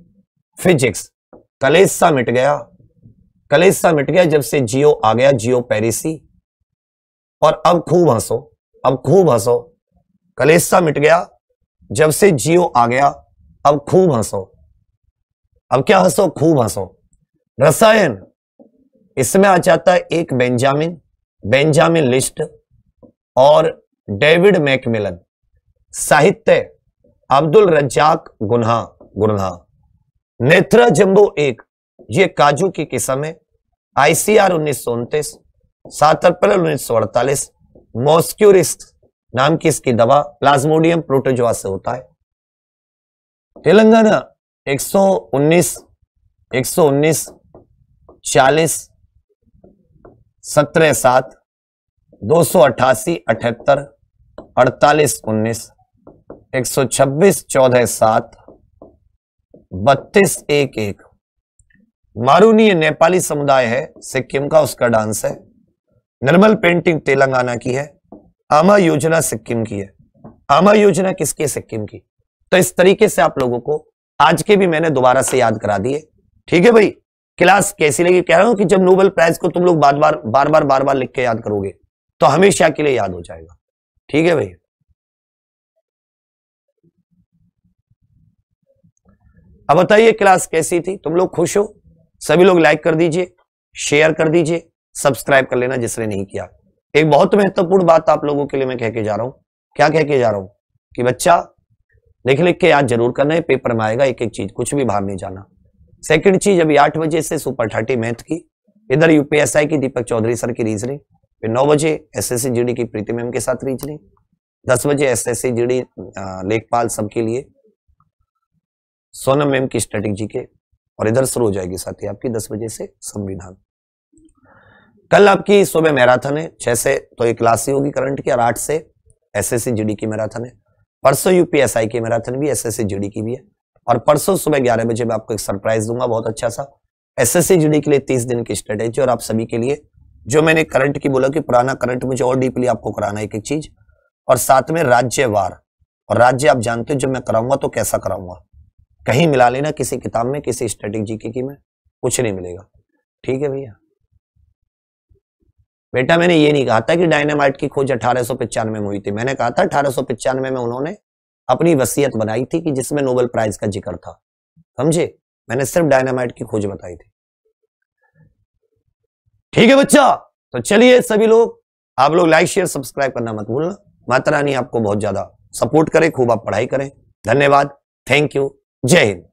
फिजिक्स कलेसा मिट गया कलेसा मिट गया जब से जियो आ गया जियो पेरिसी और अब खूब हंसो अब खूब हंसो कलेसा मिट गया जब से जियो आ गया अब खूब हंसो अब क्या हंसो खूब हंसो रसायन इसमें आ जाता है एक बेंजामिन बेंजामिन लिस्ट और डेविड मैकमिलन साहित्य अब्दुल रज्जाक गुन्हा गुन्हा नेत्रा जम्बो एक ये काजू की किस्म है आईसीआर उन्नीस सौ उनतीस सात अप्रैल उन्नीस सौ अड़तालीस मोस्क्यूरिस्ट नाम की इसकी दवा प्लाज्मोडियम प्रोटोजोआ से होता है तेलंगाना 119 119 40 सत्रह सात दो सौ अट्ठासी अठहत्तर अड़तालीस उन्नीस एक सौ छब्बीस चौदह सात बत्तीस एक एक मारूनी ये नेपाली समुदाय है सिक्किम का उसका डांस है निर्मल पेंटिंग तेलंगाना की है आमा योजना सिक्किम की है आमा योजना किसकी सिक्किम की तो इस तरीके से आप लोगों को आज के भी मैंने दोबारा से याद करा दिए ठीक है भाई क्लास कैसी लगी कह रहा हूं कि जब नोबेल प्राइज को तुम लोग बार बार बार बार बार बार लिख के याद करोगे तो हमेशा के लिए याद हो जाएगा ठीक है भाई अब बताइए क्लास कैसी थी तुम लोग खुश हो सभी लोग लाइक कर दीजिए शेयर कर दीजिए सब्सक्राइब कर लेना जिसने नहीं किया एक बहुत महत्वपूर्ण बात आप लोगों के लिए मैं कह के जा रहा हूं क्या कह के जा रहा हूं कि बच्चा लिख लिख के याद जरूर करना है पेपर में आएगा एक एक चीज कुछ भी बाहर नहीं जाना सेकंड चीज अभी आठ बजे से सुपर थर्टी मैथ की इधर यूपीएसआई की दीपक चौधरी सर की रीजनिंग फिर नौ बजे एस एस जीडी की प्रीति मैम के साथ रीजनिंग दस बजे एस एस जीडी लेखपाल सबके लिए सोनम मैम की स्ट्रेटेजी के और इधर शुरू हो जाएगी साथ ही आपकी दस बजे से संविधान कल आपकी सुबह मैराथन है छह से तो एक क्लास ही होगी करंट की और आठ से एस एस की मैराथन है परसों यूपीएसआई की मैराथन भी एस एस की भी है और परसों सुबह ग्यारह बजे मैं आपको एक सरप्राइज दूंगा बहुत अच्छा सा एसएससी जीडी के लिए तीस दिन की स्ट्रेटेजी और आप सभी के लिए जो मैंने करंट की बोला कि पुराना करंट मुझे और डीपली आपको कराना है एक एक चीज और साथ में राज्यवार और राज्य आप जानते हो जब मैं कराऊंगा तो कैसा कराऊंगा कहीं मिला लेना किसी किताब में किसी स्ट्रेटेजी की में कुछ नहीं मिलेगा ठीक है भैया बेटा मैंने ये नहीं कहा था कि डायनामाइट की खोज अठारह में हुई थी मैंने कहा था अठारह में उन्होंने अपनी वसीयत बनाई थी कि जिसमें नोबेल प्राइज का जिक्र था समझे मैंने सिर्फ डायनामाइट की खोज बताई थी ठीक है बच्चा तो चलिए सभी लोग आप लोग लाइक शेयर सब्सक्राइब करना मत भूलना माता रानी आपको बहुत ज्यादा सपोर्ट करें खूब आप पढ़ाई करें धन्यवाद थैंक यू जय हिंद